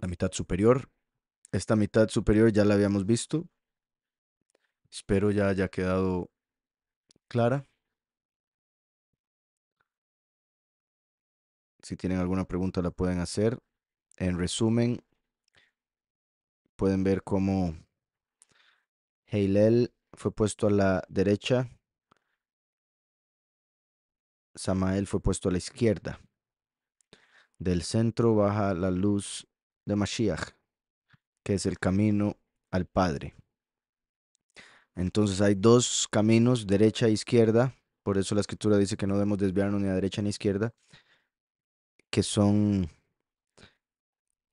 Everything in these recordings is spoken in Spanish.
la mitad superior. Esta mitad superior ya la habíamos visto. Espero ya haya quedado clara. Si tienen alguna pregunta la pueden hacer. En resumen, pueden ver cómo Heilel fue puesto a la derecha, Samael fue puesto a la izquierda. Del centro baja la luz de Mashiach, que es el camino al Padre. Entonces hay dos caminos, derecha e izquierda, por eso la escritura dice que no debemos desviarnos ni a derecha ni a izquierda, que son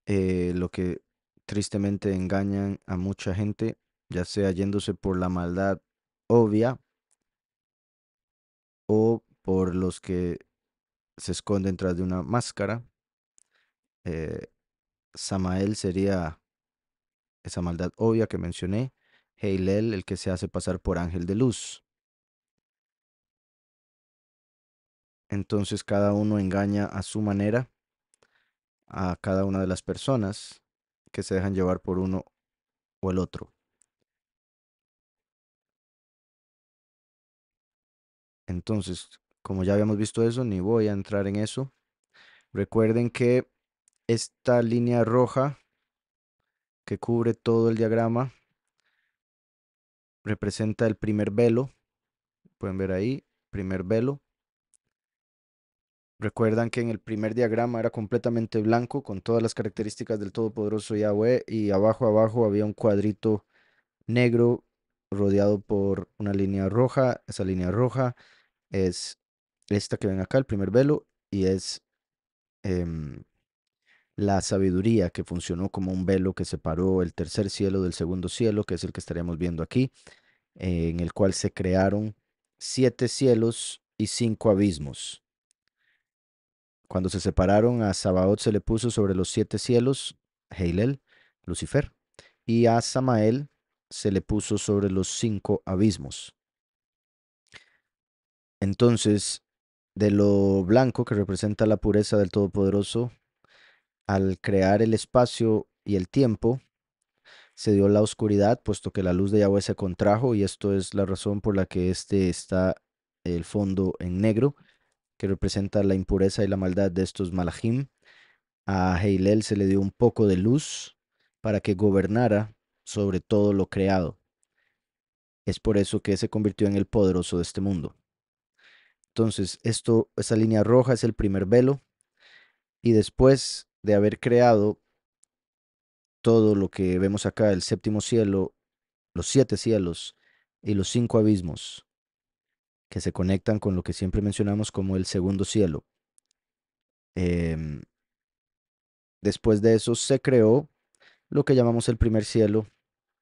eh, lo que tristemente engañan a mucha gente, ya sea yéndose por la maldad obvia o por los que se esconden tras de una máscara. Eh, Samael sería esa maldad obvia que mencioné. Heilel, el que se hace pasar por ángel de luz. Entonces cada uno engaña a su manera a cada una de las personas que se dejan llevar por uno o el otro. Entonces, como ya habíamos visto eso, ni voy a entrar en eso. Recuerden que esta línea roja que cubre todo el diagrama representa el primer velo. Pueden ver ahí, primer velo. Recuerdan que en el primer diagrama era completamente blanco con todas las características del Todopoderoso Yahweh y abajo abajo había un cuadrito negro rodeado por una línea roja. Esa línea roja es esta que ven acá, el primer velo, y es em, la sabiduría que funcionó como un velo que separó el tercer cielo del segundo cielo, que es el que estaríamos viendo aquí, eh, en el cual se crearon siete cielos y cinco abismos. Cuando se separaron, a Sabaoth se le puso sobre los siete cielos, Heilel, Lucifer, y a Samael se le puso sobre los cinco abismos. Entonces, de lo blanco que representa la pureza del Todopoderoso, al crear el espacio y el tiempo, se dio la oscuridad, puesto que la luz de Yahweh se contrajo, y esto es la razón por la que este está el fondo en negro, que representa la impureza y la maldad de estos malajim. A Heilel se le dio un poco de luz para que gobernara sobre todo lo creado. Es por eso que se convirtió en el poderoso de este mundo. Entonces, esto, esa línea roja es el primer velo, y después de haber creado todo lo que vemos acá, el séptimo cielo, los siete cielos y los cinco abismos, que se conectan con lo que siempre mencionamos como el segundo cielo. Em, después de eso se creó lo que llamamos el primer cielo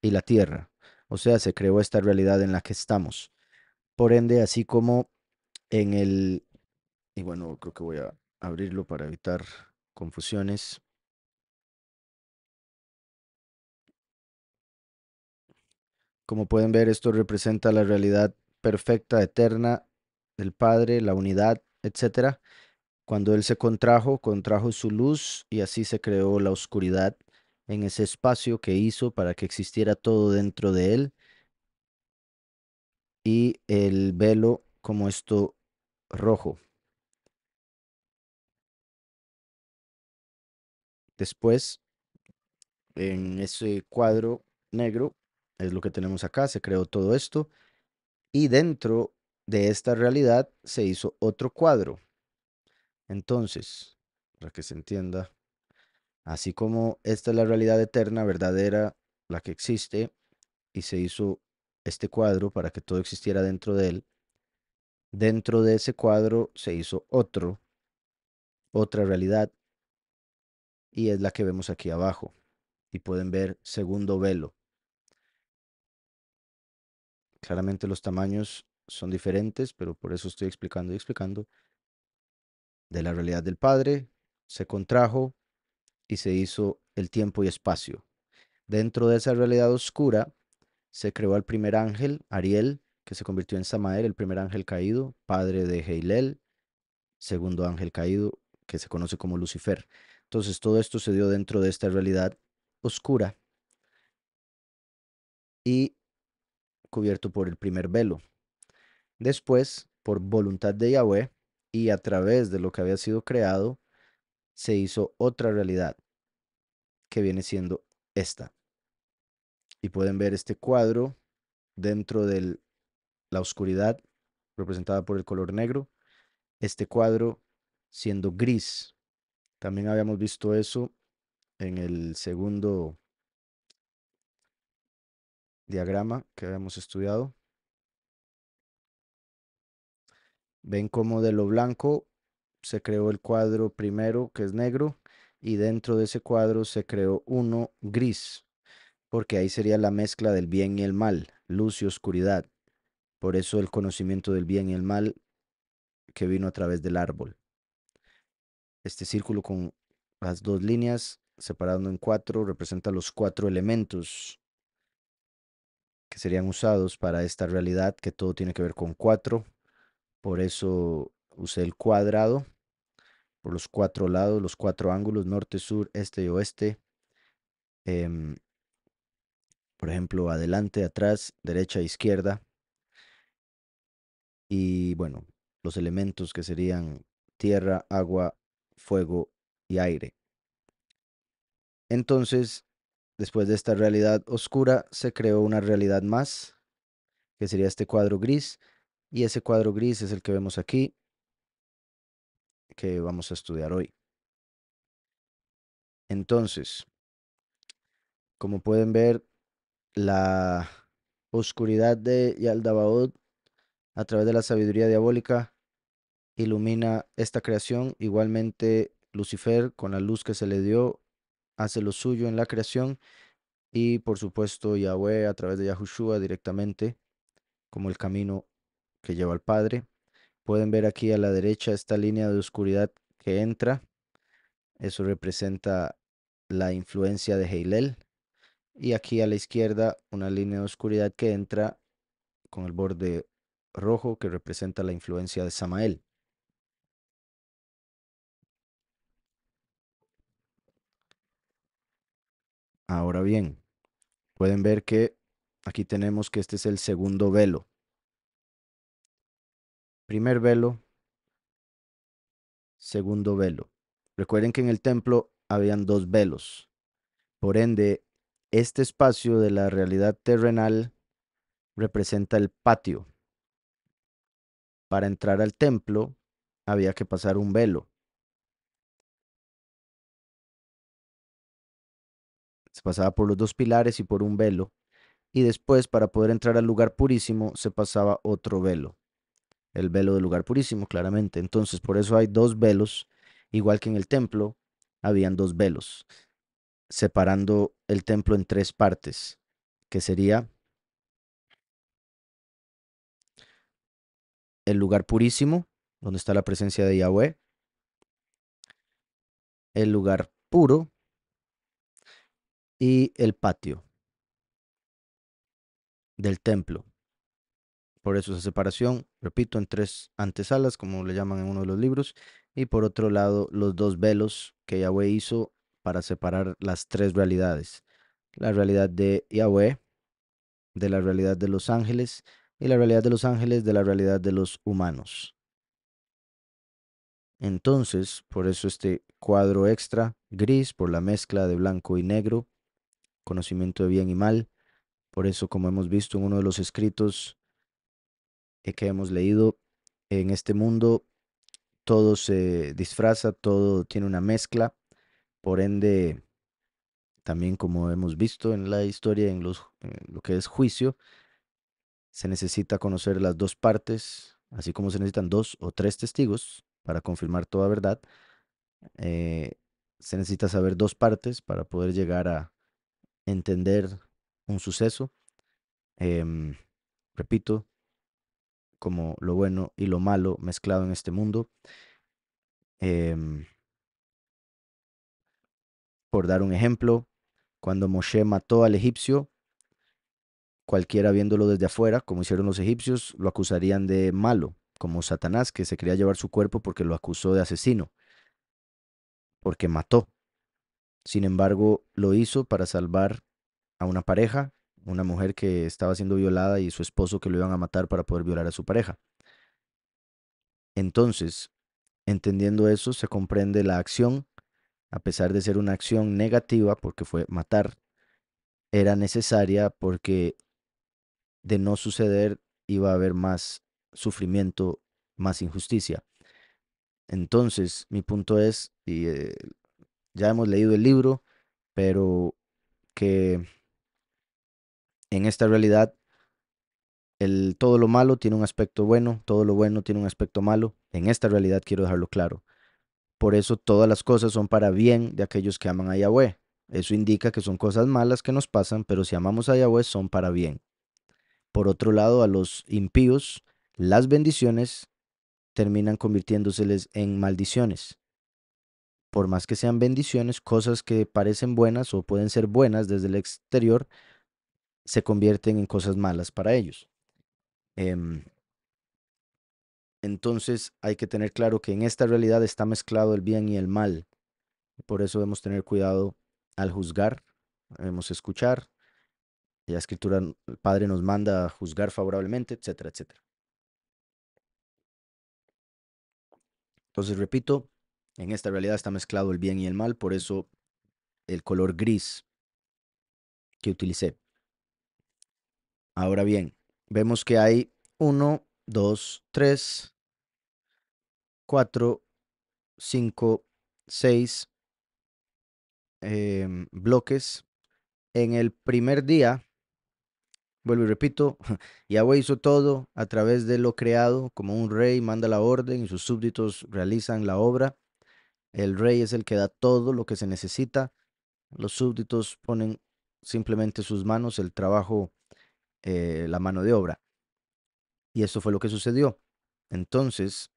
y la tierra, o sea, se creó esta realidad en la que estamos. Por ende, así como en el... Y bueno, creo que voy a abrirlo para evitar confusiones. Como pueden ver, esto representa la realidad perfecta, eterna del Padre, la unidad, etc. Cuando Él se contrajo, contrajo su luz y así se creó la oscuridad en ese espacio que hizo para que existiera todo dentro de Él. Y el velo como esto rojo. Después, en ese cuadro negro, es lo que tenemos acá, se creó todo esto. Y dentro de esta realidad se hizo otro cuadro. Entonces, para que se entienda, así como esta es la realidad eterna, verdadera, la que existe, y se hizo este cuadro para que todo existiera dentro de él, dentro de ese cuadro se hizo otro, otra realidad y es la que vemos aquí abajo. Y pueden ver segundo velo. Claramente los tamaños son diferentes, pero por eso estoy explicando y explicando. De la realidad del Padre se contrajo y se hizo el tiempo y espacio. Dentro de esa realidad oscura se creó el primer ángel, Ariel, que se convirtió en Samael, el primer ángel caído, padre de Heilel, segundo ángel caído, que se conoce como Lucifer. Entonces todo esto se dio dentro de esta realidad oscura y cubierto por el primer velo. Después, por voluntad de Yahweh y a través de lo que había sido creado, se hizo otra realidad que viene siendo esta. Y pueden ver este cuadro dentro de la oscuridad representada por el color negro, este cuadro siendo gris también habíamos visto eso en el segundo diagrama que habíamos estudiado. Ven cómo de lo blanco se creó el cuadro primero, que es negro, y dentro de ese cuadro se creó uno gris, porque ahí sería la mezcla del bien y el mal, luz y oscuridad. Por eso el conocimiento del bien y el mal que vino a través del árbol. Este círculo con las dos líneas separando en cuatro representa los cuatro elementos que serían usados para esta realidad, que todo tiene que ver con cuatro. Por eso usé el cuadrado por los cuatro lados, los cuatro ángulos, norte, sur, este y oeste. Em, por ejemplo, adelante, atrás, derecha, izquierda. Y bueno, los elementos que serían tierra, agua, fuego y aire. Entonces, después de esta realidad oscura, se creó una realidad más, que sería este cuadro gris, y ese cuadro gris es el que vemos aquí, que vamos a estudiar hoy. Entonces, como pueden ver, la oscuridad de Yaldabaoth a través de la sabiduría diabólica ilumina esta creación. Igualmente, Lucifer, con la luz que se le dio, hace lo suyo en la creación. Y por supuesto, Yahweh a través de Yahushua directamente, como el camino que lleva al Padre. Pueden ver aquí a la derecha esta línea de oscuridad que entra. Eso representa la influencia de Heilel. Y aquí a la izquierda una línea de oscuridad que entra con el borde rojo que representa la influencia de Samael. Ahora bien, pueden ver que aquí tenemos que este es el segundo velo. Primer velo, segundo velo. Recuerden que en el templo habían dos velos. Por ende, este espacio de la realidad terrenal representa el patio. Para entrar al templo había que pasar un velo. pasaba por los dos pilares y por un velo, y después para poder entrar al lugar purísimo se pasaba otro velo, el velo del lugar purísimo, claramente. Entonces, por eso hay dos velos, igual que en el templo, habían dos velos, separando el templo en tres partes, que sería el lugar purísimo, donde está la presencia de Yahweh, el lugar puro, y el patio del templo. Por eso esa separación, repito, en tres antesalas, como le llaman en uno de los libros, y por otro lado los dos velos que Yahweh hizo para separar las tres realidades. La realidad de Yahweh, de la realidad de los ángeles, y la realidad de los ángeles de la realidad de los humanos. Entonces, por eso este cuadro extra gris, por la mezcla de blanco y negro, conocimiento de bien y mal. Por eso, como hemos visto en uno de los escritos eh, que hemos leído, en este mundo todo se disfraza, todo tiene una mezcla. Por ende, también como hemos visto en la historia, en, lo que es juicio, se necesita conocer las dos partes, así como se necesitan dos o tres testigos para confirmar toda verdad. Eh, se necesita saber dos partes para poder llegar a, entender un suceso. Em, repito, como lo bueno y lo malo mezclado en este mundo. Em, por dar un ejemplo, cuando Moshe mató al egipcio, cualquiera viéndolo desde afuera, como hicieron los egipcios, lo acusarían de malo, como Satanás, que se quería llevar su cuerpo porque lo acusó de asesino, porque mató. Sin embargo, lo hizo para salvar a una pareja, una mujer que estaba siendo violada y su esposo que lo iban a matar para poder violar a su pareja. Entonces, entendiendo eso, se comprende la acción, a pesar de ser una acción negativa, porque fue matar, era necesaria porque de no suceder iba a haber más sufrimiento, más injusticia. Entonces, mi punto es, y eh, ya hemos leído el libro, pero que en esta realidad el, todo lo malo tiene un aspecto bueno, todo lo bueno tiene un aspecto malo. En esta realidad quiero dejarlo claro. Por eso todas las cosas son para bien de aquellos que aman a Yahweh. Eso indica que son cosas malas que nos pasan, pero si amamos a Yahweh son para bien. Por otro lado, a los impíos, las bendiciones terminan convirtiéndoseles en maldiciones por más que sean bendiciones, cosas que parecen buenas o pueden ser buenas desde el exterior, se convierten en cosas malas para ellos. Em, entonces hay que tener claro que en esta realidad está mezclado el bien y el mal. Por eso debemos tener cuidado al juzgar, debemos escuchar. La escritura, el Padre nos manda a juzgar favorablemente, etcétera, etcétera. Entonces, repito, en esta realidad está mezclado el bien y el mal, por eso el color gris que utilicé. Ahora bien, vemos que hay 1, 2, 3, 4, 5, 6 bloques. En el primer día, vuelvo y repito, Yahweh hizo todo a través de lo creado, como un rey manda la orden y sus súbditos realizan la obra. El rey es el que da todo lo que se necesita. Los súbditos ponen simplemente sus manos, el trabajo, eh, la mano de obra. Y eso fue lo que sucedió. Entonces,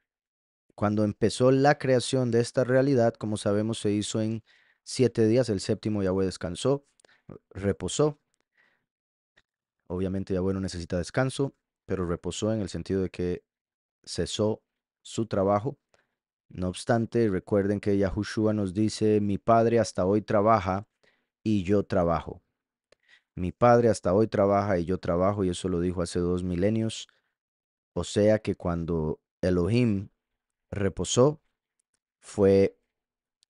cuando empezó la creación de esta realidad, como sabemos, se hizo en siete días. El séptimo Yahweh descansó, reposó. Obviamente Yahweh no necesita descanso, pero reposó en el sentido de que cesó su trabajo no obstante, recuerden que Yahushua nos dice, mi padre hasta hoy trabaja y yo trabajo. Mi padre hasta hoy trabaja y yo trabajo, y eso lo dijo hace dos milenios. O sea que cuando Elohim reposó, fue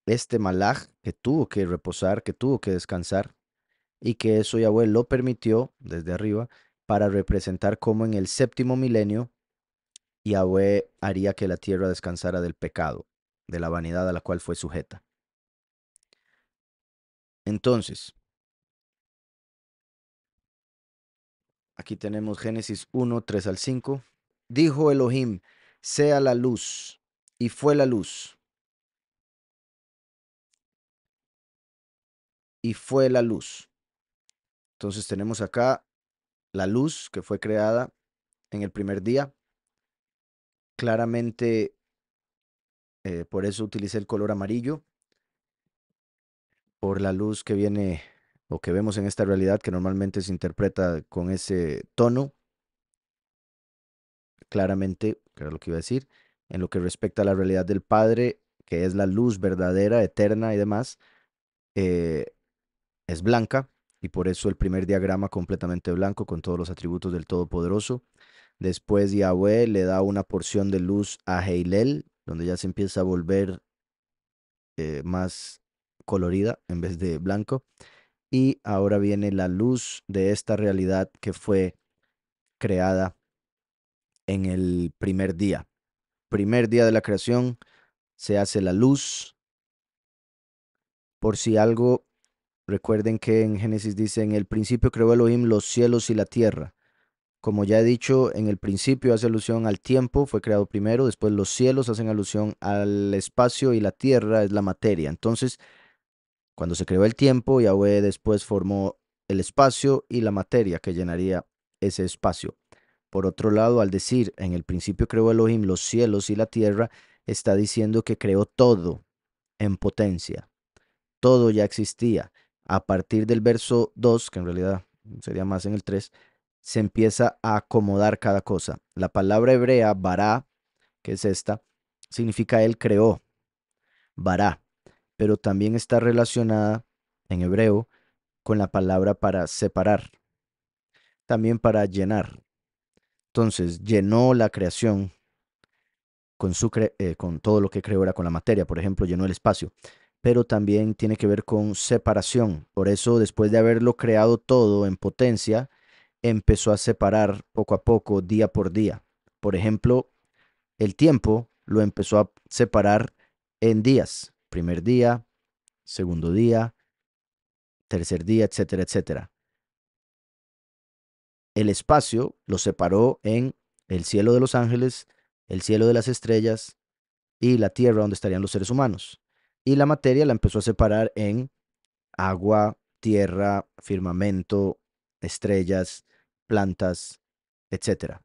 este Malach que tuvo que reposar, que tuvo que descansar, y que eso Yahweh lo permitió desde arriba para representar cómo en el séptimo milenio Yahweh haría que la tierra descansara del pecado, de la vanidad a la cual fue sujeta. Entonces, aquí tenemos Génesis 1, 3 al 5. Dijo Elohim, sea la luz, y fue la luz. Y fue la luz. Entonces tenemos acá la luz que fue creada en el primer día, Claramente, eh, por eso utilicé el color amarillo, por la luz que viene o que vemos en esta realidad que normalmente se interpreta con ese tono. Claramente, que lo que iba a decir, en lo que respecta a la realidad del Padre, que es la luz verdadera, eterna y demás, eh, es blanca y por eso el primer diagrama completamente blanco con todos los atributos del Todopoderoso. Después Yahweh le da una porción de luz a Heilel, donde ya se empieza a volver eh, más colorida en vez de blanco. Y ahora viene la luz de esta realidad que fue creada en el primer día. Primer día de la creación se hace la luz. Por si algo, recuerden que en Génesis dice, en el principio creó Elohim los cielos y la tierra. Como ya he dicho en el principio, hace alusión al tiempo, fue creado primero, después los cielos hacen alusión al espacio y la tierra es la materia. Entonces, cuando se creó el tiempo, Yahweh después formó el espacio y la materia que llenaría ese espacio. Por otro lado, al decir, en el principio creó Elohim los cielos y la tierra, está diciendo que creó todo en potencia. Todo ya existía. A partir del verso 2, que en realidad sería más en el 3, se empieza a acomodar cada cosa. La palabra hebrea, bará, que es esta, significa él creó, bará, pero también está relacionada en hebreo con la palabra para separar, también para llenar. Entonces, llenó la creación con, eh, con todo lo que creó, era con la materia, por ejemplo, llenó el espacio, pero también tiene que ver con separación. Por eso, después de haberlo creado todo en potencia, empezó a separar poco a poco, día por día. Por ejemplo, el tiempo lo empezó a separar en días. Primer día, segundo día, tercer día, etcétera, etcétera. El espacio lo separó en el cielo de los ángeles, el cielo de las estrellas y la tierra donde estarían los seres humanos. Y la materia la empezó a separar en agua, tierra, firmamento, estrellas, plantas, etcétera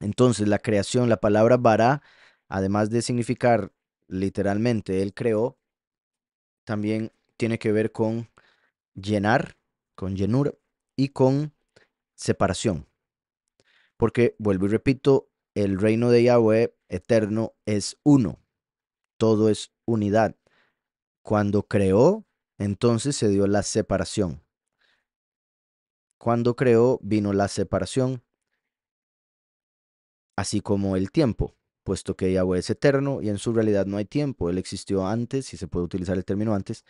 Entonces, la creación, la palabra vara, además de significar literalmente él creó, también tiene que ver con llenar, con llenura y con separación. Porque, vuelvo y repito, el reino de Yahweh eterno es uno, todo es unidad. Cuando creó, entonces se dio la separación. Cuando creó vino la separación, así como el tiempo, puesto que Yahweh es eterno y en su realidad no hay tiempo. Él existió antes, si se puede utilizar el término antes,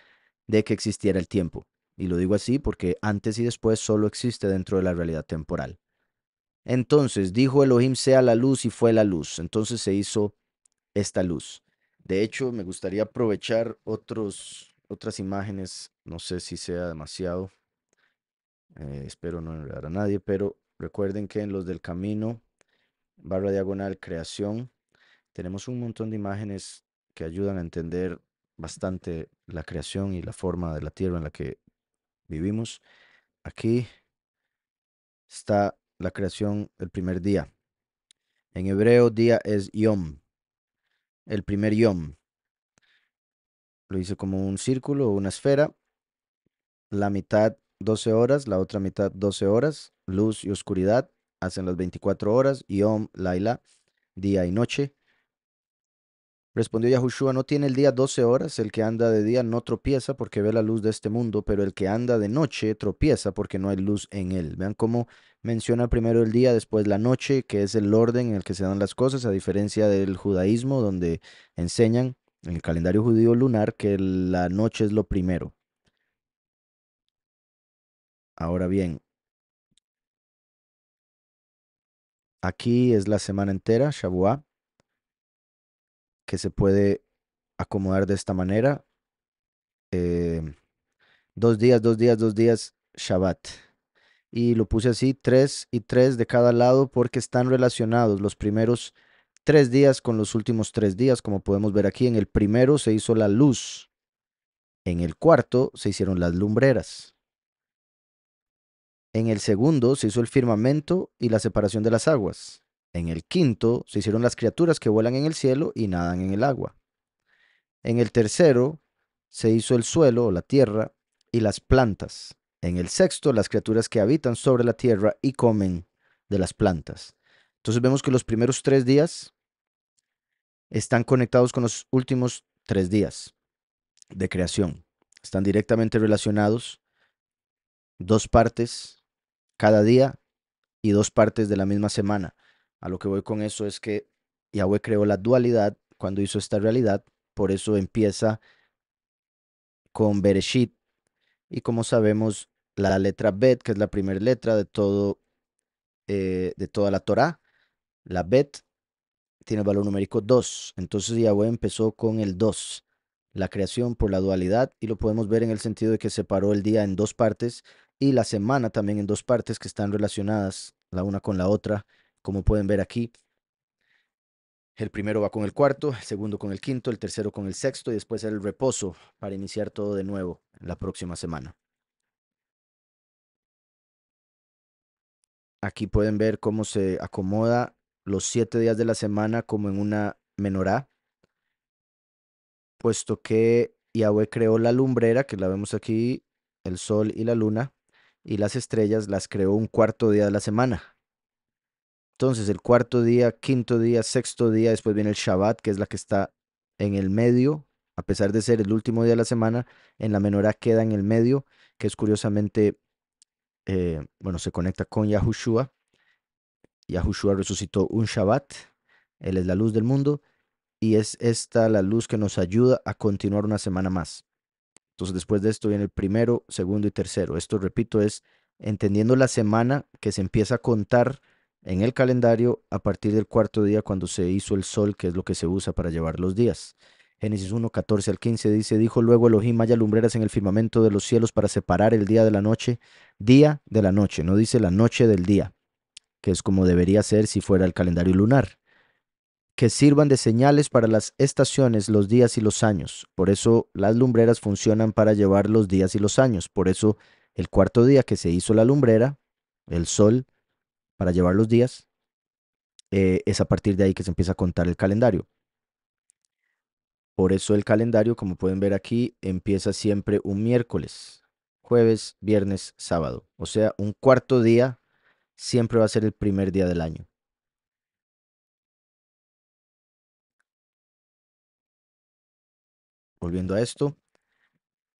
de que existiera el tiempo. Y lo digo así porque antes y después solo existe dentro de la realidad temporal. Entonces dijo Elohim sea la luz y fue la luz. Entonces se hizo esta luz. De hecho, me gustaría aprovechar otros, otras imágenes, no sé si sea demasiado, eh, espero no enredar a nadie, pero recuerden que en los del camino, barra diagonal creación, tenemos un montón de imágenes que ayudan a entender bastante la creación y la forma de la tierra en la que vivimos. Aquí está la creación del primer día. En hebreo, día es yom, el primer yom. Lo hice como un círculo o una esfera. La mitad 12 horas, la otra mitad 12 horas, luz y oscuridad hacen las 24 horas, y Om, Laila, día y noche. Respondió Yahushua, no tiene el día 12 horas, el que anda de día no tropieza porque ve la luz de este mundo, pero el que anda de noche tropieza porque no hay luz en él. Vean cómo menciona primero el día, después la noche, que es el orden en el que se dan las cosas, a diferencia del judaísmo, donde enseñan en el calendario judío lunar que la noche es lo primero. Ahora bien, aquí es la semana entera, Shavuá, que se puede acomodar de esta manera. Em, dos días, dos días, dos días, Shabbat. Y lo puse así, tres y tres de cada lado, porque están relacionados los primeros tres días con los últimos tres días, como podemos ver aquí. En el primero se hizo la luz, en el cuarto se hicieron las lumbreras. En el segundo se hizo el firmamento y la separación de las aguas. En el quinto se hicieron las criaturas que vuelan en el cielo y nadan en el agua. En el tercero se hizo el suelo la tierra y las plantas. En el sexto las criaturas que habitan sobre la tierra y comen de las plantas. Entonces vemos que los primeros tres días están conectados con los últimos tres días de creación. Están directamente relacionados. Dos partes cada día y dos partes de la misma semana. A lo que voy con eso es que Yahweh creó la dualidad cuando hizo esta realidad, por eso empieza con Bereshit y como sabemos la letra Bet, que es la primera letra de todo eh, de toda la Torah. la Bet tiene el valor numérico 2. Entonces Yahweh empezó con el 2, la creación por la dualidad, y lo podemos ver en el sentido de que separó el día en dos partes y la semana también en dos partes que están relacionadas la una con la otra, como pueden ver aquí. El primero va con el cuarto, el segundo con el quinto, el tercero con el sexto y después el reposo para iniciar todo de nuevo la próxima semana. Aquí pueden ver cómo se acomoda los siete días de la semana como en una menorá, puesto que Yahweh creó la lumbrera, que la vemos aquí, el sol y la luna, y las estrellas las creó un cuarto día de la semana. Entonces el cuarto día, quinto día, sexto día, después viene el Shabbat, que es la que está en el medio, a pesar de ser el último día de la semana, en la menorá queda en el medio, que es curiosamente, eh, bueno, se conecta con Yahushua. Yahushua resucitó un Shabbat, Él es la luz del mundo, y es esta la luz que nos ayuda a continuar una semana más. Entonces después de esto viene el primero, segundo y tercero. Esto, repito, es entendiendo la semana que se empieza a contar en el calendario a partir del cuarto día cuando se hizo el sol, que es lo que se usa para llevar los días. Génesis 1, 14 al 15 dice, dijo luego Elohim haya lumbreras en el firmamento de los cielos para separar el día de la noche, día de la noche, no dice la noche del día, que es como debería ser si fuera el calendario lunar que sirvan de señales para las estaciones, los días y los años. Por eso las lumbreras funcionan para llevar los días y los años. Por eso el cuarto día que se hizo la lumbrera, el sol, para llevar los días, eh, es a partir de ahí que se empieza a contar el calendario. Por eso el calendario, como pueden ver aquí, empieza siempre un miércoles, jueves, viernes, sábado. O sea, un cuarto día siempre va a ser el primer día del año. volviendo a esto,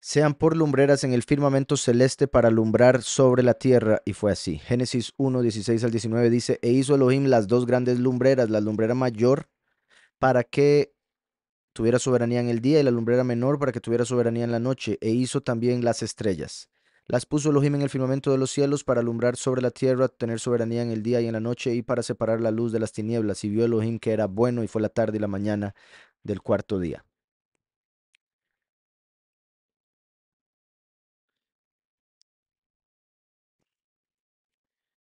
sean por lumbreras en el firmamento celeste para alumbrar sobre la tierra. Y fue así. Génesis 1, 16 al 19 dice, e hizo Elohim las dos grandes lumbreras, la lumbrera mayor para que tuviera soberanía en el día y la lumbrera menor para que tuviera soberanía en la noche, e hizo también las estrellas. Las puso Elohim en el firmamento de los cielos para alumbrar sobre la tierra, tener soberanía en el día y en la noche, y para separar la luz de las tinieblas. Y vio Elohim que era bueno, y fue la tarde y la mañana del cuarto día.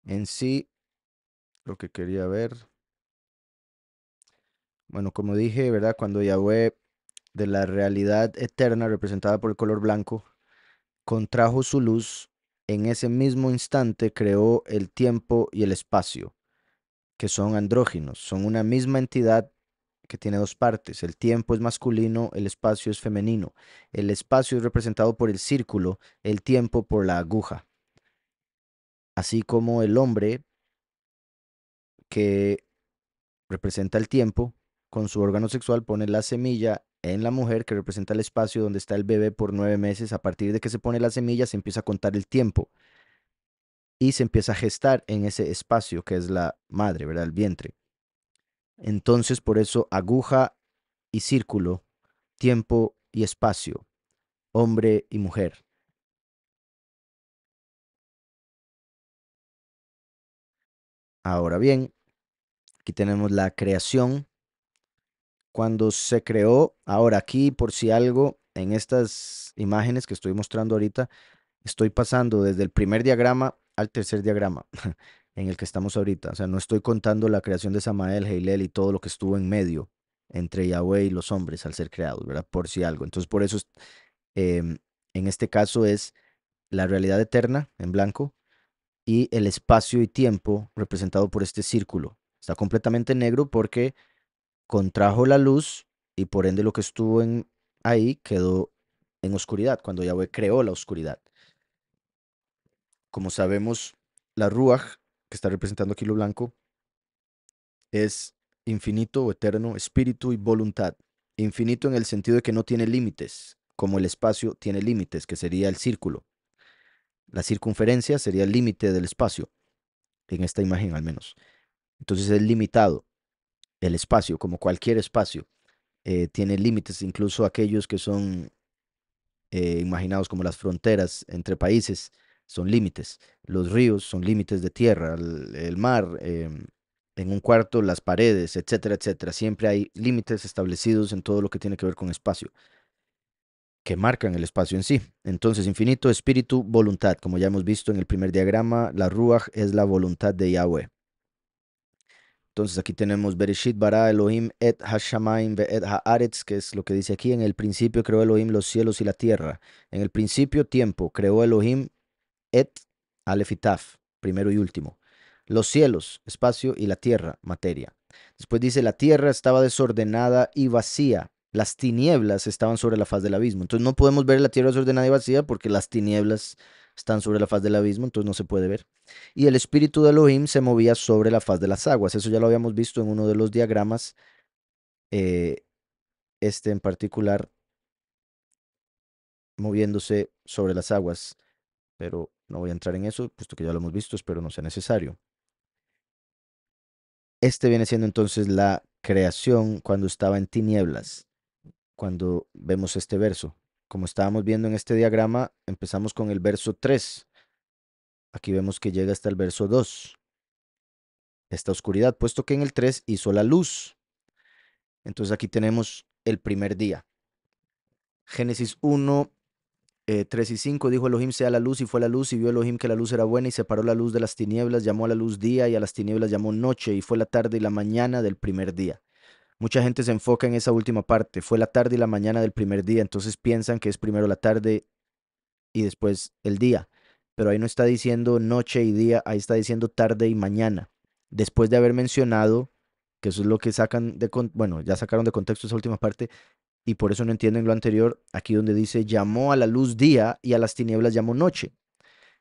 en sí lo que quería ver. Bueno, como dije, ¿verdad? Cuando Yahweh de la realidad eterna representada por el color blanco contrajo su luz, en ese mismo instante creó el tiempo y el espacio, que son andróginos, son una misma entidad que tiene dos partes. El tiempo es masculino, el espacio es femenino. El espacio es representado por el círculo, el tiempo por la aguja así como el hombre que representa el tiempo, con su órgano sexual pone la semilla en la mujer que representa el espacio donde está el bebé por nueve meses. A partir de que se pone la semilla se empieza a contar el tiempo y se empieza a gestar en ese espacio que es la madre, ¿verdad? El vientre. Entonces por eso aguja y círculo, tiempo y espacio, hombre y mujer. Ahora bien, aquí tenemos la creación. Cuando se creó, ahora aquí por si algo, en estas imágenes que estoy mostrando ahorita, estoy pasando desde el primer diagrama al tercer diagrama en el que estamos ahorita. O sea, no estoy contando la creación de Samael, Heilel y todo lo que estuvo en medio entre Yahweh y los hombres al ser creados, ¿verdad? Por si algo. Entonces, por eso, em, en este caso es la realidad eterna en blanco y el espacio y tiempo representado por este círculo. Está completamente negro porque contrajo la luz y por ende lo que estuvo en, ahí quedó en oscuridad, cuando Yahweh creó la oscuridad. Como sabemos, la Ruach, que está representando aquí lo blanco, es infinito o eterno, espíritu y voluntad. Infinito en el sentido de que no tiene límites, como el espacio tiene límites, que sería el círculo. La circunferencia sería el límite del espacio, en esta imagen al menos. Entonces es limitado el espacio, como cualquier espacio. Eh, tiene límites, incluso aquellos que son eh, imaginados como las fronteras entre países son límites. Los ríos son límites de tierra, el, mar, em, en un cuarto, las paredes, etcétera, etcétera. Siempre hay límites establecidos en todo lo que tiene que ver con espacio que marcan el espacio en sí. Entonces, infinito, espíritu, voluntad. Como ya hemos visto en el primer diagrama, la Ruach es la voluntad de Yahweh. Entonces aquí tenemos Bereshit bara Elohim et hashamayim ve et haaretz, que es lo que dice aquí, en el principio creó Elohim los cielos y la tierra. En el principio tiempo creó Elohim et alefitaf, primero y último. Los cielos, espacio y la tierra, materia. Después dice, la tierra estaba desordenada y vacía las tinieblas estaban sobre la faz del abismo. Entonces no podemos ver la tierra desordenada y vacía porque las tinieblas están sobre la faz del abismo, entonces no se puede ver. Y el espíritu de Elohim se movía sobre la faz de las aguas. Eso ya lo habíamos visto en uno de los diagramas, eh, este en particular, moviéndose sobre las aguas. Pero no voy a entrar en eso, puesto que ya lo hemos visto, espero no sea necesario. Este viene siendo entonces la creación cuando estaba en tinieblas cuando vemos este verso. Como estábamos viendo en este diagrama, empezamos con el verso 3. Aquí vemos que llega hasta el verso 2. Esta oscuridad, puesto que en el 3 hizo la luz. Entonces aquí tenemos el primer día. Génesis 1, 3 eh, y 5 dijo Elohim sea la luz y fue la luz y vio Elohim que la luz era buena y separó la luz de las tinieblas, llamó a la luz día y a las tinieblas llamó noche y fue la tarde y la mañana del primer día. Mucha gente se enfoca en esa última parte. Fue la tarde y la mañana del primer día, entonces piensan que es primero la tarde y después el día. Pero ahí no está diciendo noche y día, ahí está diciendo tarde y mañana. Después de haber mencionado, que eso es lo que sacan de, bueno, ya sacaron de contexto esa última parte, y por eso no entienden lo anterior, aquí donde dice, llamó a la luz día y a las tinieblas llamó noche.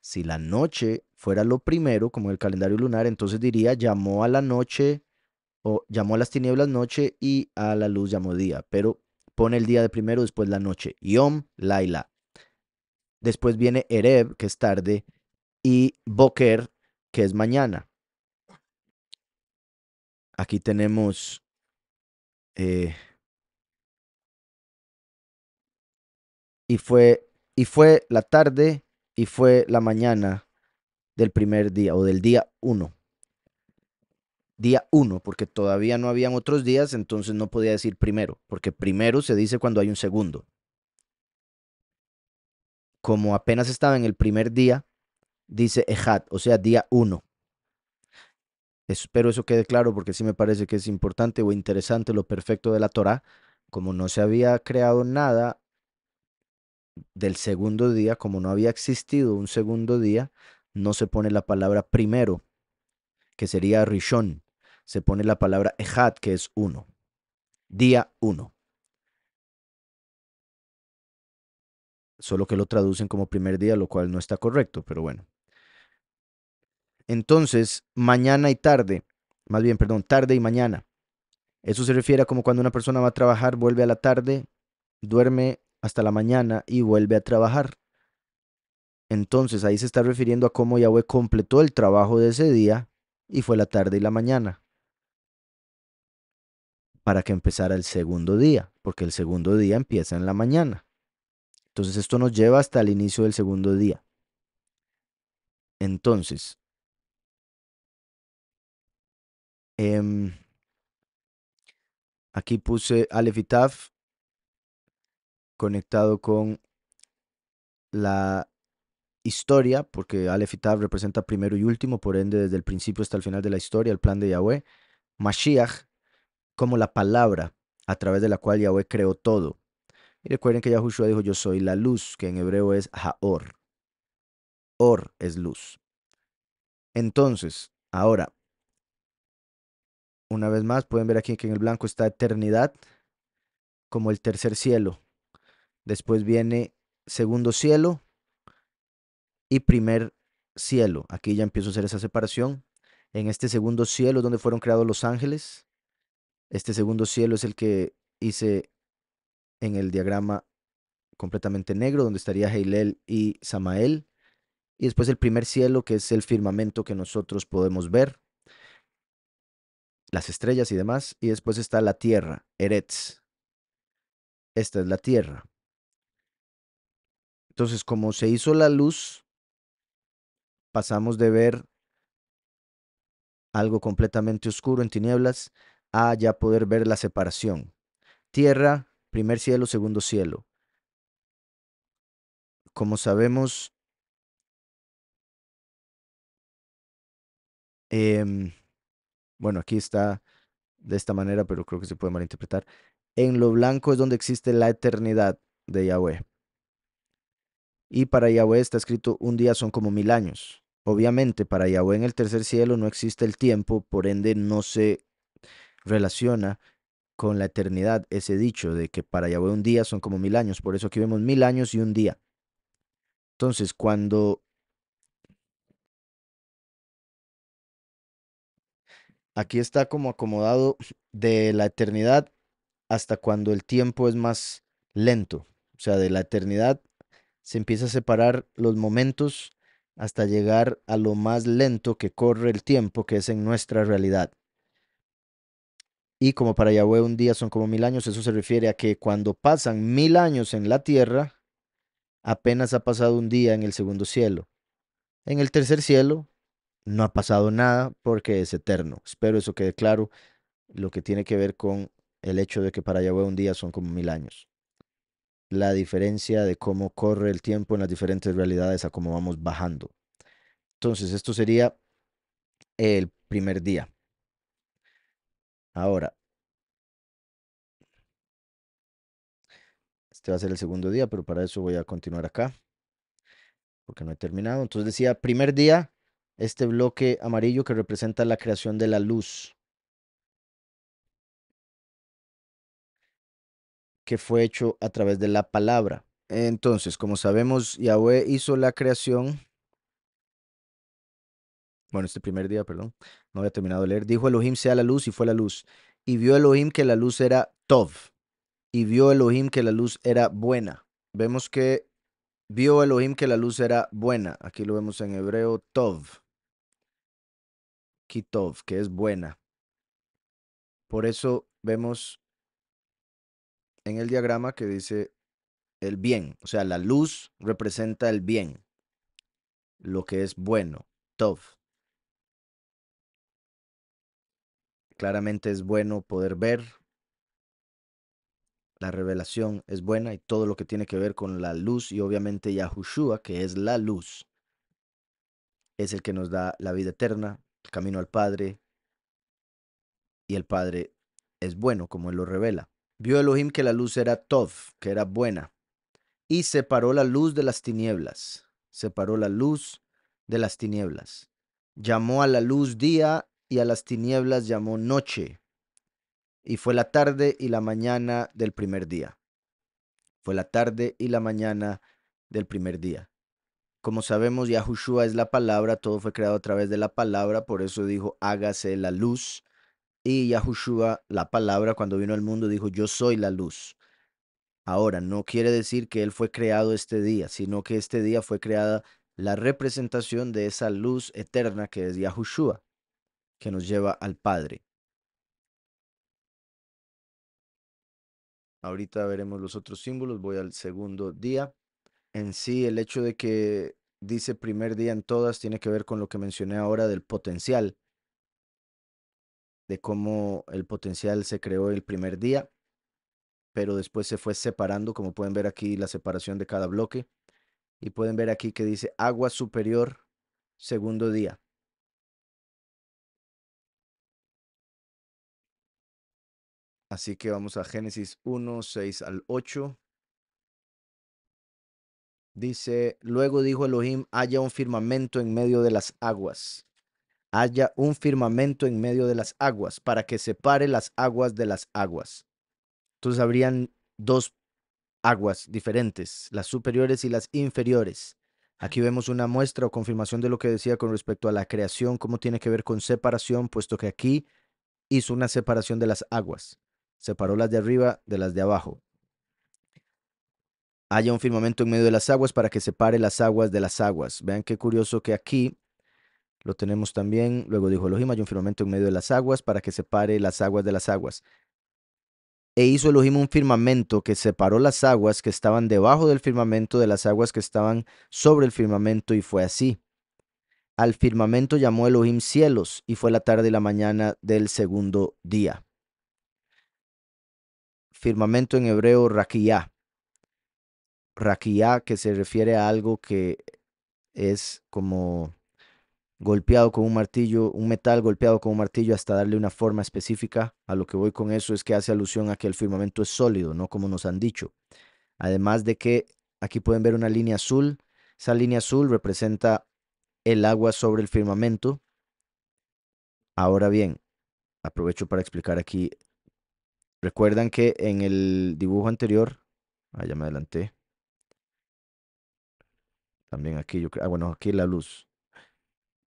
Si la noche fuera lo primero, como en el calendario lunar, entonces diría, llamó a la noche llamó a las tinieblas noche y a la luz llamó día, pero pone el día de primero, después la noche. Yom, Laila. Después viene Ereb, que es tarde, y Boker, que es mañana. Aquí tenemos eh, y fue y fue la tarde y fue la mañana del primer día o del día uno día 1, porque todavía no habían otros días, entonces no podía decir primero, porque primero se dice cuando hay un segundo. Como apenas estaba en el primer día, dice Ejat, o sea, día 1. Espero eso quede claro porque sí me parece que es importante o interesante lo perfecto de la Torá. Como no se había creado nada del segundo día, como no había existido un segundo día, no se pone la palabra primero, que sería Rishon, se pone la palabra Ejat, que es uno. Día uno. Solo que lo traducen como primer día, lo cual no está correcto, pero bueno. Entonces, mañana y tarde, más bien, perdón, tarde y mañana. Eso se refiere a como cuando una persona va a trabajar, vuelve a la tarde, duerme hasta la mañana y vuelve a trabajar. Entonces ahí se está refiriendo a cómo Yahweh completó el trabajo de ese día y fue la tarde y la mañana para que empezara el segundo día, porque el segundo día empieza en la mañana. Entonces esto nos lleva hasta el inicio del segundo día. Entonces, em, aquí puse Alefitaf conectado con la historia, porque Alefitaf representa primero y último, por ende desde el principio hasta el final de la historia, el plan de Yahweh. Mashiach como la palabra a través de la cual Yahweh creó todo. Y recuerden que Yahushua dijo, yo soy la luz, que en hebreo es Haor. Or es luz. Entonces, ahora, una vez más, pueden ver aquí que en el blanco está eternidad, como el tercer cielo. Después viene segundo cielo y primer cielo. Aquí ya empiezo a hacer esa separación. En este segundo cielo donde fueron creados los ángeles. Este segundo cielo es el que hice en el diagrama completamente negro, donde estaría Heilel y Samael. Y después el primer cielo, que es el firmamento que nosotros podemos ver, las estrellas y demás. Y después está la tierra, Eretz. Esta es la tierra. Entonces, como se hizo la luz, pasamos de ver algo completamente oscuro en tinieblas a ya poder ver la separación. Tierra, primer cielo, segundo cielo. Como sabemos, em, bueno, aquí está de esta manera, pero creo que se puede malinterpretar. En lo blanco es donde existe la eternidad de Yahweh. Y para Yahweh está escrito un día son como mil años. Obviamente, para Yahweh en el tercer cielo no existe el tiempo, por ende no se relaciona con la eternidad ese dicho de que para Yahweh un día son como mil años. Por eso aquí vemos mil años y un día. Entonces, cuando aquí está como acomodado de la eternidad hasta cuando el tiempo es más lento. O sea, de la eternidad se empieza a separar los momentos hasta llegar a lo más lento que corre el tiempo, que es en nuestra realidad. Y como para Yahweh un día son como mil años, eso se refiere a que cuando pasan mil años en la tierra, apenas ha pasado un día en el segundo cielo. En el tercer cielo no ha pasado nada porque es eterno. Espero eso quede claro, lo que tiene que ver con el hecho de que para Yahweh un día son como mil años. La diferencia de cómo corre el tiempo en las diferentes realidades a cómo vamos bajando. Entonces, esto sería el primer día. Ahora, este va a ser el segundo día, pero para eso voy a continuar acá, porque no he terminado. Entonces decía, primer día, este bloque amarillo que representa la creación de la luz, que fue hecho a través de la palabra. Entonces, como sabemos, Yahweh hizo la creación bueno, este primer día, perdón, no había terminado de leer, dijo Elohim sea la luz y fue la luz. Y vio Elohim que la luz era Tov. Y vio Elohim que la luz era buena. Vemos que vio Elohim que la luz era buena. Aquí lo vemos en hebreo Tov. Kitov, que es buena. Por eso vemos en el diagrama que dice el bien. O sea, la luz representa el bien, lo que es bueno, Tov. Claramente es bueno poder ver. La revelación es buena y todo lo que tiene que ver con la luz y obviamente Yahushua, que es la luz, es el que nos da la vida eterna, el camino al Padre. Y el Padre es bueno, como Él lo revela. Vio Elohim que la luz era Tov, que era buena, y separó la luz de las tinieblas. Separó la luz de las tinieblas. Llamó a la luz día y a las tinieblas llamó noche, y fue la tarde y la mañana del primer día. Fue la tarde y la mañana del primer día. Como sabemos, Yahushua es la palabra, todo fue creado a través de la palabra, por eso dijo, hágase la luz. Y Yahushua, la palabra, cuando vino al mundo, dijo, yo soy la luz. Ahora, no quiere decir que Él fue creado este día, sino que este día fue creada la representación de esa luz eterna que es Yahushua que nos lleva al Padre. Ahorita veremos los otros símbolos, voy al segundo día. En sí, el hecho de que dice primer día en todas tiene que ver con lo que mencioné ahora del potencial, de cómo el potencial se creó el primer día, pero después se fue separando, como pueden ver aquí la separación de cada bloque, y pueden ver aquí que dice agua superior, segundo día. Así que vamos a Génesis 1, 6 al 8. Dice, luego dijo Elohim, haya un firmamento en medio de las aguas. Haya un firmamento en medio de las aguas para que separe las aguas de las aguas. Entonces habrían dos aguas diferentes, las superiores y las inferiores. Aquí vemos una muestra o confirmación de lo que decía con respecto a la creación, cómo tiene que ver con separación, puesto que aquí hizo una separación de las aguas separó las de arriba de las de abajo. Haya un firmamento en medio de las aguas para que separe las aguas de las aguas. Vean qué curioso que aquí lo tenemos también. Luego dijo Elohim, hay un firmamento en medio de las aguas para que separe las aguas de las aguas. E hizo Elohim un firmamento que separó las aguas que estaban debajo del firmamento de las aguas que estaban sobre el firmamento y fue así. Al firmamento llamó Elohim cielos y fue la tarde y la mañana del segundo día firmamento en hebreo raquía. Raquía que se refiere a algo que es como golpeado con un martillo, un metal golpeado con un martillo hasta darle una forma específica. A lo que voy con eso es que hace alusión a que el firmamento es sólido, no como nos han dicho. Además de que aquí pueden ver una línea azul. Esa línea azul representa el agua sobre el firmamento. Ahora bien, aprovecho para explicar aquí Recuerdan que en el dibujo anterior, ah, ya me adelanté. También aquí, yo creo, ah, bueno, aquí la luz.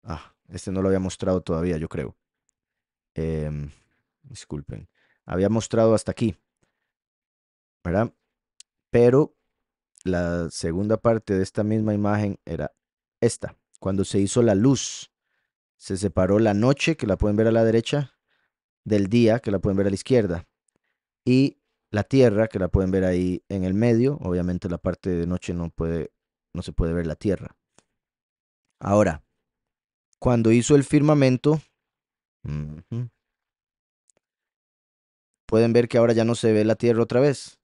Ah, este no lo había mostrado todavía, yo creo. Em, disculpen. Había mostrado hasta aquí, ¿verdad? Pero la segunda parte de esta misma imagen era esta, cuando se hizo la luz. Se separó la noche, que la pueden ver a la derecha, del día, que la pueden ver a la izquierda y la tierra, que la pueden ver ahí en el medio. Obviamente la parte de noche no, puede, no se puede ver la tierra. Ahora, cuando hizo el firmamento, pueden ver que ahora ya no se ve la tierra otra vez.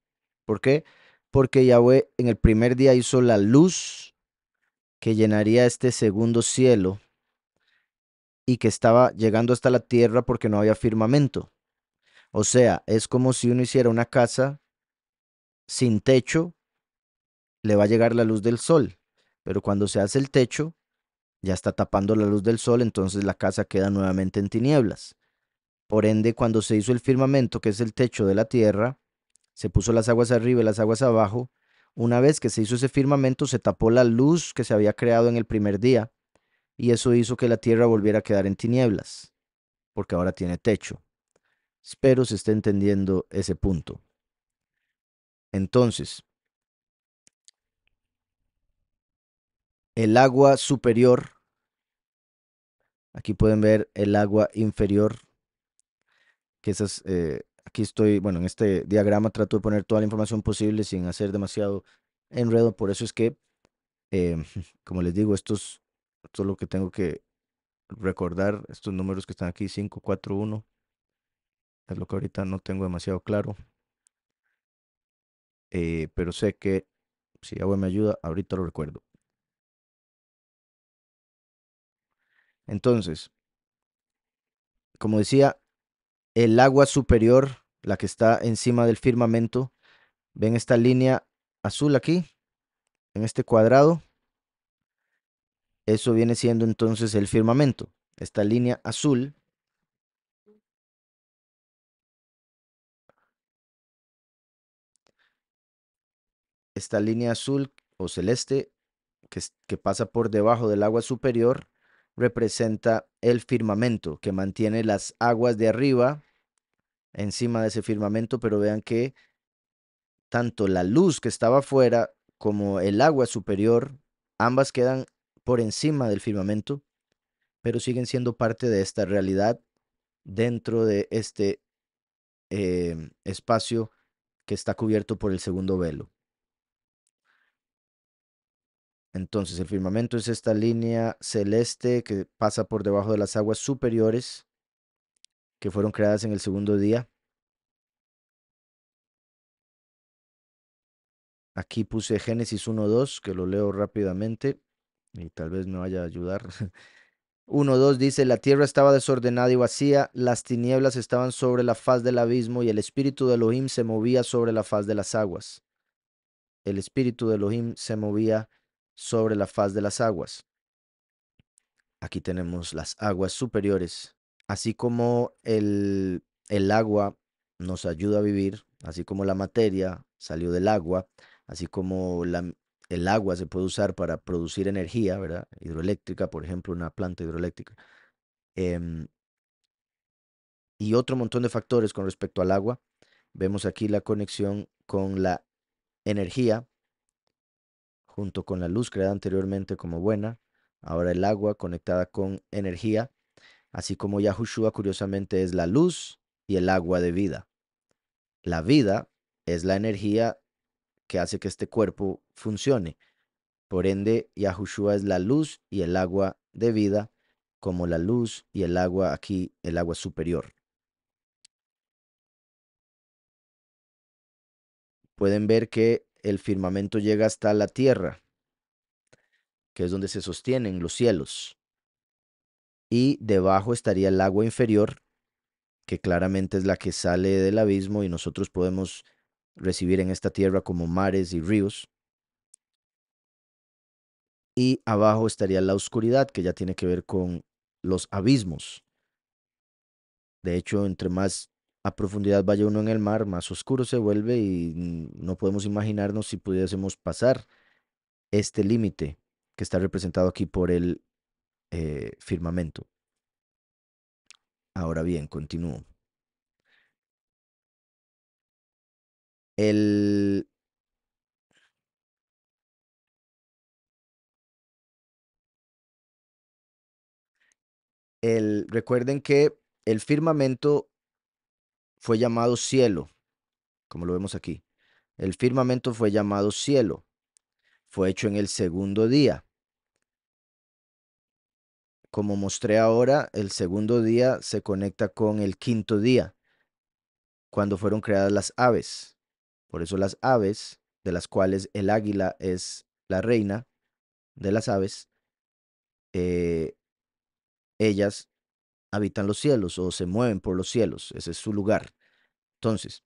¿Por qué? Porque Yahweh en el primer día hizo la luz que llenaría este segundo cielo y que estaba llegando hasta la tierra porque no había firmamento. O sea, es como si uno hiciera una casa sin techo, le va a llegar la luz del sol, pero cuando se hace el techo, ya está tapando la luz del sol, entonces la casa queda nuevamente en tinieblas. Por ende, cuando se hizo el firmamento, que es el techo de la tierra, se puso las aguas arriba y las aguas abajo. Una vez que se hizo ese firmamento, se tapó la luz que se había creado en el primer día, y eso hizo que la tierra volviera a quedar en tinieblas, porque ahora tiene techo. Espero se esté entendiendo ese punto. Entonces, el agua superior, aquí pueden ver el agua inferior, que esas, eh, aquí estoy, bueno, en este diagrama trato de poner toda la información posible sin hacer demasiado enredo, por eso es que, em, como les digo, estos, es, esto lo que tengo que recordar, estos números que están aquí, 5, 4, 1, es lo que ahorita no tengo demasiado claro. Eh, pero sé que si agua me ayuda, ahorita lo recuerdo. Entonces, como decía, el agua superior, la que está encima del firmamento, ven esta línea azul aquí, en este cuadrado, eso viene siendo entonces el firmamento. Esta línea azul esta línea azul o celeste que, pasa por debajo del agua superior representa el firmamento que mantiene las aguas de arriba encima de ese firmamento, pero vean que tanto la luz que estaba afuera como el agua superior, ambas quedan por encima del firmamento, pero siguen siendo parte de esta realidad dentro de este em, espacio que está cubierto por el segundo velo. Entonces el firmamento es esta línea celeste que pasa por debajo de las aguas superiores que fueron creadas en el segundo día. Aquí puse Génesis 1.2, que lo leo rápidamente y tal vez me vaya a ayudar. 1.2 dice, la tierra estaba desordenada y vacía, las tinieblas estaban sobre la faz del abismo y el espíritu de Elohim se movía sobre la faz de las aguas. El espíritu de Elohim se movía sobre la faz de las aguas. Aquí tenemos las aguas superiores, así como el, agua nos ayuda a vivir, así como la materia salió del agua, así como el agua se puede usar para producir energía, ¿verdad? Hidroeléctrica, por ejemplo, una planta hidroeléctrica. Em, y otro montón de factores con respecto al agua. Vemos aquí la conexión con la energía junto con la luz creada anteriormente como buena, ahora el agua conectada con energía, así como Yahushua curiosamente es la luz y el agua de vida. La vida es la energía que hace que este cuerpo funcione. Por ende, Yahushua es la luz y el agua de vida, como la luz y el agua aquí, el agua superior. Pueden ver que el firmamento llega hasta la tierra, que es donde se sostienen los cielos. Y debajo estaría el agua inferior, que claramente es la que sale del abismo y nosotros podemos recibir en esta tierra como mares y ríos. Y abajo estaría la oscuridad, que ya tiene que ver con los abismos. De hecho, entre más a profundidad vaya uno en el mar, más oscuro se vuelve y no podemos imaginarnos si pudiésemos pasar este límite que está representado aquí por el eh, firmamento. Ahora bien, continúo. El... el recuerden que el firmamento fue llamado cielo, como lo vemos aquí. El firmamento fue llamado cielo. Fue hecho en el segundo día. Como mostré ahora, el segundo día se conecta con el quinto día, cuando fueron creadas las aves. Por eso las aves, de las cuales el águila es la reina de las aves, eh, ellas habitan los cielos o se mueven por los cielos. Ese es su lugar. Entonces,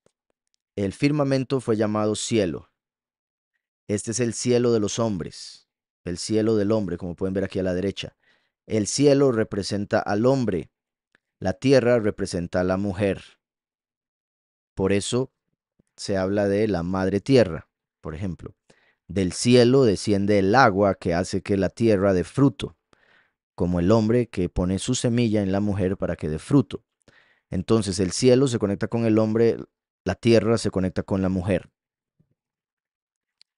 el firmamento fue llamado cielo. Este es el cielo de los hombres, el cielo del hombre, como pueden ver aquí a la derecha. El cielo representa al hombre, la tierra representa a la mujer. Por eso se habla de la madre tierra, por ejemplo. Del cielo desciende el agua que hace que la tierra dé fruto como el hombre que pone su semilla en la mujer para que dé fruto. Entonces el cielo se conecta con el hombre, la tierra se conecta con la mujer.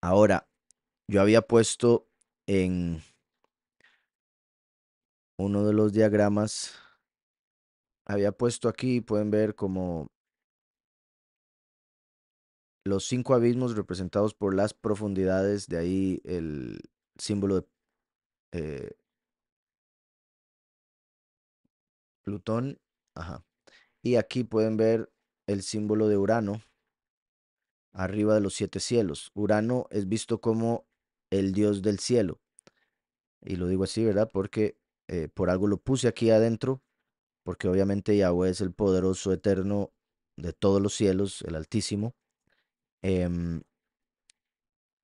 Ahora, yo había puesto en uno de los diagramas, había puesto aquí, pueden ver como los cinco abismos representados por las profundidades, de ahí el símbolo de eh, Plutón, ajá. Y aquí pueden ver el símbolo de Urano arriba de los siete cielos. Urano es visto como el dios del cielo. Y lo digo así, ¿verdad? Porque eh, por algo lo puse aquí adentro, porque obviamente Yahweh es el poderoso eterno de todos los cielos, el Altísimo. Em,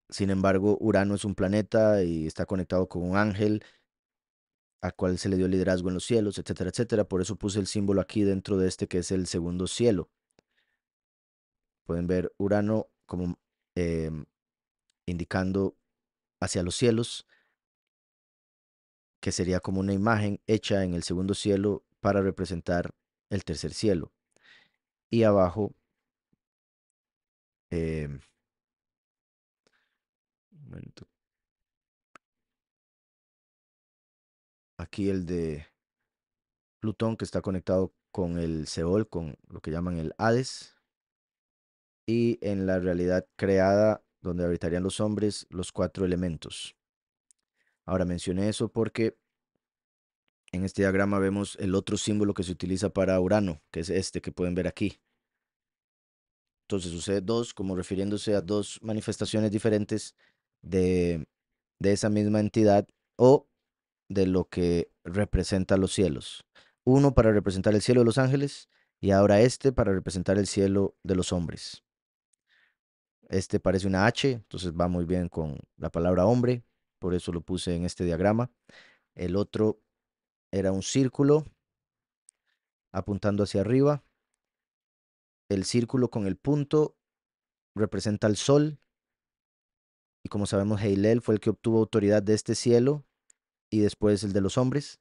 sin embargo, Urano es un planeta y está conectado con un ángel a cual se le dio liderazgo en los cielos, etcétera, etcétera. Por eso puse el símbolo aquí dentro de este que es el segundo cielo. Pueden ver Urano como em, indicando hacia los cielos, que sería como una imagen hecha en el segundo cielo para representar el tercer cielo. Y abajo, em, un momento aquí el de Plutón que está conectado con el Seol, con lo que llaman el Hades, y en la realidad creada donde habitarían los hombres los cuatro elementos. Ahora mencioné eso porque en este diagrama vemos el otro símbolo que se utiliza para Urano, que es este que pueden ver aquí. Entonces sucede dos, como refiriéndose a dos manifestaciones diferentes de, de esa misma entidad o de lo que representa los cielos. Uno para representar el cielo de los ángeles y ahora este para representar el cielo de los hombres. Este parece una H, entonces va muy bien con la palabra hombre, por eso lo puse en este diagrama. El otro era un círculo apuntando hacia arriba. El círculo con el punto representa el sol. Y como sabemos, Heilel fue el que obtuvo autoridad de este cielo y después el de los hombres,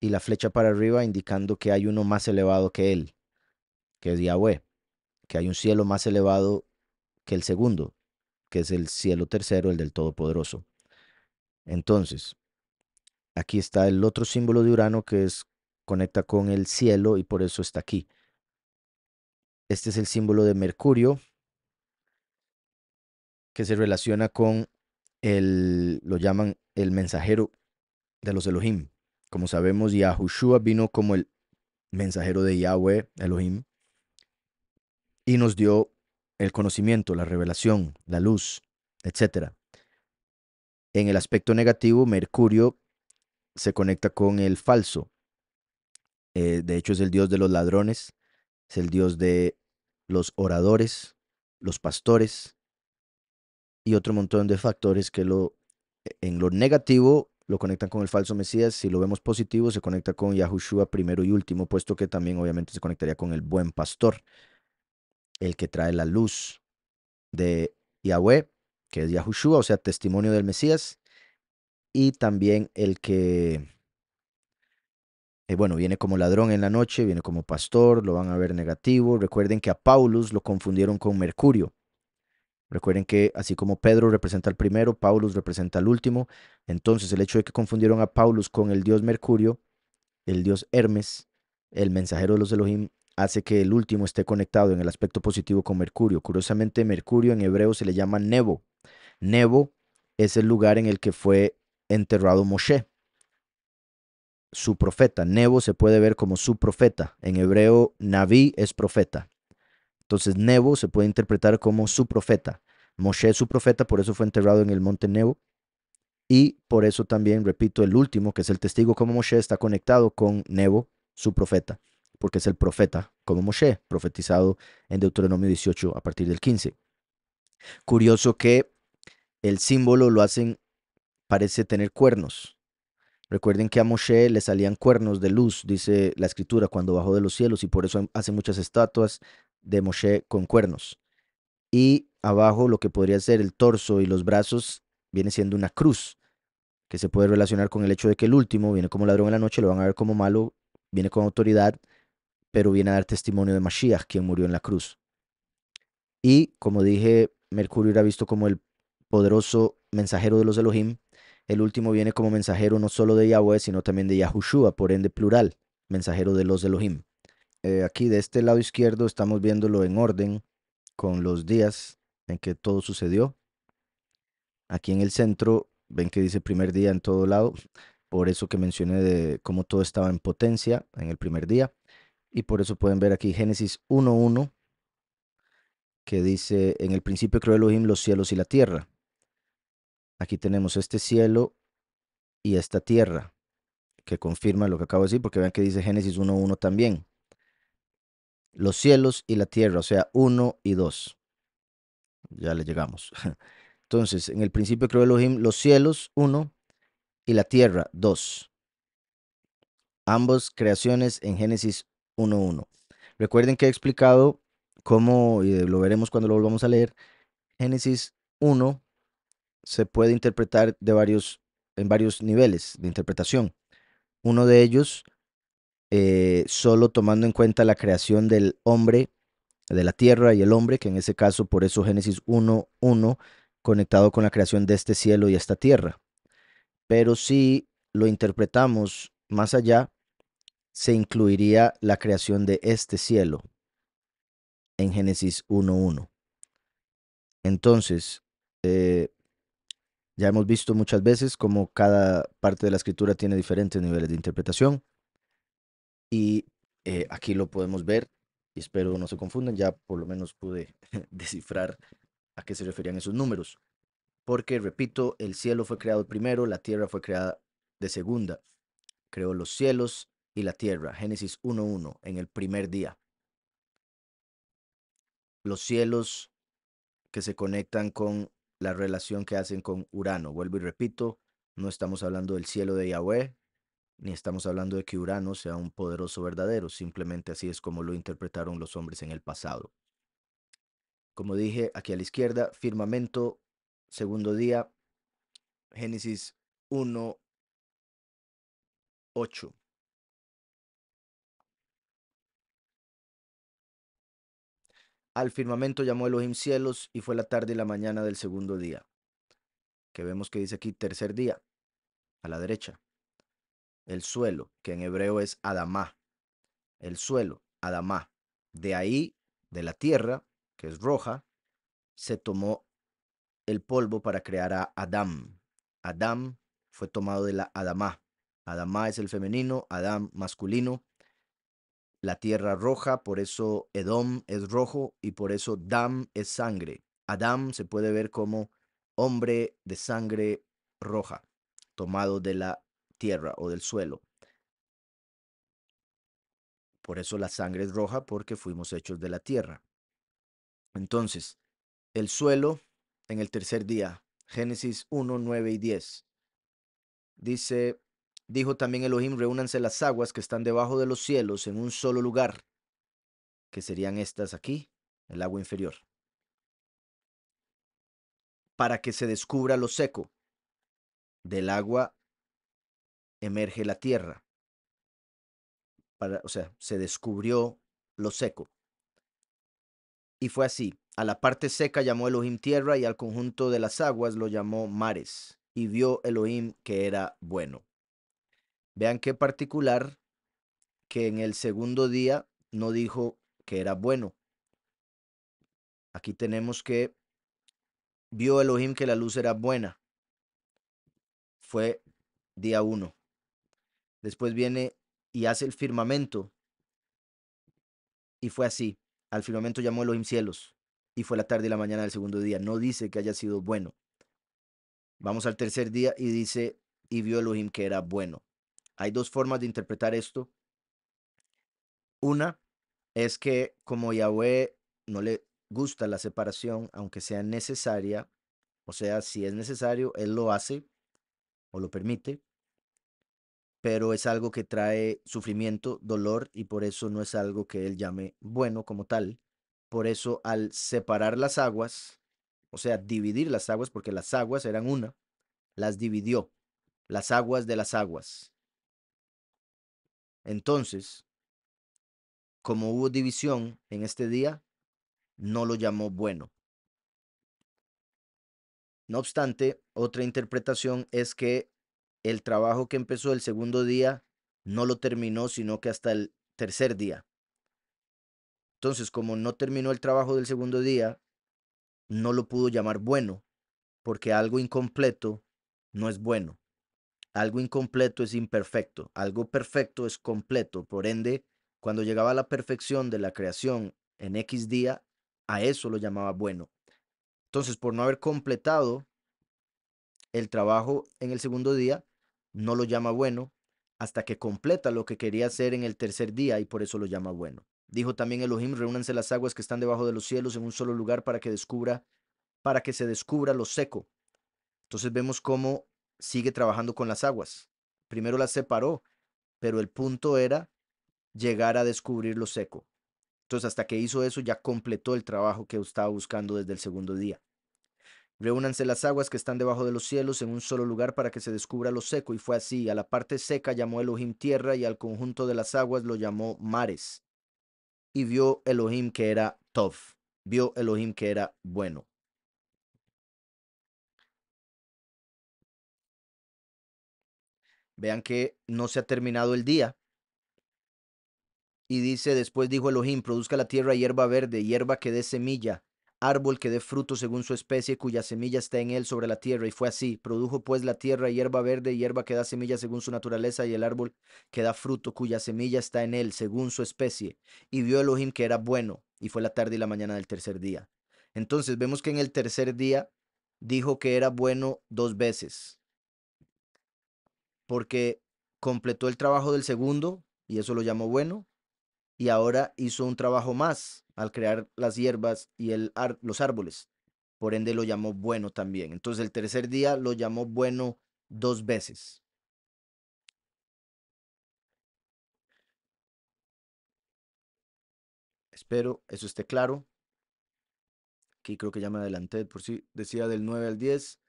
y la flecha para arriba indicando que hay uno más elevado que él, que es Yahweh, que hay un cielo más elevado que el segundo, que es el cielo tercero, el del Todopoderoso. Entonces, aquí está el otro símbolo de Urano que es conecta con el cielo y por eso está aquí. Este es el símbolo de Mercurio que se relaciona con el lo llaman el mensajero de los Elohim. Como sabemos, Yahushua vino como el mensajero de Yahweh, Elohim, y nos dio el conocimiento, la revelación, la luz, etc. En el aspecto negativo, Mercurio se conecta con el falso. Eh, de hecho, es el dios de los ladrones, es el dios de los oradores, los pastores y otro montón de factores que lo, en lo negativo lo conectan con el falso Mesías. Si lo vemos positivo, se conecta con Yahushua primero y último, puesto que también obviamente se conectaría con el buen pastor, el que trae la luz de Yahweh, que es Yahushua, o sea, testimonio del Mesías, y también el que, eh, bueno, viene como ladrón en la noche, viene como pastor, lo van a ver negativo. Recuerden que a Paulus lo confundieron con Mercurio. Recuerden que así como Pedro representa al primero, Paulus representa al último. Entonces el hecho de que confundieron a Paulus con el dios Mercurio, el dios Hermes, el mensajero de los Elohim, hace que el último esté conectado en el aspecto positivo con Mercurio. Curiosamente, Mercurio en hebreo se le llama Nebo. Nebo es el lugar en el que fue enterrado Moshe, su profeta. Nebo se puede ver como su profeta. En hebreo, Naví es profeta. Entonces Nebo se puede interpretar como su profeta. Moshe su profeta, por eso fue enterrado en el monte Nebo. Y por eso también, repito, el último, que es el testigo como Moshe, está conectado con Nebo, su profeta, porque es el profeta como Moshe, profetizado en Deuteronomio 18 a partir del 15. Curioso que el símbolo lo hacen, parece tener cuernos. Recuerden que a Moshe le salían cuernos de luz, dice la escritura, cuando bajó de los cielos, y por eso hacen muchas estatuas de Moshe con cuernos. Y abajo lo que podría ser el torso y los brazos viene siendo una cruz, que se puede relacionar con el hecho de que el último viene como ladrón en la noche, lo van a ver como malo, viene con autoridad, pero viene a dar testimonio de Mashiach, quien murió en la cruz. Y como dije, Mercurio era visto como el poderoso mensajero de los Elohim. El último viene como mensajero no solo de Yahweh, sino también de Yahushua, por ende plural, mensajero de los Elohim. Eh, aquí de este lado izquierdo estamos viéndolo en orden con los días en que todo sucedió. Aquí en el centro, ven que dice primer día en todo lado, por eso que mencioné de cómo todo estaba en potencia en el primer día. Y por eso pueden ver aquí Génesis 1.1, que dice, en el principio creó Elohim los cielos y la tierra. Aquí tenemos este cielo y esta tierra, que confirma lo que acabo de decir, porque ven que dice Génesis 1.1 también los cielos y la tierra, o sea, uno y dos. Ya le llegamos. Entonces, en el principio creó Elohim los cielos, uno, y la tierra, dos. Ambos creaciones en Génesis 1.1. Recuerden que he explicado cómo, y lo veremos cuando lo volvamos a leer, Génesis 1 se puede interpretar de varios, en varios niveles de interpretación. Uno de ellos eh, solo tomando en cuenta la creación del hombre, de la tierra y el hombre, que en ese caso por eso Génesis 1.1 conectado con la creación de este cielo y esta tierra. Pero si lo interpretamos más allá, se incluiría la creación de este cielo en Génesis 1.1. Entonces, eh, ya hemos visto muchas veces cómo cada parte de la escritura tiene diferentes niveles de interpretación. Y eh, aquí lo podemos ver, y espero no se confundan, ya por lo menos pude descifrar a qué se referían esos números. Porque, repito, el cielo fue creado primero, la tierra fue creada de segunda. Creó los cielos y la tierra, Génesis 1.1, en el primer día. Los cielos que se conectan con la relación que hacen con Urano. Vuelvo y repito, no estamos hablando del cielo de Yahweh, ni estamos hablando de que Urano sea un poderoso verdadero, simplemente así es como lo interpretaron los hombres en el pasado. Como dije, aquí a la izquierda, firmamento, segundo día, Génesis 1, 8. Al firmamento llamó Elohim cielos y fue la tarde y la mañana del segundo día, que vemos que dice aquí tercer día, a la derecha el suelo, que en hebreo es Adamá. El suelo, Adamá. De ahí, de la tierra, que es roja, se tomó el polvo para crear a Adam. Adam fue tomado de la Adamá. Adamá es el femenino, Adam masculino. La tierra roja, por eso Edom es rojo y por eso Dam es sangre. Adam se puede ver como hombre de sangre roja, tomado de la tierra o del suelo. Por eso la sangre es roja, porque fuimos hechos de la tierra. Entonces, el suelo en el tercer día, Génesis 1, 9 y 10. Dice, dijo también Elohim, reúnanse las aguas que están debajo de los cielos en un solo lugar, que serían estas aquí, el agua inferior, para que se descubra lo seco del agua emerge la tierra. Para, o sea, se descubrió lo seco. Y fue así. A la parte seca llamó Elohim tierra y al conjunto de las aguas lo llamó mares. Y vio Elohim que era bueno. Vean qué particular que en el segundo día no dijo que era bueno. Aquí tenemos que vio Elohim que la luz era buena. Fue día uno. Después viene y hace el firmamento. Y fue así. Al firmamento llamó Elohim cielos. Y fue la tarde y la mañana del segundo día. No dice que haya sido bueno. Vamos al tercer día y dice, y vio Elohim que era bueno. Hay dos formas de interpretar esto. Una es que como Yahweh no le gusta la separación, aunque sea necesaria, o sea, si es necesario, Él lo hace o lo permite pero es algo que trae sufrimiento, dolor y por eso no es algo que él llame bueno como tal. Por eso al separar las aguas, o sea, dividir las aguas, porque las aguas eran una, las dividió, las aguas de las aguas. Entonces, como hubo división en este día, no lo llamó bueno. No obstante, otra interpretación es que el trabajo que empezó el segundo día no lo terminó, sino que hasta el tercer día. Entonces, como no terminó el trabajo del segundo día, no lo pudo llamar bueno, porque algo incompleto no es bueno. Algo incompleto es imperfecto, algo perfecto es completo. Por ende, cuando llegaba a la perfección de la creación en X día, a eso lo llamaba bueno. Entonces, por no haber completado el trabajo en el segundo día, no lo llama bueno hasta que completa lo que quería hacer en el tercer día y por eso lo llama bueno. Dijo también Elohim, reúnanse las aguas que están debajo de los cielos en un solo lugar para que descubra, para que se descubra lo seco. Entonces vemos cómo sigue trabajando con las aguas. Primero las separó, pero el punto era llegar a descubrir lo seco. Entonces hasta que hizo eso ya completó el trabajo que estaba buscando desde el segundo día. Reúnanse las aguas que están debajo de los cielos en un solo lugar para que se descubra lo seco. Y fue así. A la parte seca llamó Elohim tierra y al conjunto de las aguas lo llamó mares. Y vio Elohim que era tough. Vio Elohim que era bueno. Vean que no se ha terminado el día. Y dice, después dijo Elohim, produzca la tierra hierba verde, hierba que dé semilla, árbol que dé fruto según su especie, cuya semilla está en él sobre la tierra. Y fue así. Produjo pues la tierra hierba verde, hierba que da semilla según su naturaleza, y el árbol que da fruto, cuya semilla está en él según su especie. Y vio Elohim que era bueno, y fue la tarde y la mañana del tercer día. Entonces vemos que en el tercer día dijo que era bueno dos veces, porque completó el trabajo del segundo, y eso lo llamó bueno, y ahora hizo un trabajo más al crear las hierbas y los árboles. Por ende lo llamó bueno también. Entonces el tercer día lo llamó bueno dos veces. Espero eso esté claro. Aquí creo que ya me adelanté, por si decía del 9 al 10,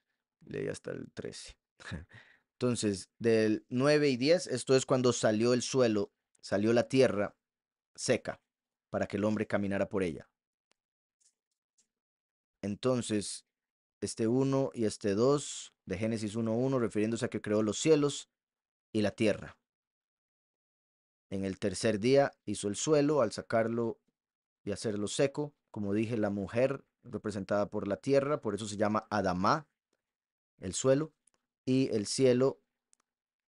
leí hasta el 13. Entonces, del 9 y 10, esto es cuando salió el suelo, salió la tierra seca para que el hombre caminara por ella. Entonces, este 1 y este 2 de Génesis 1.1, refiriéndose a que creó los cielos y la tierra. En el tercer día hizo el suelo al sacarlo y hacerlo seco. Como dije, la mujer representada por la tierra, por eso se llama adama el suelo, y el cielo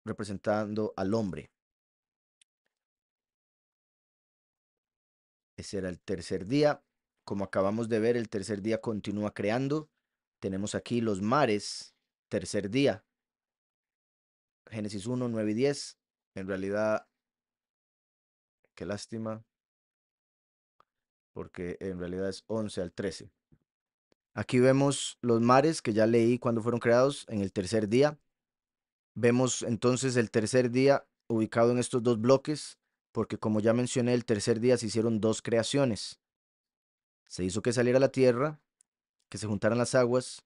representando al hombre. Ese era el tercer día. Como acabamos de ver, el tercer día continúa creando. Tenemos aquí los mares, tercer día. Génesis 1, 9 y 10. En realidad, qué lástima, porque en realidad es 11 al 13. Aquí vemos los mares que ya leí cuando fueron creados en el tercer día. Vemos entonces el tercer día ubicado en estos dos bloques, porque como ya mencioné, el tercer día se hicieron dos creaciones. Se hizo que saliera la tierra, que se juntaran las aguas,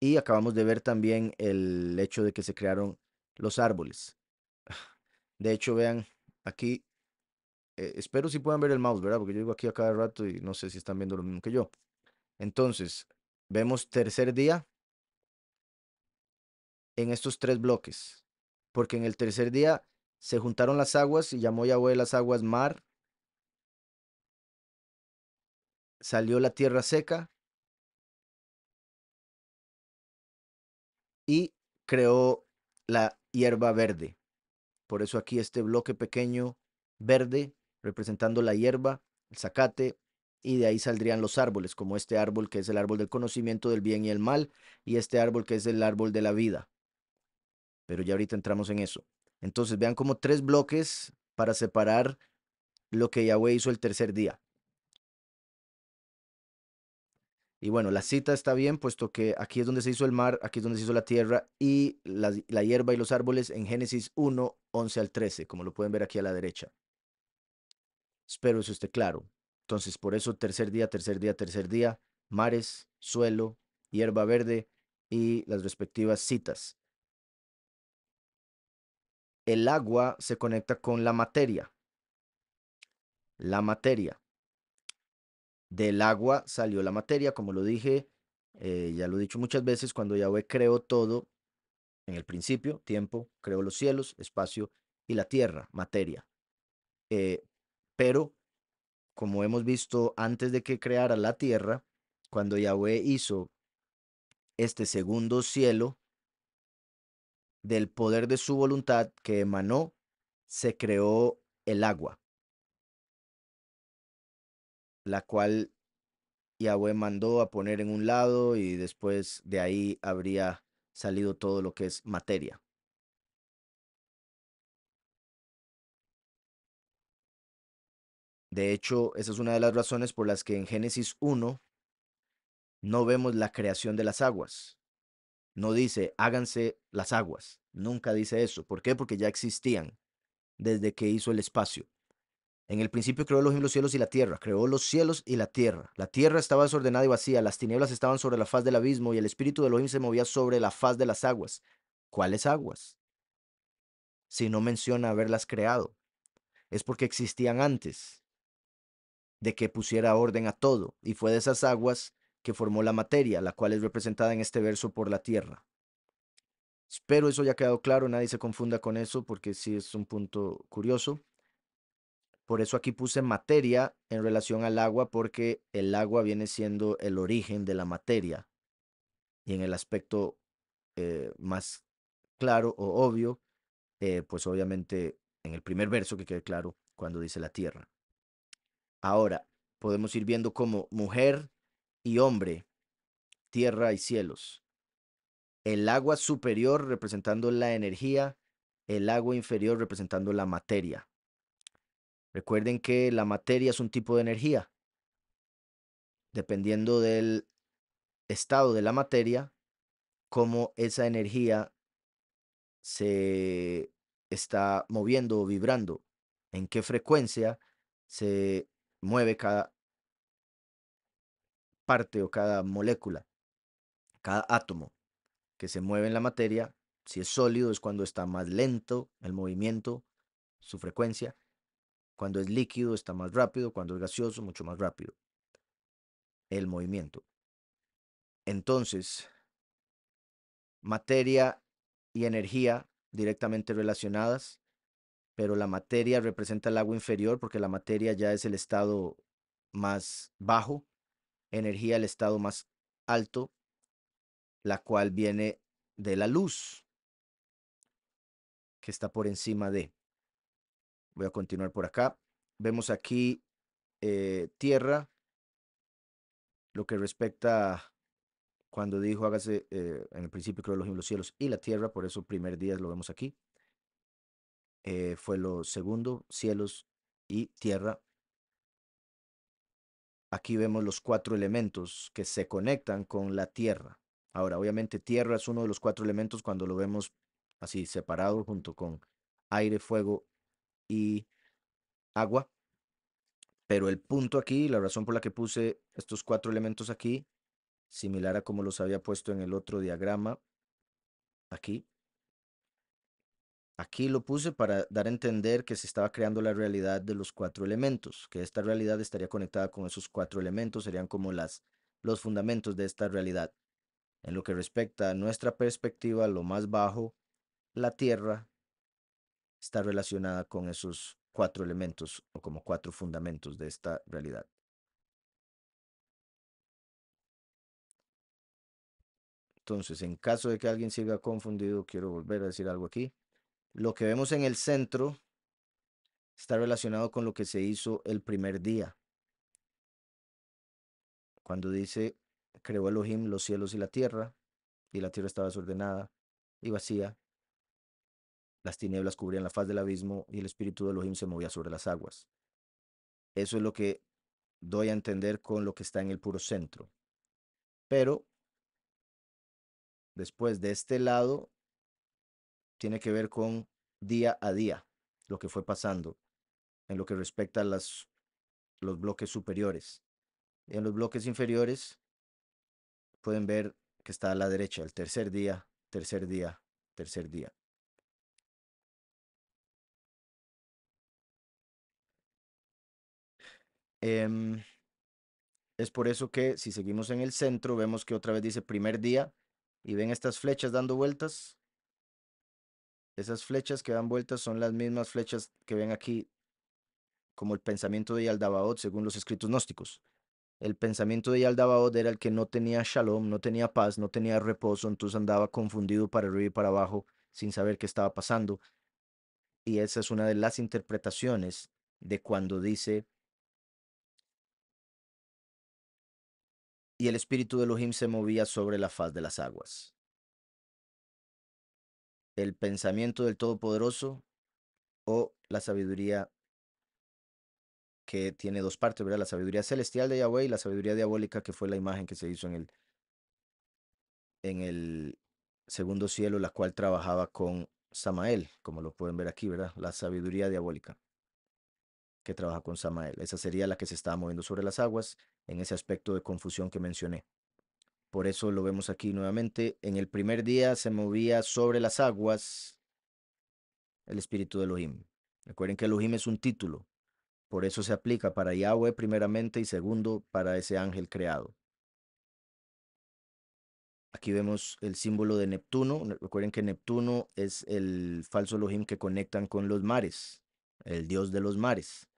y acabamos de ver también el hecho de que se crearon los árboles. De hecho, vean, aquí, eh, espero si puedan ver el mouse, ¿verdad? Porque yo digo aquí a cada rato y no sé si están viendo lo mismo que yo. Entonces, vemos tercer día en estos tres bloques, porque en el tercer día se juntaron las aguas y llamó Yahweh las aguas mar. Salió la tierra seca y creó la hierba verde. Por eso aquí este bloque pequeño verde representando la hierba, el zacate, y de ahí saldrían los árboles, como este árbol que es el árbol del conocimiento del bien y el mal, y este árbol que es el árbol de la vida. Pero ya ahorita entramos en eso. Entonces vean como tres bloques para separar lo que Yahweh hizo el tercer día. Y bueno, la cita está bien, puesto que aquí es donde se hizo el mar, aquí es donde se hizo la tierra y la, hierba y los árboles en Génesis 1, 11 al 13, como lo pueden ver aquí a la derecha. Espero eso esté claro. Entonces, por eso tercer día, tercer día, tercer día, mares, suelo, hierba verde y las respectivas citas el agua se conecta con la materia. La materia. Del agua salió la materia, como lo dije, eh, ya lo he dicho muchas veces, cuando Yahweh creó todo, en el principio, tiempo, creó los cielos, espacio y la tierra, materia. Eh, pero, como hemos visto antes de que creara la tierra, cuando Yahweh hizo este segundo cielo, del poder de su voluntad que emanó, se creó el agua, la cual Yahweh mandó a poner en un lado y después de ahí habría salido todo lo que es materia. De hecho, esa es una de las razones por las que en Génesis 1 no vemos la creación de las aguas. No dice, háganse las aguas. Nunca dice eso. ¿Por qué? Porque ya existían desde que hizo el espacio. En el principio creó los cielos y la tierra, creó los cielos y la tierra. La tierra estaba desordenada y vacía, las tinieblas estaban sobre la faz del abismo y el espíritu de Elohim se movía sobre la faz de las aguas. ¿Cuáles aguas? Si no menciona haberlas creado, es porque existían antes de que pusiera orden a todo, y fue de esas aguas que formó la materia, la cual es representada en este verso por la tierra. Espero eso haya quedado claro, nadie se confunda con eso porque sí es un punto curioso. Por eso aquí puse materia en relación al agua porque el agua viene siendo el origen de la materia. Y en el aspecto eh, más claro o obvio, eh, pues obviamente en el primer verso que quede claro cuando dice la tierra. Ahora, podemos ir viendo cómo mujer y hombre, tierra y cielos. El agua superior representando la energía, el agua inferior representando la materia. Recuerden que la materia es un tipo de energía. Dependiendo del estado de la materia, cómo esa energía se está moviendo o vibrando, en qué frecuencia se mueve cada parte o cada molécula, cada átomo que se mueve en la materia, si es sólido es cuando está más lento el movimiento, su frecuencia, cuando es líquido está más rápido, cuando es gaseoso mucho más rápido el movimiento. Entonces, materia y energía directamente relacionadas, pero la materia representa el agua inferior porque la materia ya es el estado más bajo energía al estado más alto, la cual viene de la luz, que está por encima de. Voy a continuar por acá. Vemos aquí eh, tierra, lo que respecta cuando dijo hágase eh, en el principio creó los, los cielos y la tierra, por eso primer día lo vemos aquí. Eh, fue lo segundo, cielos y tierra. Aquí vemos los cuatro elementos que se conectan con la tierra. Ahora, obviamente tierra es uno de los cuatro elementos cuando lo vemos así separado junto con aire, fuego y agua. Pero el punto aquí, la razón por la que puse estos cuatro elementos aquí, similar a como los había puesto en el otro diagrama, aquí, Aquí lo puse para dar a entender que se estaba creando la realidad de los cuatro elementos, que esta realidad estaría conectada con esos cuatro elementos, serían como las, los fundamentos de esta realidad. En lo que respecta a nuestra perspectiva, lo más bajo, la tierra, está relacionada con esos cuatro elementos o como cuatro fundamentos de esta realidad. Entonces, en caso de que alguien siga confundido, quiero volver a decir algo aquí. Lo que vemos en el centro está relacionado con lo que se hizo el primer día. Cuando dice, creó Elohim los cielos y la tierra, y la tierra estaba desordenada y vacía. Las tinieblas cubrían la faz del abismo y el espíritu de Elohim se movía sobre las aguas. Eso es lo que doy a entender con lo que está en el puro centro. Pero después de este lado tiene que ver con día a día, lo que fue pasando en lo que respecta a los bloques superiores. En los bloques inferiores pueden ver que está a la derecha, el tercer día, tercer día, tercer día. Em, es por eso que si seguimos en el centro, vemos que otra vez dice primer día y ven estas flechas dando vueltas. Esas flechas que dan vueltas son las mismas flechas que ven aquí como el pensamiento de Yaldabaoth según los escritos gnósticos. El pensamiento de Yaldabaoth era el que no tenía shalom, no tenía paz, no tenía reposo, entonces andaba confundido para arriba y para abajo sin saber qué estaba pasando. Y esa es una de las interpretaciones de cuando dice, y el espíritu de Elohim se movía sobre la faz de las aguas el pensamiento del Todopoderoso o la sabiduría que tiene dos partes, ¿verdad? La sabiduría celestial de Yahweh y la sabiduría diabólica que fue la imagen que se hizo en el, en el segundo cielo, la cual trabajaba con Samael, como lo pueden ver aquí, ¿verdad? La sabiduría diabólica que trabaja con Samael. Esa sería la que se estaba moviendo sobre las aguas en ese aspecto de confusión que mencioné. Por eso lo vemos aquí nuevamente. En el primer día se movía sobre las aguas el espíritu de Elohim. Recuerden que Elohim es un título. Por eso se aplica para Yahweh primeramente y segundo para ese ángel creado. Aquí vemos el símbolo de Neptuno. Recuerden que Neptuno es el falso Elohim que conectan con los mares, el dios de los mares.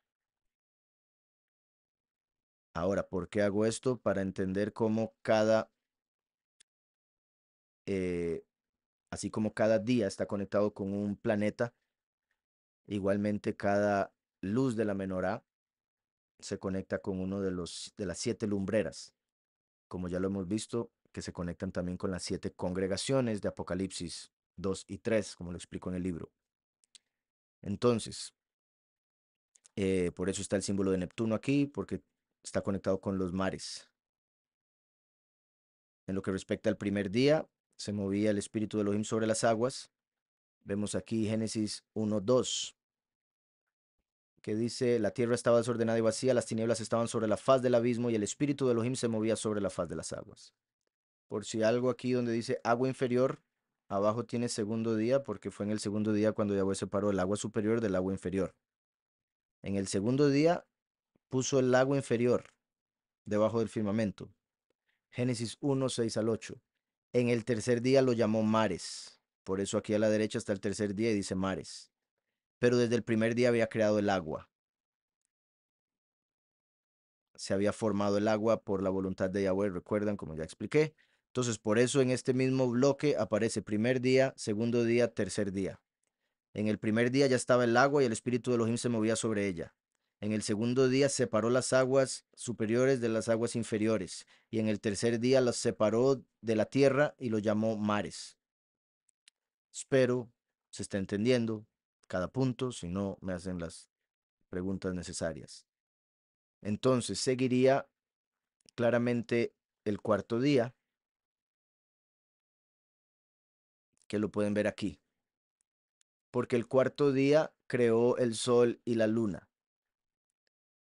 Ahora, ¿por qué hago esto? Para entender cómo cada eh, así como cada día está conectado con un planeta, igualmente cada luz de la menorá se conecta con uno de los de las siete lumbreras, como ya lo hemos visto, que se conectan también con las siete congregaciones de Apocalipsis 2 y 3, como lo explico en el libro. Entonces, eh, por eso está el símbolo de Neptuno aquí, porque está conectado con los mares. En lo que respecta al primer día, se movía el espíritu de Elohim sobre las aguas. Vemos aquí Génesis 1.2, que dice, la tierra estaba desordenada y vacía, las tinieblas estaban sobre la faz del abismo y el espíritu de Elohim se movía sobre la faz de las aguas. Por si algo aquí donde dice agua inferior, abajo tiene segundo día, porque fue en el segundo día cuando Yahweh separó el agua superior del agua inferior. En el segundo día puso el agua inferior debajo del firmamento. Génesis 16 al 8. En el tercer día lo llamó mares. Por eso aquí a la derecha está el tercer día y dice mares. Pero desde el primer día había creado el agua. Se había formado el agua por la voluntad de Yahweh, recuerdan, como ya expliqué. Entonces, por eso en este mismo bloque aparece primer día, segundo día, tercer día. En el primer día ya estaba el agua y el espíritu de Elohim se movía sobre ella. En el segundo día separó las aguas superiores de las aguas inferiores, y en el tercer día las separó de la tierra y lo llamó mares. Espero se está entendiendo cada punto, si no me hacen las preguntas necesarias. Entonces seguiría claramente el cuarto día, que lo pueden ver aquí, porque el cuarto día creó el sol y la luna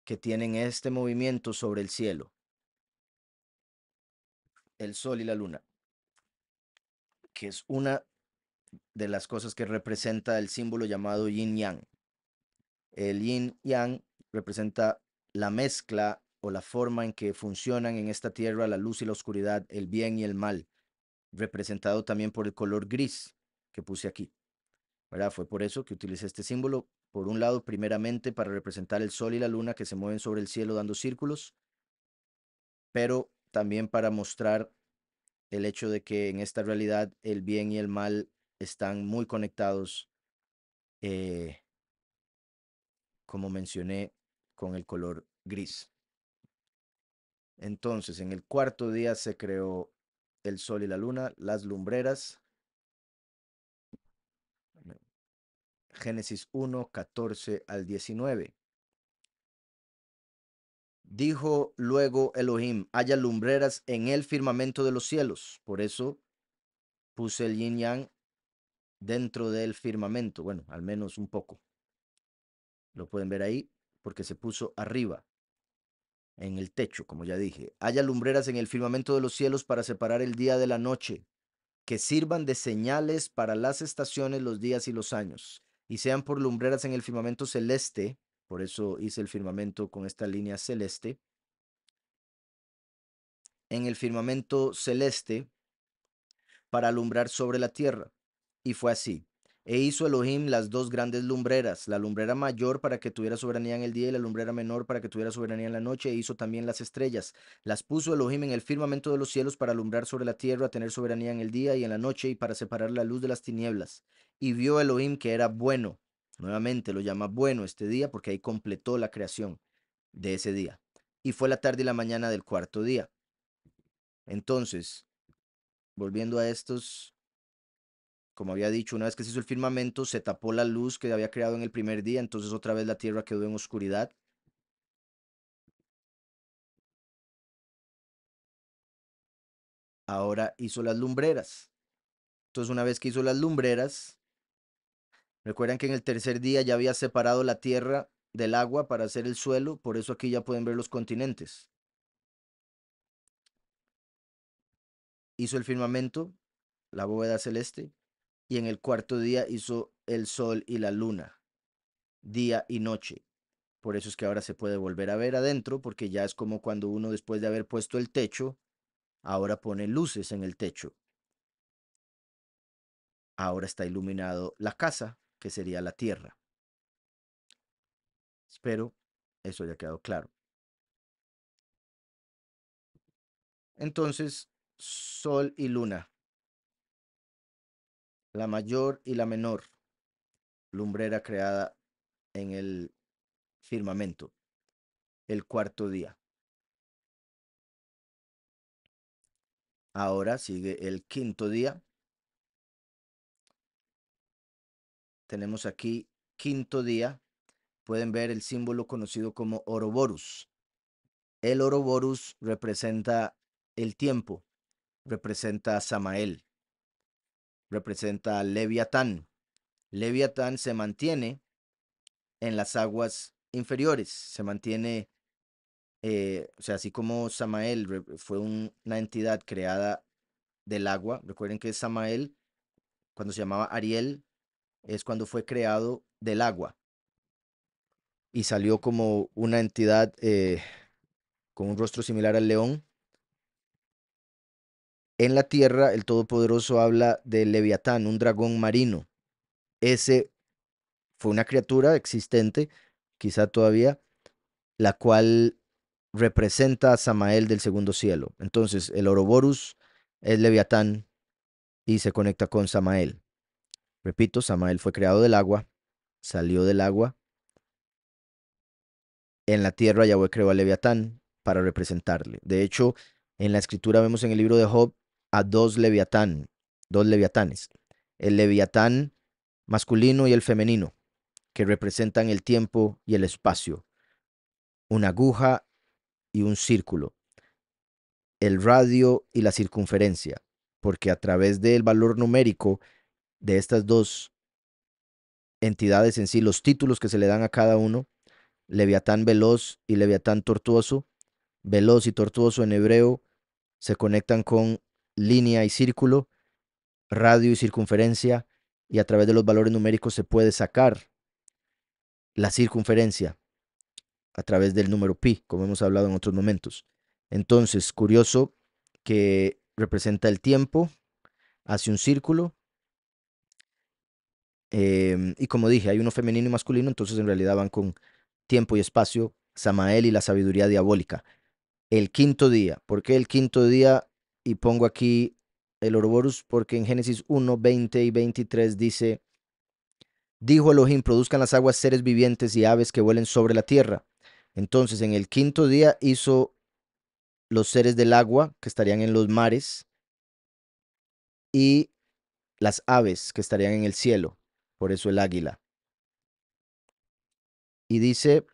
que tienen este movimiento sobre el cielo, el sol y la luna, que es una de las cosas que representa el símbolo llamado yin yang. El yin yang representa la mezcla o la forma en que funcionan en esta tierra la luz y la oscuridad, el bien y el mal, representado también por el color gris que puse aquí. ¿Verdad? Fue por eso que utilicé este símbolo por un lado, primeramente, para representar el sol y la luna que se mueven sobre el cielo dando círculos, pero también para mostrar el hecho de que en esta realidad el bien y el mal están muy conectados, eh, como mencioné, con el color gris. Entonces, en el cuarto día se creó el sol y la luna, las lumbreras, Génesis 1, 14 al 19. Dijo luego Elohim, haya lumbreras en el firmamento de los cielos. Por eso puse el yin yang dentro del firmamento. Bueno, al menos un poco. Lo pueden ver ahí porque se puso arriba, en el techo, como ya dije. Haya lumbreras en el firmamento de los cielos para separar el día de la noche, que sirvan de señales para las estaciones, los días y los años y sean por lumbreras en el firmamento celeste, por eso hice el firmamento con esta línea celeste, en el firmamento celeste para alumbrar sobre la tierra. Y fue así. E hizo Elohim las dos grandes lumbreras, la lumbrera mayor para que tuviera soberanía en el día y la lumbrera menor para que tuviera soberanía en la noche, e hizo también las estrellas. Las puso Elohim en el firmamento de los cielos para alumbrar sobre la tierra, tener soberanía en el día y en la noche, y para separar la luz de las tinieblas. Y vio Elohim que era bueno. Nuevamente lo llama bueno este día porque ahí completó la creación de ese día. Y fue la tarde y la mañana del cuarto día. Entonces, volviendo a estos como había dicho, una vez que se hizo el firmamento, se tapó la luz que había creado en el primer día, entonces otra vez la tierra quedó en oscuridad. Ahora hizo las lumbreras. Entonces, una vez que hizo las lumbreras, recuerdan que en el tercer día ya había separado la tierra del agua para hacer el suelo, por eso aquí ya pueden ver los continentes. Hizo el firmamento, la bóveda celeste, y en el cuarto día hizo el sol y la luna, día y noche. Por eso es que ahora se puede volver a ver adentro, porque ya es como cuando uno después de haber puesto el techo, ahora pone luces en el techo. Ahora está iluminado la casa, que sería la tierra. Espero eso haya quedado claro. Entonces, sol y luna la mayor y la menor lumbrera creada en el firmamento, el cuarto día. Ahora sigue el quinto día. Tenemos aquí quinto día. Pueden ver el símbolo conocido como Oroborus. El Oroborus representa el tiempo, representa a Samael representa Leviatán. Leviatán se mantiene en las aguas inferiores, se mantiene, eh, o sea, así como Samael fue una entidad creada del agua, recuerden que Samael, cuando se llamaba Ariel, es cuando fue creado del agua y salió como una entidad eh, con un rostro similar al león en la tierra, el Todopoderoso habla de Leviatán, un dragón marino. Ese fue una criatura existente, quizá todavía, la cual representa a Samael del segundo cielo. Entonces, el Oroborus es Leviatán y se conecta con Samael. Repito, Samael fue creado del agua, salió del agua. En la tierra Yahweh creó a Leviatán para representarle. De hecho, en la escritura vemos en el libro de Job a dos leviatán, dos leviatanes, el leviatán masculino y el femenino, que representan el tiempo y el espacio, una aguja y un círculo, el radio y la circunferencia, porque a través del valor numérico de estas dos entidades en sí, los títulos que se le dan a cada uno, Leviatán veloz y Leviatán tortuoso, veloz y tortuoso en hebreo, se conectan con línea y círculo, radio y circunferencia, y a través de los valores numéricos se puede sacar la circunferencia a través del número pi, como hemos hablado en otros momentos. Entonces, curioso que representa el tiempo, hace un círculo, em, y como dije, hay uno femenino y masculino, entonces en realidad van con tiempo y espacio, Samael y la sabiduría diabólica. El quinto día, ¿por qué el quinto día y pongo aquí el Ouroboros porque en Génesis 1, 20 y 23 dice, dijo Elohim, produzcan las aguas seres vivientes y aves que vuelen sobre la tierra. Entonces en el quinto día hizo los seres del agua que estarían en los mares y las aves que estarían en el cielo, por eso el águila. Y dice,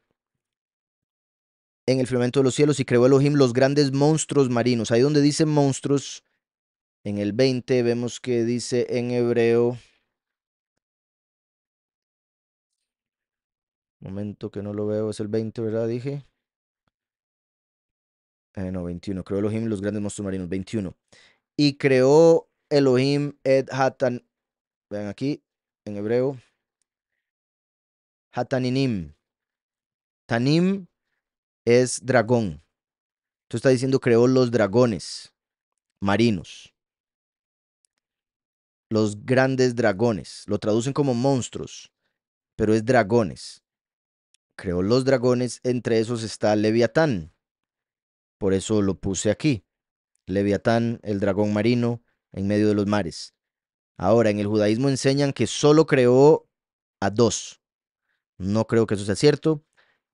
en el firmamento de los cielos y creó Elohim los grandes monstruos marinos. Ahí donde dice monstruos, en el 20 vemos que dice en hebreo... Momento que no lo veo, es el 20, ¿verdad? Dije. Eh, no, 21. Creó Elohim los grandes monstruos marinos. 21. Y creó Elohim Ed Hatan. Vean aquí, en hebreo. Hataninim. Tanim es dragón. Tú estás diciendo creó los dragones marinos. Los grandes dragones. Lo traducen como monstruos, pero es dragones. Creó los dragones, entre esos está Leviatán. Por eso lo puse aquí. Leviatán, el dragón marino, en medio de los mares. Ahora, en el judaísmo enseñan que solo creó a dos. No creo que eso sea cierto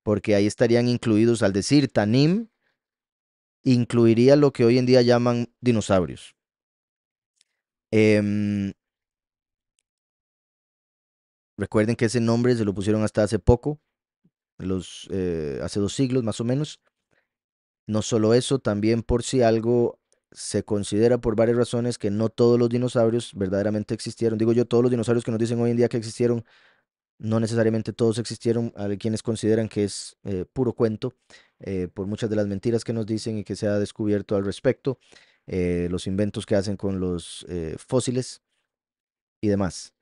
porque ahí estarían incluidos, al decir Tanim, incluiría lo que hoy en día llaman dinosaurios. Em, recuerden que ese nombre se lo pusieron hasta hace poco, eh, hace dos siglos más o menos. No solo eso, también por si algo se considera por varias razones que no todos los dinosaurios verdaderamente existieron. Digo yo, todos los dinosaurios que nos dicen hoy en día que existieron no necesariamente todos existieron, hay quienes consideran que es eh, puro cuento eh, por muchas de las mentiras que nos dicen y que se ha descubierto al respecto, eh, los inventos que hacen con los fósiles y demás.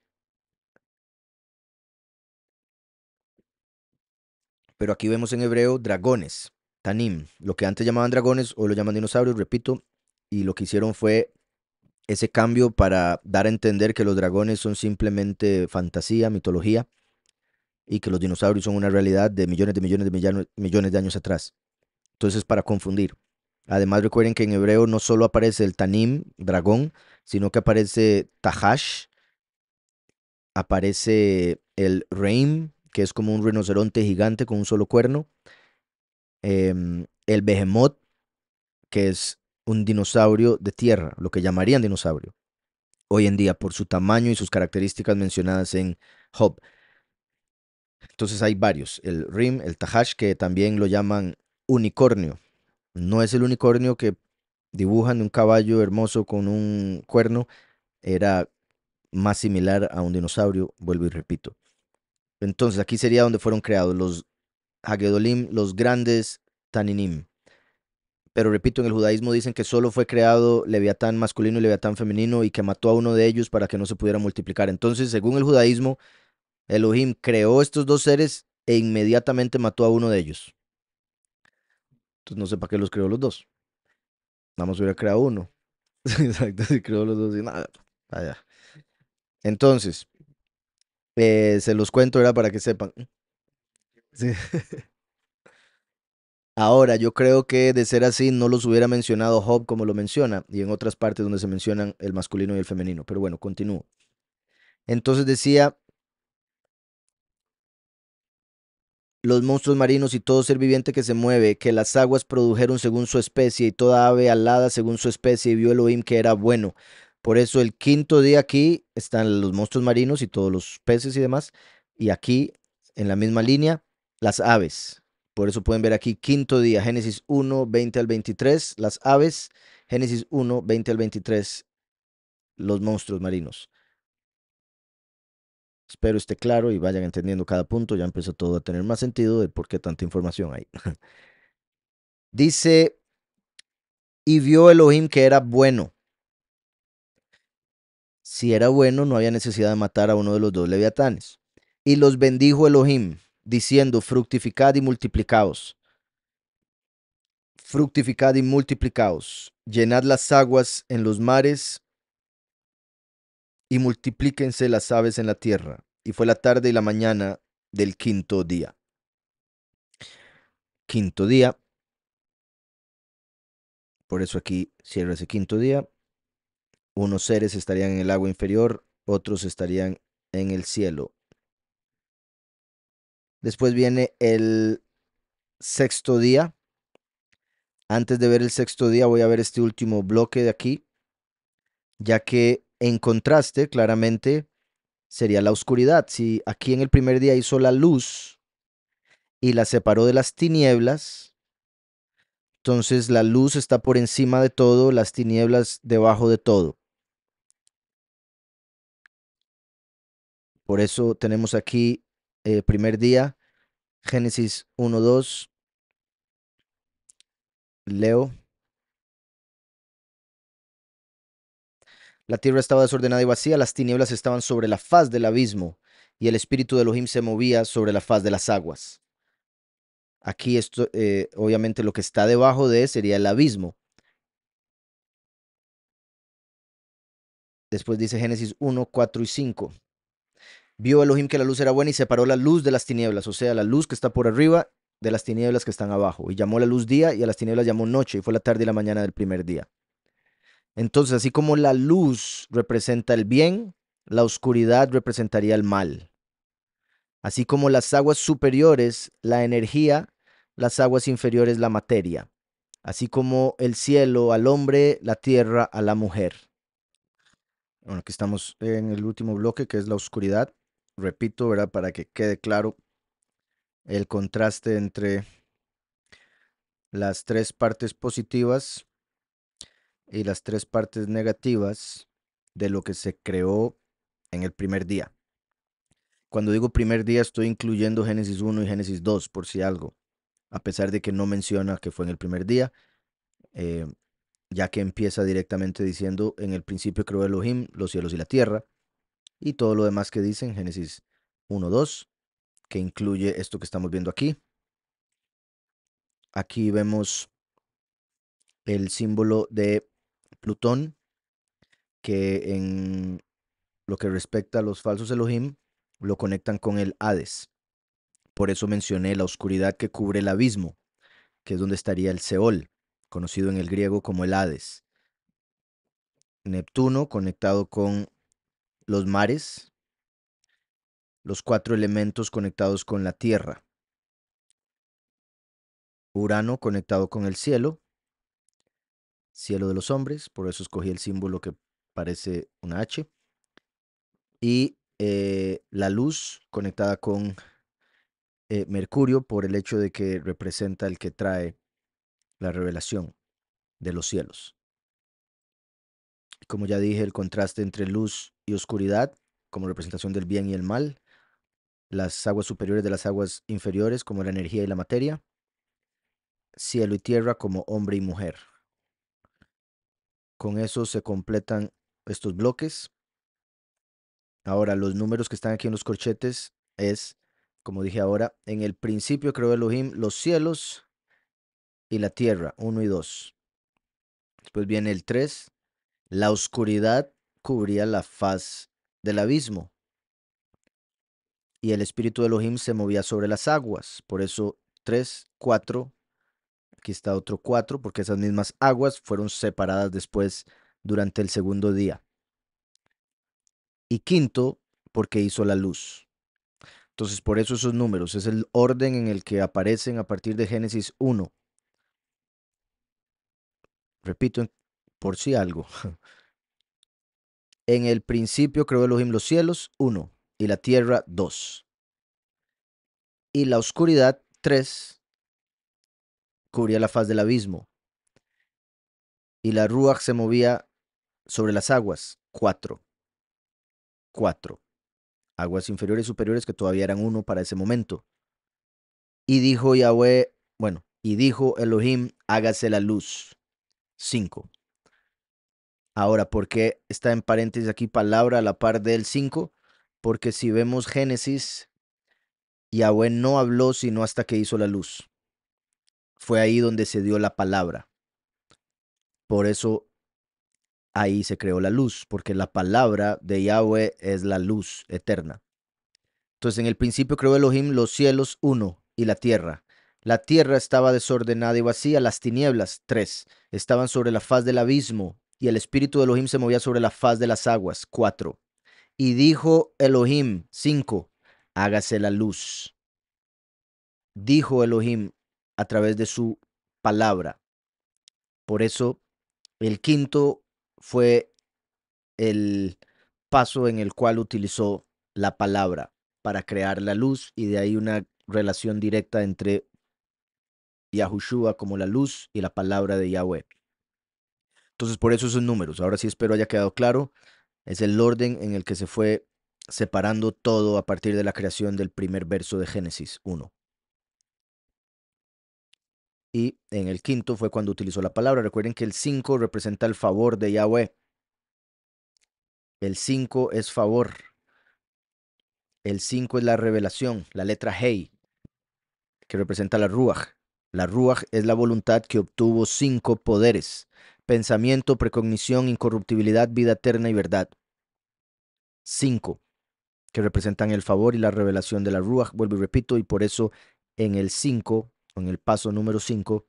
Pero aquí vemos en hebreo dragones, tanim, lo que antes llamaban dragones o lo llaman dinosaurios, repito, y lo que hicieron fue ese cambio para dar a entender que los dragones son simplemente fantasía, mitología, y que los dinosaurios son una realidad de millones de millones de millones de años atrás. Entonces, es para confundir. Además, recuerden que en hebreo no solo aparece el Tanim, dragón, sino que aparece Tahash, aparece el Reim, que es como un rinoceronte gigante con un solo cuerno, em, el Behemoth, que es un dinosaurio de tierra, lo que llamarían dinosaurio, hoy en día por su tamaño y sus características mencionadas en Hobb. Entonces hay varios. El rim, el tahash, que también lo llaman unicornio. No es el unicornio que dibujan de un caballo hermoso con un cuerno. Era más similar a un dinosaurio, vuelvo y repito. Entonces aquí sería donde fueron creados los Hagedolim, los grandes Taninim. Pero repito, en el judaísmo dicen que solo fue creado Leviatán masculino y Leviatán femenino y que mató a uno de ellos para que no se pudiera multiplicar. Entonces, según el judaísmo, Elohim creó estos dos seres e inmediatamente mató a uno de ellos. Entonces no sé para qué los creó los dos. Vamos más hubiera creado uno. Exacto, si creó los dos y nada. Entonces, eh, se los cuento, era para que sepan. Ahora, yo creo que de ser así no los hubiera mencionado Job como lo menciona y en otras partes donde se mencionan el masculino y el femenino. Pero bueno, continúo. Entonces decía los monstruos marinos y todo ser viviente que se mueve, que las aguas produjeron según su especie y toda ave alada según su especie, y vio Elohim que era bueno. Por eso el quinto día aquí están los monstruos marinos y todos los peces y demás, y aquí en la misma línea las aves. Por eso pueden ver aquí quinto día, Génesis 1, 20 al 23, las aves, Génesis 1, 20 al 23, los monstruos marinos. Espero esté claro y vayan entendiendo cada punto. Ya empezó todo a tener más sentido de por qué tanta información hay. Dice, y vio Elohim que era bueno. Si era bueno, no había necesidad de matar a uno de los dos leviatanes. Y los bendijo Elohim, diciendo, fructificad y multiplicaos. Fructificad y multiplicaos. Llenad las aguas en los mares y multiplíquense las aves en la tierra. Y fue la tarde y la mañana del quinto día. Quinto día. Por eso aquí cierra ese quinto día. Unos seres estarían en el agua inferior, otros estarían en el cielo. Después viene el sexto día. Antes de ver el sexto día voy a ver este último bloque de aquí, ya que en contraste, claramente, sería la oscuridad. Si aquí en el primer día hizo la luz y la separó de las tinieblas, entonces la luz está por encima de todo, las tinieblas debajo de todo. Por eso tenemos aquí el eh, primer día, Génesis 1, 2. Leo. La tierra estaba desordenada y vacía, las tinieblas estaban sobre la faz del abismo, y el espíritu de Elohim se movía sobre la faz de las aguas. Aquí esto, eh, obviamente lo que está debajo de sería el abismo. Después dice Génesis 1, 4 y 5. Vio Elohim que la luz era buena y separó la luz de las tinieblas, o sea, la luz que está por arriba de las tinieblas que están abajo. Y llamó la luz día y a las tinieblas llamó noche, y fue la tarde y la mañana del primer día. Entonces, así como la luz representa el bien, la oscuridad representaría el mal. Así como las aguas superiores, la energía, las aguas inferiores, la materia. Así como el cielo al hombre, la tierra a la mujer. Bueno, aquí estamos en el último bloque que es la oscuridad. Repito, ¿verdad? Para que quede claro el contraste entre las tres partes positivas y las tres partes negativas de lo que se creó en el primer día. Cuando digo primer día estoy incluyendo Génesis 1 y Génesis 2 por si algo, a pesar de que no menciona que fue en el primer día, eh, ya que empieza directamente diciendo en el principio creó Elohim los cielos y la tierra y todo lo demás que dice en Génesis 1, 2, que incluye esto que estamos viendo aquí. Aquí vemos el símbolo de Plutón, que en lo que respecta a los falsos Elohim, lo conectan con el Hades. Por eso mencioné la oscuridad que cubre el abismo, que es donde estaría el Seol, conocido en el griego como el Hades. Neptuno conectado con los mares, los cuatro elementos conectados con la tierra, Urano conectado con el cielo cielo de los hombres, por eso escogí el símbolo que parece una H. Y eh, la luz conectada con eh, Mercurio por el hecho de que representa el que trae la revelación de los cielos. Como ya dije, el contraste entre luz y oscuridad como representación del bien y el mal, las aguas superiores de las aguas inferiores como la energía y la materia, cielo y tierra como hombre y mujer. Con eso se completan estos bloques. Ahora, los números que están aquí en los corchetes es, como dije ahora, en el principio creó Elohim los cielos y la tierra, 1 y 2. Después viene el 3. La oscuridad cubría la faz del abismo. Y el espíritu de Elohim se movía sobre las aguas. Por eso 3, 4 Aquí está otro cuatro, porque esas mismas aguas fueron separadas después durante el segundo día. Y quinto, porque hizo la luz. Entonces, por eso esos números, es el orden en el que aparecen a partir de Génesis 1. Repito, por si algo. En el principio creó Elohim los cielos, 1, y la tierra, 2. Y la oscuridad, 3, cubría la faz del abismo, y la Ruach se movía sobre las aguas. Cuatro. Cuatro. Aguas inferiores y superiores que todavía eran uno para ese momento. Y dijo Yahweh, bueno, y dijo Elohim, hágase la luz. Cinco. Ahora, ¿por qué está en paréntesis aquí palabra a la par del cinco? Porque si vemos Génesis, Yahweh no habló sino hasta que hizo la luz. Fue ahí donde se dio la palabra. Por eso ahí se creó la luz, porque la palabra de Yahweh es la luz eterna. Entonces en el principio creó Elohim los cielos uno y la tierra. La tierra estaba desordenada y vacía, las tinieblas tres estaban sobre la faz del abismo y el espíritu de Elohim se movía sobre la faz de las aguas cuatro. Y dijo Elohim cinco, hágase la luz. Dijo Elohim, a través de su palabra. Por eso el quinto fue el paso en el cual utilizó la palabra para crear la luz y de ahí una relación directa entre Yahushua como la luz y la palabra de Yahweh. Entonces por eso esos números. Ahora sí espero haya quedado claro. Es el orden en el que se fue separando todo a partir de la creación del primer verso de Génesis 1 y en el quinto fue cuando utilizó la palabra. Recuerden que el cinco representa el favor de Yahweh. El 5 es favor. El 5 es la revelación, la letra Hei, que representa la Ruach. La Ruach es la voluntad que obtuvo cinco poderes: pensamiento, precognición, incorruptibilidad, vida eterna y verdad. Cinco, que representan el favor y la revelación de la Ruach. Vuelvo y repito, y por eso en el 5 en el paso número 5,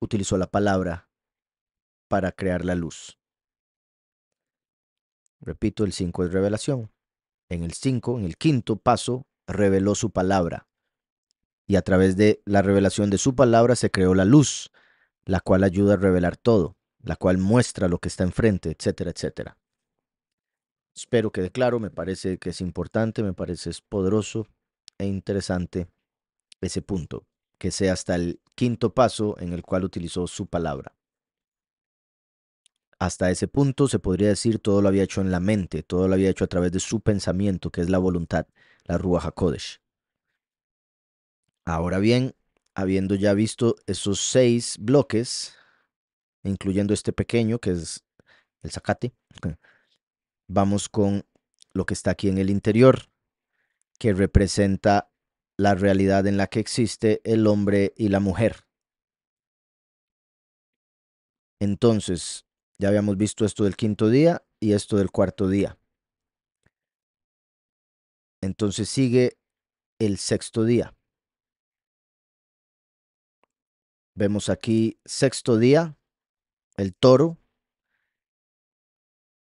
utilizó la palabra para crear la luz. Repito, el 5 es revelación. En el 5, en el quinto paso, reveló su palabra. Y a través de la revelación de su palabra se creó la luz, la cual ayuda a revelar todo, la cual muestra lo que está enfrente, etcétera, etcétera. Espero quede claro, me parece que es importante, me parece es poderoso e interesante ese punto que sea hasta el quinto paso en el cual utilizó su palabra. Hasta ese punto se podría decir todo lo había hecho en la mente, todo lo había hecho a través de su pensamiento, que es la voluntad, la Ruach HaKodesh. Ahora bien, habiendo ya visto esos seis bloques, incluyendo este pequeño que es el zacate, vamos con lo que está aquí en el interior, que representa la realidad en la que existe el hombre y la mujer. Entonces, ya habíamos visto esto del quinto día y esto del cuarto día. Entonces sigue el sexto día. Vemos aquí sexto día, el toro.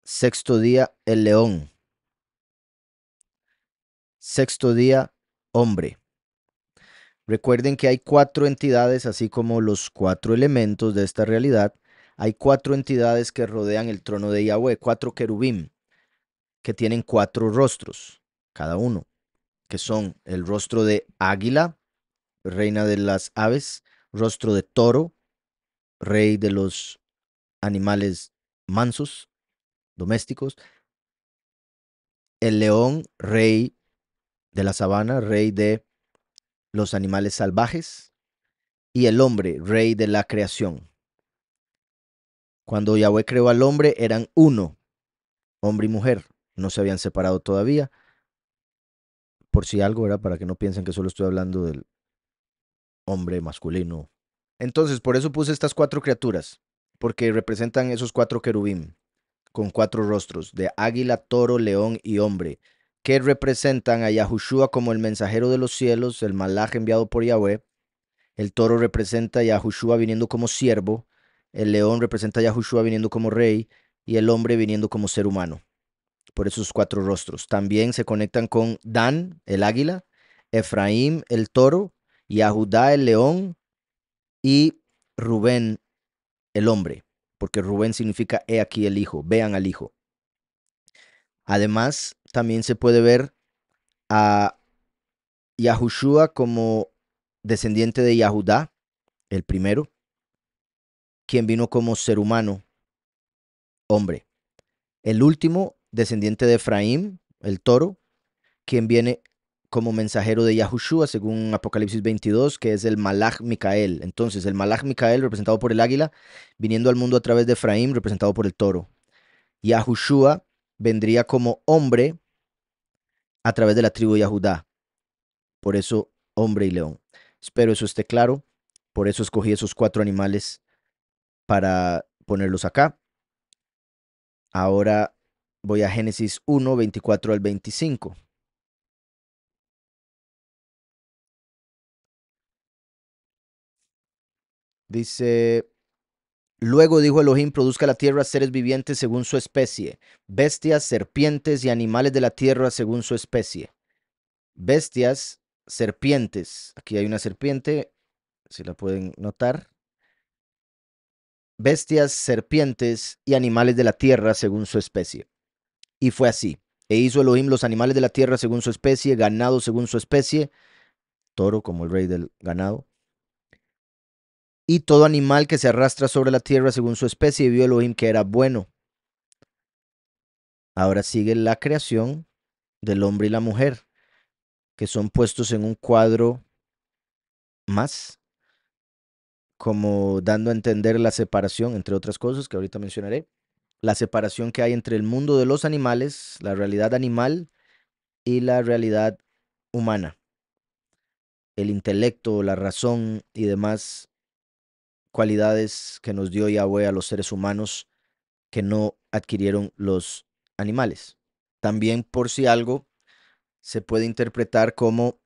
Sexto día, el león. Sexto día, hombre. Recuerden que hay cuatro entidades, así como los cuatro elementos de esta realidad. Hay cuatro entidades que rodean el trono de Yahweh, cuatro querubín, que tienen cuatro rostros, cada uno, que son el rostro de águila, reina de las aves, rostro de toro, rey de los animales mansos, domésticos, el león, rey de la sabana, rey de los animales salvajes, y el hombre, rey de la creación. Cuando Yahweh creó al hombre eran uno, hombre y mujer, no se habían separado todavía. Por si algo era para que no piensen que solo estoy hablando del hombre masculino. Entonces, por eso puse estas cuatro criaturas, porque representan esos cuatro querubín, con cuatro rostros, de águila, toro, león y hombre, que representan a Yahushua como el mensajero de los cielos, el malaj enviado por Yahweh. El toro representa a Yahushua viniendo como siervo, el león representa a Yahushua viniendo como rey y el hombre viniendo como ser humano. Por esos cuatro rostros. También se conectan con Dan, el águila, Efraín, el toro, Yahudá, el león y Rubén, el hombre, porque Rubén significa he aquí el hijo, vean al hijo. Además, también se puede ver a Yahushua como descendiente de Yahudá, el primero, quien vino como ser humano, hombre. El último, descendiente de Efraín, el toro, quien viene como mensajero de Yahushua, según Apocalipsis 22, que es el Malach Micael. Entonces, el Malach Micael, representado por el águila, viniendo al mundo a través de Efraín, representado por el toro. Yahushua vendría como hombre a través de la tribu de Judá, Por eso, hombre y león. Espero eso esté claro. Por eso escogí esos cuatro animales para ponerlos acá. Ahora voy a Génesis 1, 24 al 25. Dice Luego dijo Elohim, produzca la tierra seres vivientes según su especie, bestias, serpientes y animales de la tierra según su especie. Bestias, serpientes. Aquí hay una serpiente, si la pueden notar. Bestias, serpientes y animales de la tierra según su especie. Y fue así. E hizo Elohim los animales de la tierra según su especie, ganado según su especie, toro como el rey del ganado, y todo animal que se arrastra sobre la tierra según su especie, y vio Elohim que era bueno. Ahora sigue la creación del hombre y la mujer, que son puestos en un cuadro más, como dando a entender la separación, entre otras cosas que ahorita mencionaré, la separación que hay entre el mundo de los animales, la realidad animal y la realidad humana. El intelecto, la razón y demás cualidades que nos dio Yahweh a los seres humanos que no adquirieron los animales. También por si algo se puede interpretar como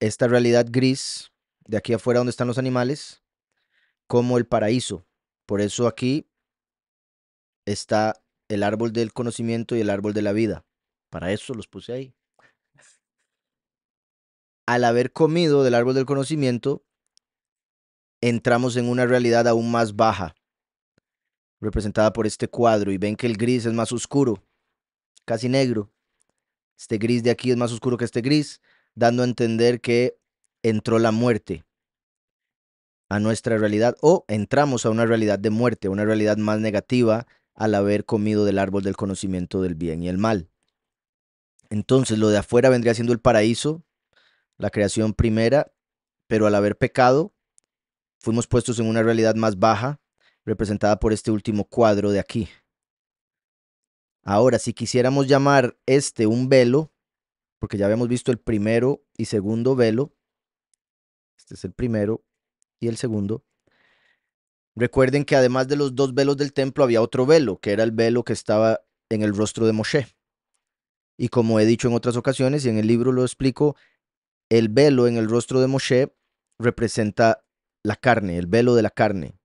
esta realidad gris de aquí afuera donde están los animales, como el paraíso. Por eso aquí está el árbol del conocimiento y el árbol de la vida. Para eso los puse ahí. Al haber comido del árbol del conocimiento, entramos en una realidad aún más baja, representada por este cuadro, y ven que el gris es más oscuro, casi negro. Este gris de aquí es más oscuro que este gris, dando a entender que entró la muerte a nuestra realidad o entramos a una realidad de muerte, una realidad más negativa al haber comido del árbol del conocimiento del bien y el mal. Entonces lo de afuera vendría siendo el paraíso, la creación primera, pero al haber pecado, fuimos puestos en una realidad más baja, representada por este último cuadro de aquí. Ahora, si quisiéramos llamar este un velo, porque ya habíamos visto el primero y segundo velo, este es el primero y el segundo, recuerden que además de los dos velos del templo había otro velo, que era el velo que estaba en el rostro de Moshe. Y como he dicho en otras ocasiones y en el libro lo explico, el velo en el rostro de Moshe representa la carne, el velo de la carne,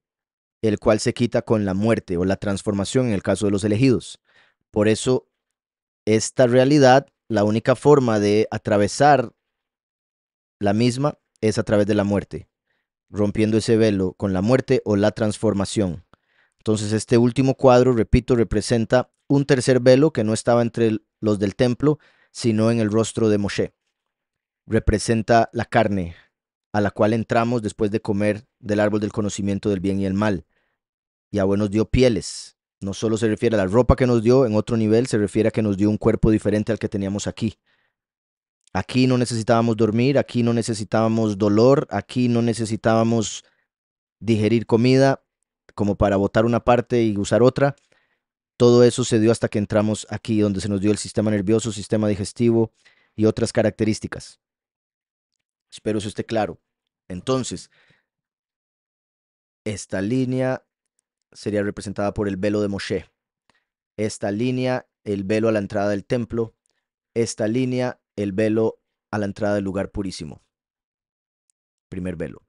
el cual se quita con la muerte o la transformación en el caso de los elegidos. Por eso, esta realidad, la única forma de atravesar la misma es a través de la muerte, rompiendo ese velo con la muerte o la transformación. Entonces, este último cuadro, repito, representa un tercer velo que no estaba entre los del templo, sino en el rostro de Moshe. Representa la carne, a la cual entramos después de comer del árbol del conocimiento del bien y el mal. y a nos dio pieles. No solo se refiere a la ropa que nos dio, en otro nivel se refiere a que nos dio un cuerpo diferente al que teníamos aquí. Aquí no necesitábamos dormir, aquí no necesitábamos dolor, aquí no necesitábamos digerir comida como para botar una parte y usar otra. Todo eso se dio hasta que entramos aquí, donde se nos dio el sistema nervioso, sistema digestivo y otras características. Espero eso esté claro. Entonces, esta línea sería representada por el velo de Moshe. Esta línea, el velo a la entrada del templo. Esta línea, el velo a la entrada del lugar purísimo. Primer velo.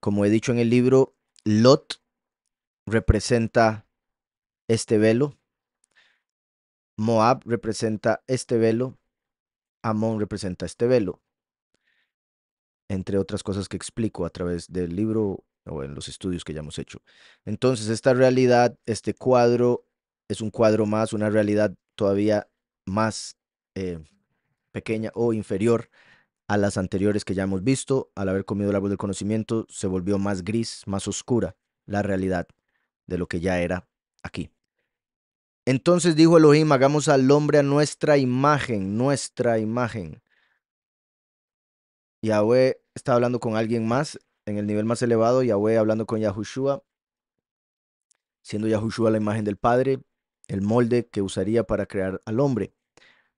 Como he dicho en el libro, Lot representa este velo. Moab representa este velo. Amón representa este velo entre otras cosas que explico a través del libro o en los estudios que ya hemos hecho. Entonces, esta realidad, este cuadro, es un cuadro más, una realidad todavía más eh, pequeña o inferior a las anteriores que ya hemos visto. Al haber comido el árbol del conocimiento, se volvió más gris, más oscura la realidad de lo que ya era aquí. Entonces dijo Elohim, hagamos al hombre a nuestra imagen, nuestra imagen. Yahweh está hablando con alguien más en el nivel más elevado, Yahweh hablando con Yahushua, siendo Yahushua la imagen del Padre, el molde que usaría para crear al hombre.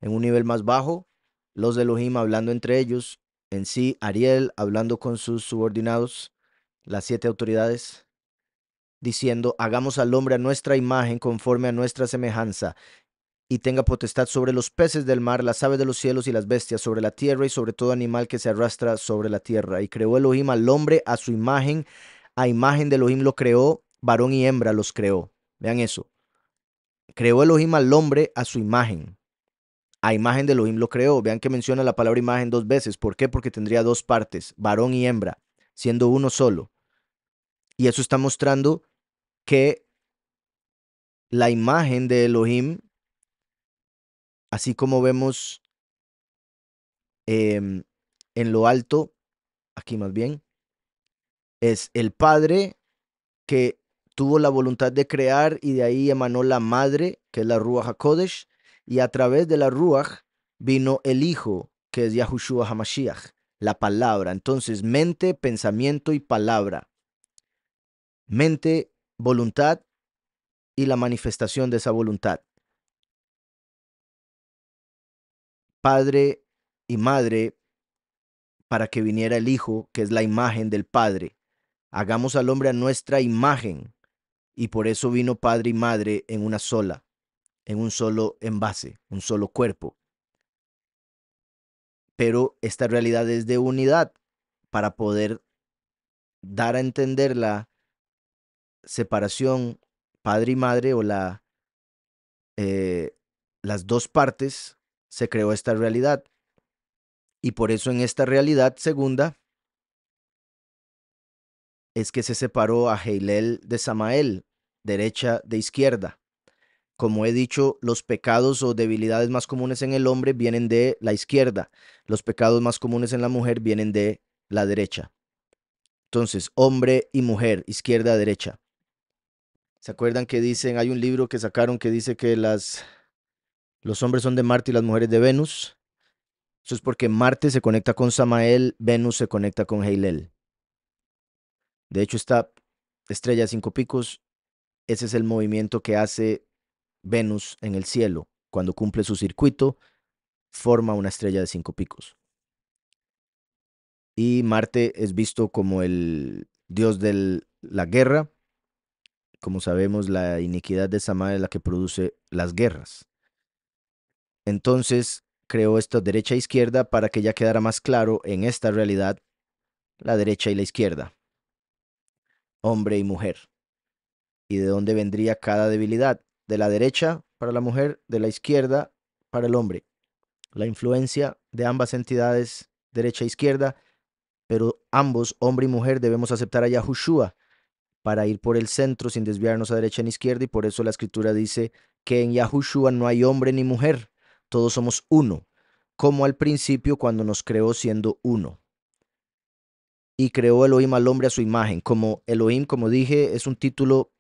En un nivel más bajo, los de Elohim hablando entre ellos, en sí Ariel hablando con sus subordinados, las siete autoridades, diciendo, hagamos al hombre a nuestra imagen conforme a nuestra semejanza, y tenga potestad sobre los peces del mar, las aves de los cielos y las bestias, sobre la tierra y sobre todo animal que se arrastra sobre la tierra. Y creó Elohim al hombre a su imagen, a imagen de Elohim lo creó, varón y hembra los creó. Vean eso. Creó Elohim al hombre a su imagen. A imagen de Elohim lo creó. Vean que menciona la palabra imagen dos veces. ¿Por qué? Porque tendría dos partes, varón y hembra, siendo uno solo. Y eso está mostrando que la imagen de Elohim así como vemos em, en lo alto, aquí más bien, es el Padre que tuvo la voluntad de crear y de ahí emanó la Madre, que es la Ruach HaKodesh, y a través de la Ruach vino el Hijo, que es Yahushua HaMashiach, la palabra. Entonces, mente, pensamiento y palabra. Mente, voluntad y la manifestación de esa voluntad. padre y madre para que viniera el Hijo, que es la imagen del Padre. Hagamos al hombre a nuestra imagen, y por eso vino Padre y Madre en una sola, en un solo envase, un solo cuerpo. Pero esta realidad es de unidad para poder dar a entender la separación padre y madre o la, eh, las dos partes se creó esta realidad. Y por eso en esta realidad segunda es que se separó a Heilel de Samael, derecha de izquierda. Como he dicho, los pecados o debilidades más comunes en el hombre vienen de la izquierda, los pecados más comunes en la mujer vienen de la derecha. Entonces, hombre y mujer, izquierda, derecha. ¿Se acuerdan que dicen, hay un libro que sacaron que dice que las los hombres son de Marte y las mujeres de Venus. Eso es porque Marte se conecta con Samael, Venus se conecta con Heilel. De hecho, esta estrella de cinco picos, ese es el movimiento que hace Venus en el cielo. Cuando cumple su circuito, forma una estrella de cinco picos. Y Marte es visto como el dios de la guerra. Como sabemos, la iniquidad de Samael es la que produce las guerras. Entonces creó esto derecha e izquierda para que ya quedara más claro en esta realidad la derecha y la izquierda, hombre y mujer. ¿Y de dónde vendría cada debilidad? De la derecha para la mujer, de la izquierda para el hombre. La influencia de ambas entidades, derecha e izquierda, pero ambos, hombre y mujer, debemos aceptar a Yahushua para ir por el centro sin desviarnos a derecha ni izquierda y por eso la escritura dice que en Yahushua no hay hombre ni mujer, todos somos uno, como al principio cuando nos creó siendo uno. Y creó Elohim al hombre a su imagen. Como Elohim, como dije, es un título,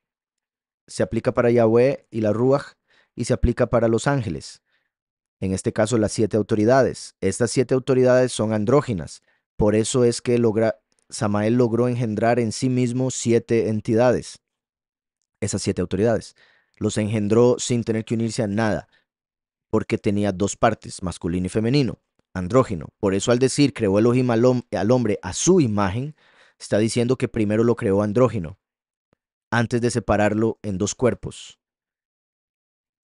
se aplica para Yahweh y la Ruach y se aplica para los ángeles. En este caso, las siete autoridades. Estas siete autoridades son andróginas. Por eso es que Samael logró engendrar en sí mismo siete entidades. Esas siete autoridades. Los engendró sin tener que unirse a nada porque tenía dos partes, masculino y femenino, andrógeno. Por eso al decir creó Elohim al, al hombre a su imagen, está diciendo que primero lo creó andrógeno, antes de separarlo en dos cuerpos.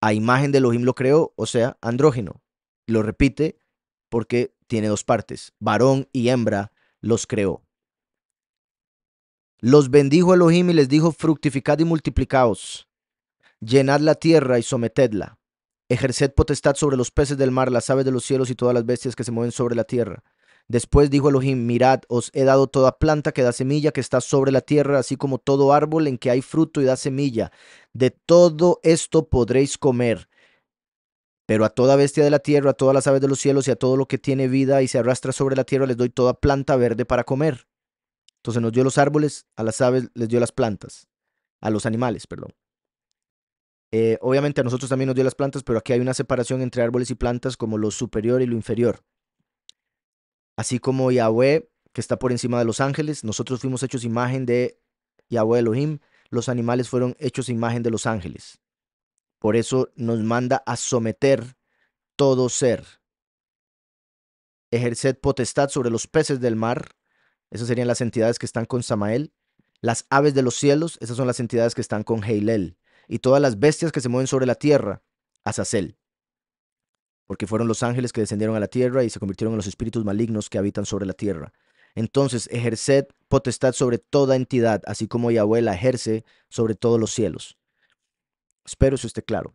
A imagen de Elohim lo creó, o sea, andrógeno. Lo repite porque tiene dos partes, varón y hembra los creó. Los bendijo Elohim y les dijo, fructificad y multiplicaos, llenad la tierra y sometedla, Ejerced potestad sobre los peces del mar, las aves de los cielos y todas las bestias que se mueven sobre la tierra. Después dijo Elohim, mirad, os he dado toda planta que da semilla, que está sobre la tierra, así como todo árbol en que hay fruto y da semilla. De todo esto podréis comer. Pero a toda bestia de la tierra, a todas las aves de los cielos y a todo lo que tiene vida y se arrastra sobre la tierra, les doy toda planta verde para comer. Entonces nos dio los árboles, a las aves les dio las plantas, a los animales, perdón. Eh, obviamente a nosotros también nos dio las plantas, pero aquí hay una separación entre árboles y plantas como lo superior y lo inferior. Así como Yahweh, que está por encima de los ángeles, nosotros fuimos hechos imagen de Yahweh Elohim, los animales fueron hechos imagen de los ángeles. Por eso nos manda a someter todo ser. Ejerced potestad sobre los peces del mar, esas serían las entidades que están con Samael. Las aves de los cielos, esas son las entidades que están con Heilel y todas las bestias que se mueven sobre la tierra, Azazel. Porque fueron los ángeles que descendieron a la tierra y se convirtieron en los espíritus malignos que habitan sobre la tierra. Entonces ejerced potestad sobre toda entidad, así como Yahweh la ejerce sobre todos los cielos. Espero eso esté claro.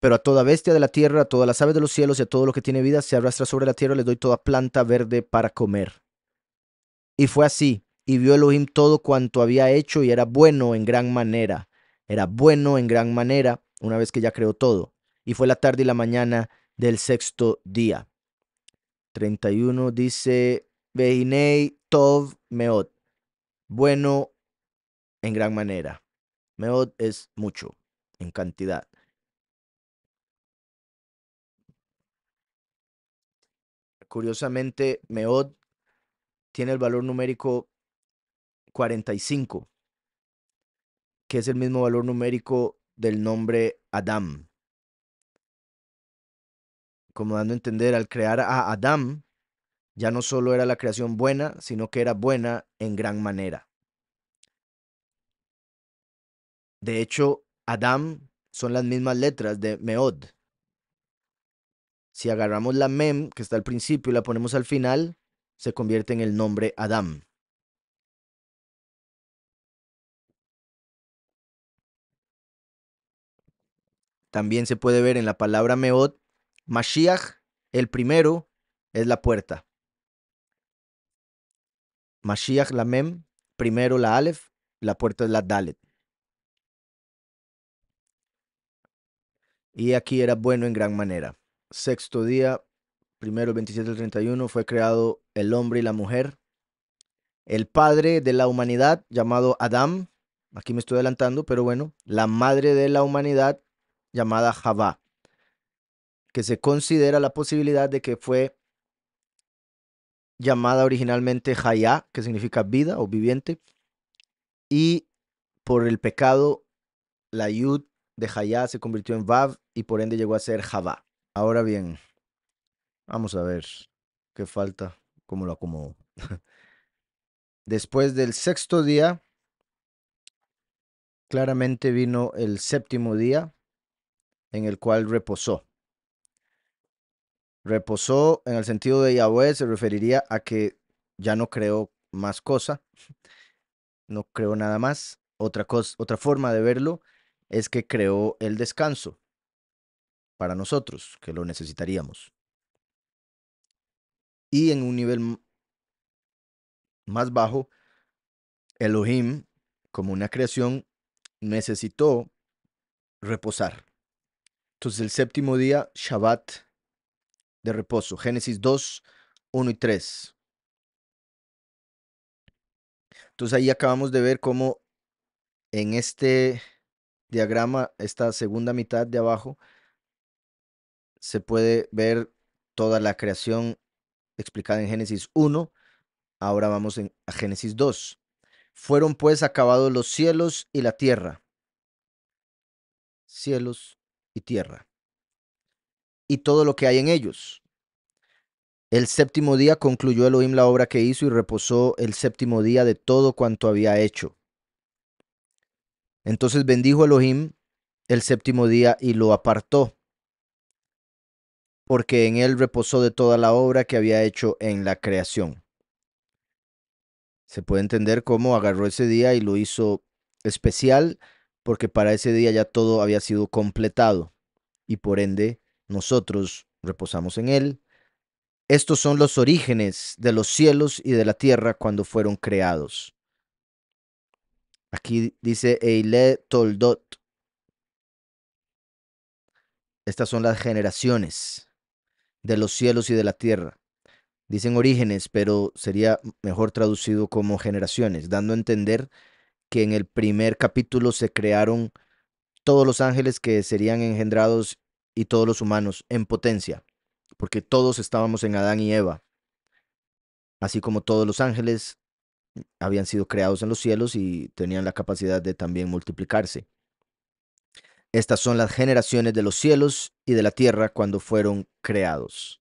Pero a toda bestia de la tierra, a todas las aves de los cielos y a todo lo que tiene vida se arrastra sobre la tierra, les doy toda planta verde para comer. Y fue así, y vio Elohim todo cuanto había hecho y era bueno en gran manera. Era bueno en gran manera una vez que ya creó todo. Y fue la tarde y la mañana del sexto día. 31 dice, Vehinei Tov Meot. Bueno en gran manera. meod es mucho, en cantidad. Curiosamente, meod tiene el valor numérico 45 que es el mismo valor numérico del nombre Adam. Como dando a entender, al crear a Adam, ya no solo era la creación buena, sino que era buena en gran manera. De hecho, Adam son las mismas letras de Meod. Si agarramos la Mem, que está al principio, y la ponemos al final, se convierte en el nombre Adam. También se puede ver en la palabra Meot, Mashiach, el primero, es la puerta. Mashiach la Mem, primero la Aleph, la puerta es la Dalet. Y aquí era bueno en gran manera. Sexto día, primero 27 al 31, fue creado el hombre y la mujer. El padre de la humanidad, llamado Adam, aquí me estoy adelantando, pero bueno, la madre de la humanidad, llamada Javá, que se considera la posibilidad de que fue llamada originalmente Hayá, que significa vida o viviente, y por el pecado la Yud de Hayá se convirtió en Vav y por ende llegó a ser Javá. Ahora bien, vamos a ver qué falta, cómo lo acomodo. Después del sexto día, claramente vino el séptimo día, en el cual reposó. Reposó en el sentido de Yahweh se referiría a que ya no creó más cosa, no creó nada más. Otra, cosa, otra forma de verlo es que creó el descanso para nosotros, que lo necesitaríamos. Y en un nivel más bajo, Elohim, como una creación, necesitó reposar. Entonces el séptimo día, Shabbat de reposo. Génesis 2, 1 y 3. Entonces ahí acabamos de ver cómo en este diagrama, esta segunda mitad de abajo, se puede ver toda la creación explicada en Génesis 1. Ahora vamos en, a Génesis 2. Fueron pues acabados los cielos y la tierra. Cielos y tierra, y todo lo que hay en ellos. El séptimo día concluyó Elohim la obra que hizo y reposó el séptimo día de todo cuanto había hecho. Entonces bendijo Elohim el séptimo día y lo apartó, porque en él reposó de toda la obra que había hecho en la creación. Se puede entender cómo agarró ese día y lo hizo especial porque para ese día ya todo había sido completado y por ende nosotros reposamos en Él. Estos son los orígenes de los cielos y de la tierra cuando fueron creados. Aquí dice Eile Toldot. Estas son las generaciones de los cielos y de la tierra. Dicen orígenes, pero sería mejor traducido como generaciones, dando a entender que en el primer capítulo se crearon todos los ángeles que serían engendrados y todos los humanos en potencia, porque todos estábamos en Adán y Eva, así como todos los ángeles mm, habían sido creados en los cielos y tenían la capacidad de también multiplicarse. Estas son las generaciones de los cielos y de la tierra cuando fueron creados.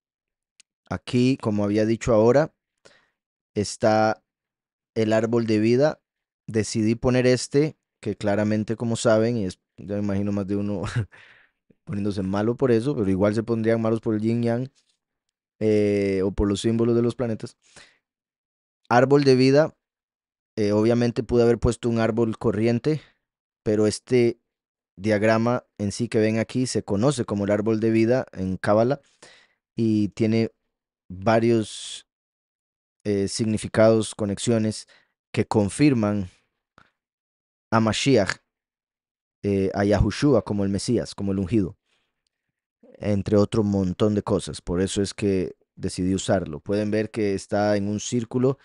Aquí, como había dicho ahora, está el árbol de vida decidí poner este, que claramente, como saben, y es, me imagino más de uno poniéndose malo por eso, pero igual se pondrían malos por el yin yang eh, o por los símbolos de los planetas. Árbol de vida, eh, obviamente pude haber puesto un árbol corriente, pero este diagrama en sí que ven aquí se conoce como el árbol de vida en Cábala y tiene varios eh, significados, conexiones que confirman a Mashiach, eh, a Yahushua como el Mesías, como el ungido, entre otro montón de cosas. Por eso es que decidí usarlo. Pueden ver que está en un círculo.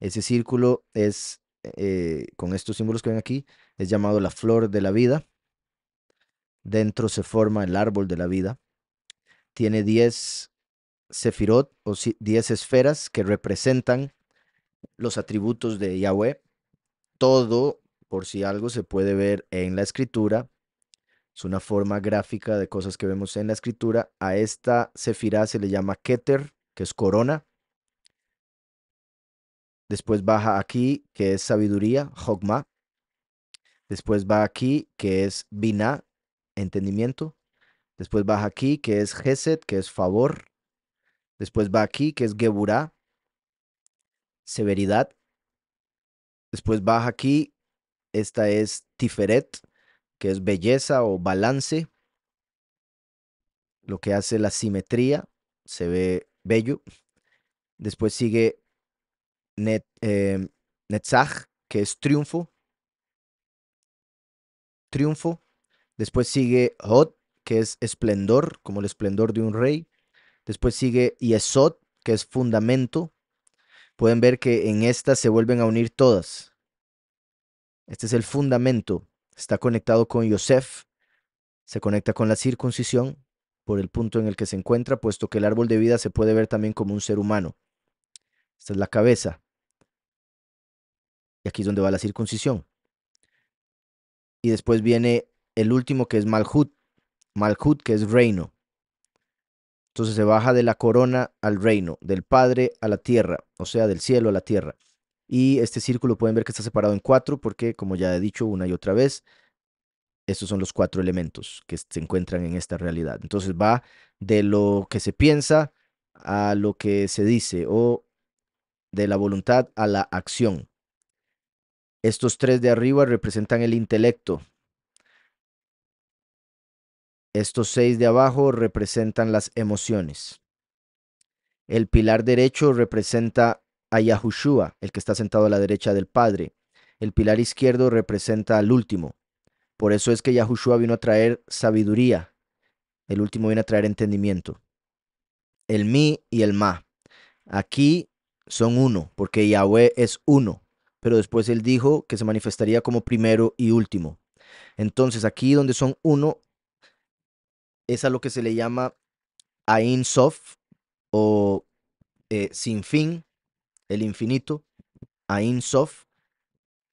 Ese círculo es, eh, con estos símbolos que ven aquí, es llamado la flor de la vida. Dentro se forma el árbol de la vida. Tiene 10 sefirot o 10 esferas que representan los atributos de Yahweh. Todo por si algo se puede ver en la escritura, es una forma gráfica de cosas que vemos en la escritura. A esta sefirá se le llama Keter, que es corona. Después baja aquí, que es sabiduría, hogma Después va aquí, que es Binah, entendimiento. Después baja aquí, que es Gesed, que es favor. Después va aquí, que es Geburah severidad. Después baja aquí, esta es Tiferet, que es belleza o balance. Lo que hace la simetría, se ve bello. Después sigue Net, eh, Netzach, que es triunfo. Triunfo. Después sigue Hod, que es esplendor, como el esplendor de un rey. Después sigue Yesod, que es fundamento. Pueden ver que en esta se vuelven a unir todas. Este es el fundamento. Está conectado con Yosef, se conecta con la circuncisión por el punto en el que se encuentra, puesto que el árbol de vida se puede ver también como un ser humano. Esta es la cabeza. Y aquí es donde va la circuncisión. Y después viene el último que es Malhut, Malhut que es reino. Entonces se baja de la corona al reino, del Padre a la tierra, o sea, del cielo a la tierra. Y este círculo pueden ver que está separado en cuatro porque, como ya he dicho una y otra vez, estos son los cuatro elementos que se encuentran en esta realidad. Entonces va de lo que se piensa a lo que se dice o de la voluntad a la acción. Estos tres de arriba representan el intelecto. Estos seis de abajo representan las emociones. El pilar derecho representa a Yahushua, el que está sentado a la derecha del Padre. El pilar izquierdo representa al último. Por eso es que Yahushua vino a traer sabiduría. El último viene a traer entendimiento. El mi y el ma. Aquí son uno, porque Yahweh es uno. Pero después él dijo que se manifestaría como primero y último. Entonces aquí donde son uno, es a lo que se le llama Ain Sof o eh, sin fin el infinito, Ain Sof.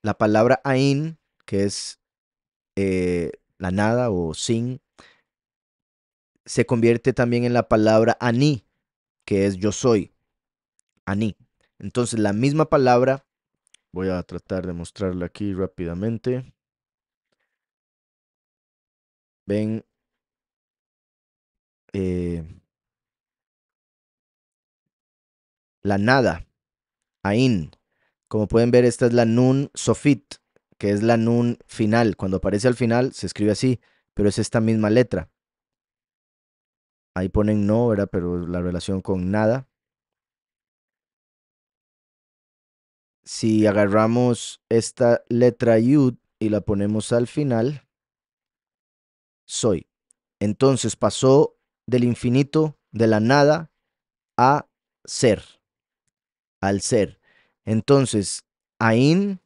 La palabra Ain, que es eh, la nada o sin, se convierte también en la palabra Ani, que es yo soy. Ani. Entonces la misma palabra, voy a tratar de mostrarla aquí rápidamente. Ven. Eh, la nada como pueden ver, esta es la nun sofit, que es la nun final. Cuando aparece al final se escribe así, pero es esta misma letra. Ahí ponen no, Pero la relación con nada. Si agarramos esta letra yud y la ponemos al final, soy. Entonces pasó del infinito, de la nada, a ser, al ser. Entonces, Ain,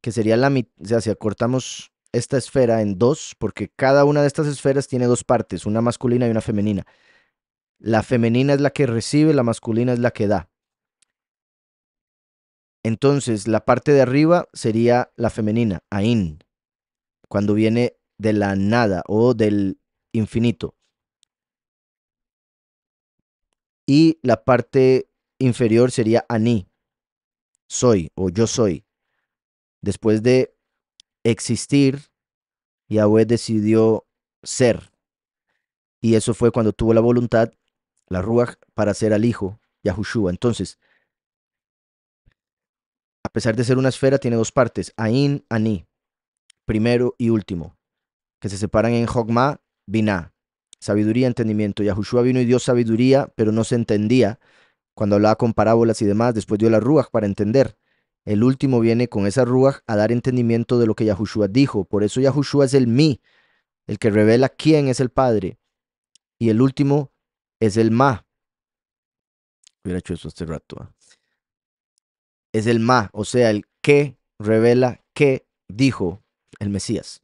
que sería la mitad, o sea, si acortamos esta esfera en dos, porque cada una de estas esferas tiene dos partes, una masculina y una femenina. La femenina es la que recibe, la masculina es la que da. Entonces, la parte de arriba sería la femenina, Ain, cuando viene de la nada o del infinito. Y la parte inferior sería Ani, soy o yo soy. Después de existir, Yahweh decidió ser. Y eso fue cuando tuvo la voluntad, la Ruach, para ser al hijo, Yahushua. Entonces, a pesar de ser una esfera, tiene dos partes, Ain, Ani, primero y último, que se separan en Jogma, Binah, sabiduría, entendimiento. Yahushua vino y dio sabiduría, pero no se entendía. Cuando hablaba con parábolas y demás, después dio la Ruach para entender. El último viene con esa Ruach a dar entendimiento de lo que Yahushua dijo. Por eso Yahushua es el mi, el que revela quién es el Padre. Y el último es el ma. Hubiera hecho eso hace rato. ¿ah? Es el ma, o sea, el que revela qué dijo el Mesías.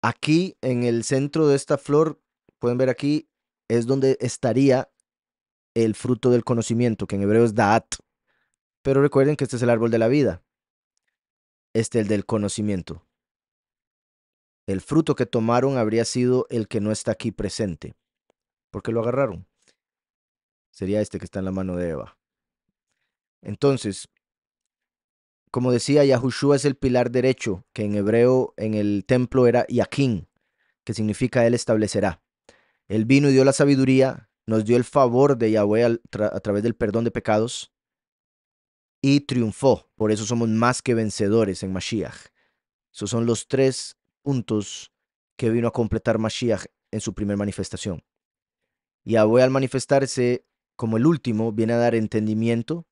Aquí en el centro de esta flor, pueden ver aquí, es donde estaría el fruto del conocimiento, que en hebreo es Da'at. Pero recuerden que este es el árbol de la vida. Este el del conocimiento. El fruto que tomaron habría sido el que no está aquí presente. porque lo agarraron? Sería este que está en la mano de Eva. Entonces, como decía, Yahushua es el pilar derecho, que en hebreo en el templo era Yakin, que significa Él establecerá. Él vino y dio la sabiduría, nos dio el favor de Yahweh a, través del perdón de pecados y triunfó. Por eso somos más que vencedores en Mashiach. Esos son los tres puntos que vino a completar Mashiach en su primera manifestación. Yahweh al manifestarse como el último viene a dar entendimiento,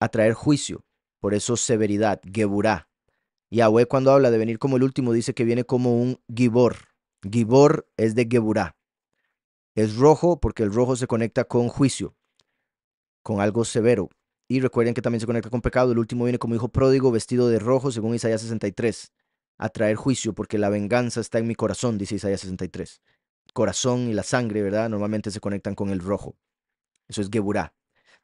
a traer juicio, por eso severidad, Geburá. Yahweh cuando habla de venir como el último dice que viene como un Gibor. Gibor es de Geburá. Es rojo porque el rojo se conecta con juicio, con algo severo. Y recuerden que también se conecta con pecado. El último viene como hijo pródigo, vestido de rojo, según Isaías 63, a traer juicio, porque la venganza está en mi corazón, dice Isaías 63. Corazón y la sangre, ¿verdad? Normalmente se conectan con el rojo. Eso es Geburá.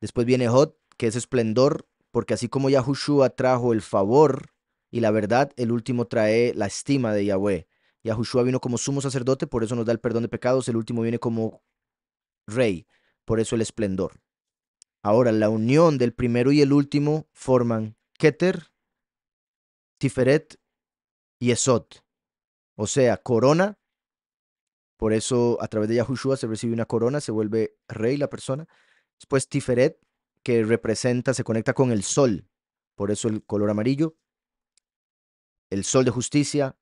Después viene Hot, que es esplendor, porque así como Yahushua trajo el favor y la verdad, el último trae la estima de Yahweh. Yahushua vino como sumo sacerdote, por eso nos da el perdón de pecados. El último viene como rey, por eso el esplendor. Ahora, la unión del primero y el último forman Keter, Tiferet y Esot, o sea, corona. Por eso a través de Yahushua se recibe una corona, se vuelve rey la persona. Después Tiferet, que representa, se conecta con el sol, por eso el color amarillo. El sol de justicia,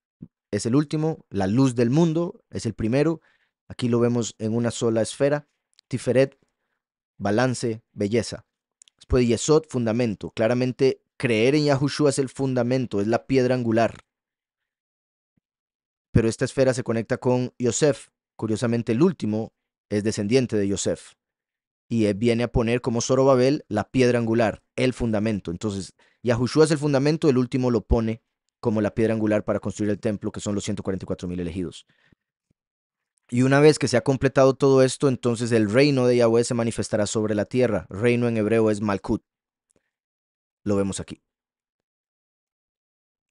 es el último, la luz del mundo es el primero. Aquí lo vemos en una sola esfera. Tiferet, balance, belleza. Después Yesod, fundamento. Claramente creer en Yahushua es el fundamento, es la piedra angular. Pero esta esfera se conecta con Yosef. Curiosamente el último es descendiente de Yosef. Y viene a poner como Zorobabel la piedra angular, el fundamento. Entonces, Yahushua es el fundamento, el último lo pone como la piedra angular para construir el templo, que son los 144.000 elegidos. Y una vez que se ha completado todo esto, entonces el reino de Yahweh se manifestará sobre la tierra. Reino en hebreo es Malkut. Lo vemos aquí.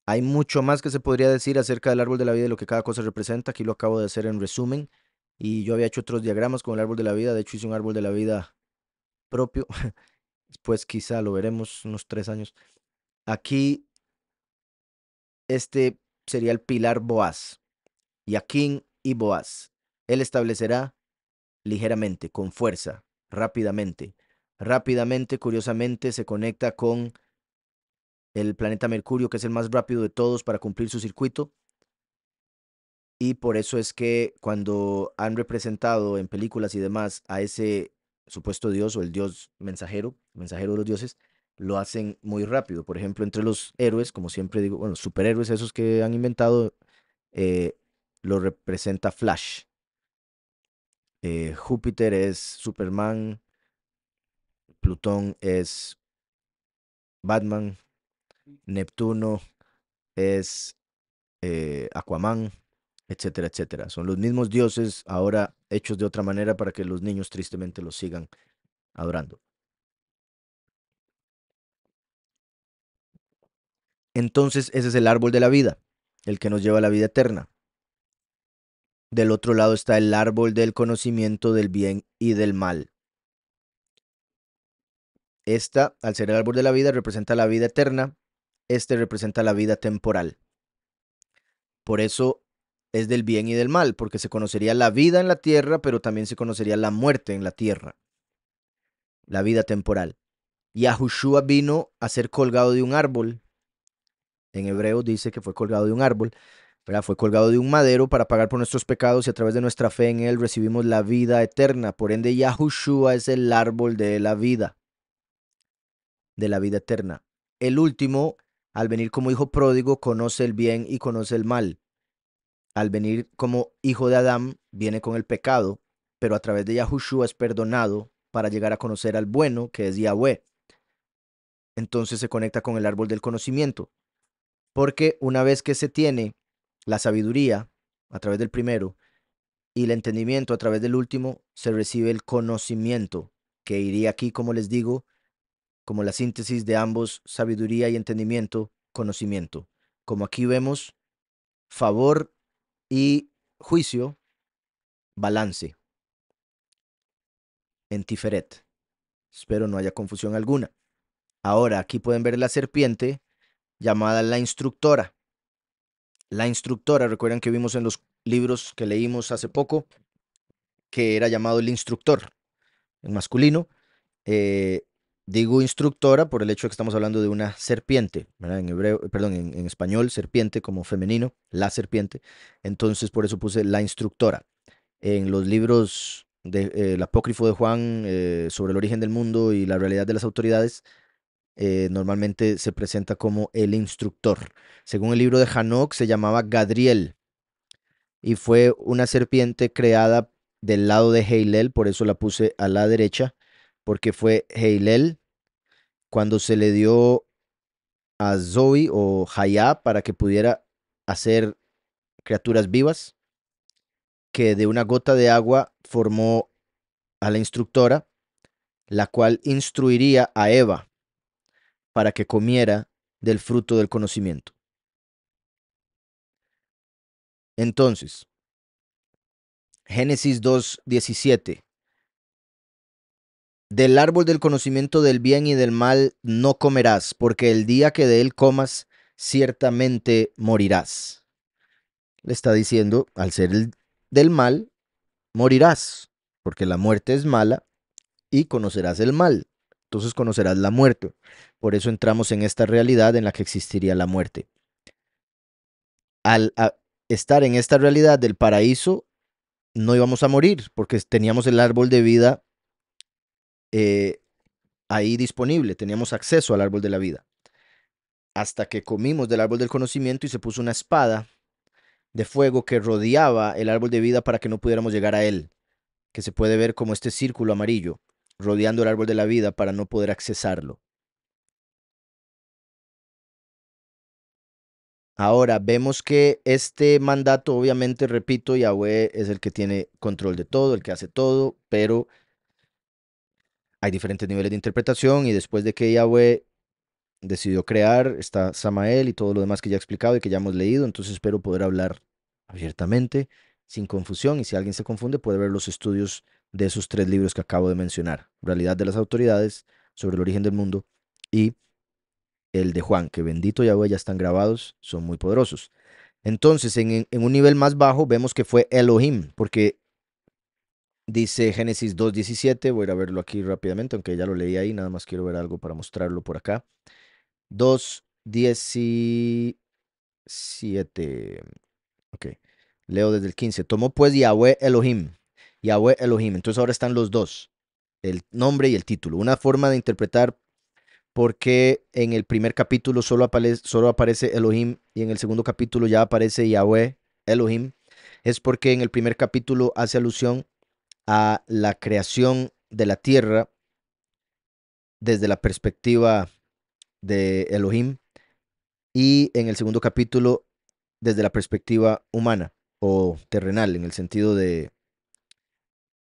Hay mucho más que se podría decir acerca del árbol de la vida y lo que cada cosa representa. Aquí lo acabo de hacer en resumen. Y yo había hecho otros diagramas con el árbol de la vida. De hecho, hice un árbol de la vida propio. Después pues quizá lo veremos unos tres años. Aquí este sería el pilar Boaz, Yaquín y Boaz. Él establecerá ligeramente, con fuerza, rápidamente. Rápidamente, curiosamente, se conecta con el planeta Mercurio, que es el más rápido de todos para cumplir su circuito. Y por eso es que cuando han representado en películas y demás a ese supuesto dios o el dios mensajero, mensajero de los dioses, lo hacen muy rápido. Por ejemplo, entre los héroes, como siempre digo, bueno, superhéroes esos que han inventado, eh, lo representa Flash. Eh, Júpiter es Superman, Plutón es Batman, Neptuno es eh, Aquaman, etcétera, etcétera. Son los mismos dioses ahora hechos de otra manera para que los niños tristemente los sigan adorando. Entonces ese es el árbol de la vida, el que nos lleva a la vida eterna. Del otro lado está el árbol del conocimiento del bien y del mal. Esta, al ser el árbol de la vida, representa la vida eterna. Este representa la vida temporal. Por eso es del bien y del mal, porque se conocería la vida en la tierra, pero también se conocería la muerte en la tierra. La vida temporal. Y Yahushua vino a ser colgado de un árbol en hebreo dice que fue colgado de un árbol, pero fue colgado de un madero para pagar por nuestros pecados y a través de nuestra fe en él recibimos la vida eterna. Por ende, Yahushua es el árbol de la vida, de la vida eterna. El último, al venir como hijo pródigo, conoce el bien y conoce el mal. Al venir como hijo de Adán, viene con el pecado, pero a través de Yahushua es perdonado para llegar a conocer al bueno, que es Yahweh. Entonces se conecta con el árbol del conocimiento. Porque una vez que se tiene la sabiduría a través del primero y el entendimiento a través del último, se recibe el conocimiento, que iría aquí, como les digo, como la síntesis de ambos, sabiduría y entendimiento, conocimiento. Como aquí vemos, favor y juicio, balance. entiferet. Espero no haya confusión alguna. Ahora, aquí pueden ver la serpiente llamada La Instructora. La Instructora, recuerdan que vimos en los libros que leímos hace poco que era llamado El Instructor, en masculino. Eh, digo instructora por el hecho de que estamos hablando de una serpiente, En eh, perdón, en, español, serpiente como femenino, la serpiente. Entonces, por eso puse la instructora. En los libros del eh, apócrifo de Juan sobre el origen del mundo y la realidad de las autoridades, eh, normalmente se presenta como el instructor. Según el libro de Hanok, se llamaba Gadriel y fue una serpiente creada del lado de Heilel, por eso la puse a la derecha, porque fue Heilel cuando se le dio a Zoe o Jaya para que pudiera hacer criaturas vivas, que de una gota de agua formó a la instructora, la cual instruiría a Eva para que comiera del fruto del conocimiento. Entonces, Génesis 2.17. Del árbol del conocimiento del bien y del mal no comerás, porque el día que de él comas, ciertamente morirás. Le está diciendo, al ser del mal, morirás, porque la muerte es mala y conocerás el mal entonces conocerás la muerte. Por eso entramos en esta realidad en la que existiría la muerte. Al estar en esta realidad del paraíso, no íbamos a morir porque teníamos el árbol de vida eh, ahí disponible, teníamos acceso al árbol de la vida. Hasta que comimos del árbol del conocimiento y se puso una espada de fuego que rodeaba el árbol de vida para que no pudiéramos llegar a él, que se puede ver como este círculo amarillo rodeando el árbol de la vida para no poder accesarlo. Ahora vemos que este mandato, obviamente, repito, Yahweh es el que tiene control de todo, el que hace todo, pero hay diferentes niveles de interpretación y después de que Yahweh decidió crear, está Samael y todo lo demás que ya he explicado y que ya hemos leído, entonces espero poder hablar abiertamente, sin confusión, y si alguien se confunde puede ver los estudios de esos tres libros que acabo de mencionar, Realidad de las Autoridades, sobre el origen del mundo y el de Juan, que bendito Yahweh ya están grabados, son muy poderosos. Entonces, en, un nivel más bajo vemos que fue Elohim, porque dice Génesis 2.17, voy a a verlo aquí rápidamente, aunque ya lo leí ahí, nada más quiero ver algo para mostrarlo por acá. 2.17, ok, leo desde el 15, tomó pues Yahweh Elohim Yahweh Elohim. Entonces ahora están los dos, el nombre y el título. Una forma de interpretar por qué en el primer capítulo solo, aparece Elohim y en el segundo capítulo ya aparece Yahweh Elohim es porque en el primer capítulo hace alusión a la creación de la tierra desde la perspectiva de Elohim y en el segundo capítulo desde la perspectiva humana o terrenal en el sentido de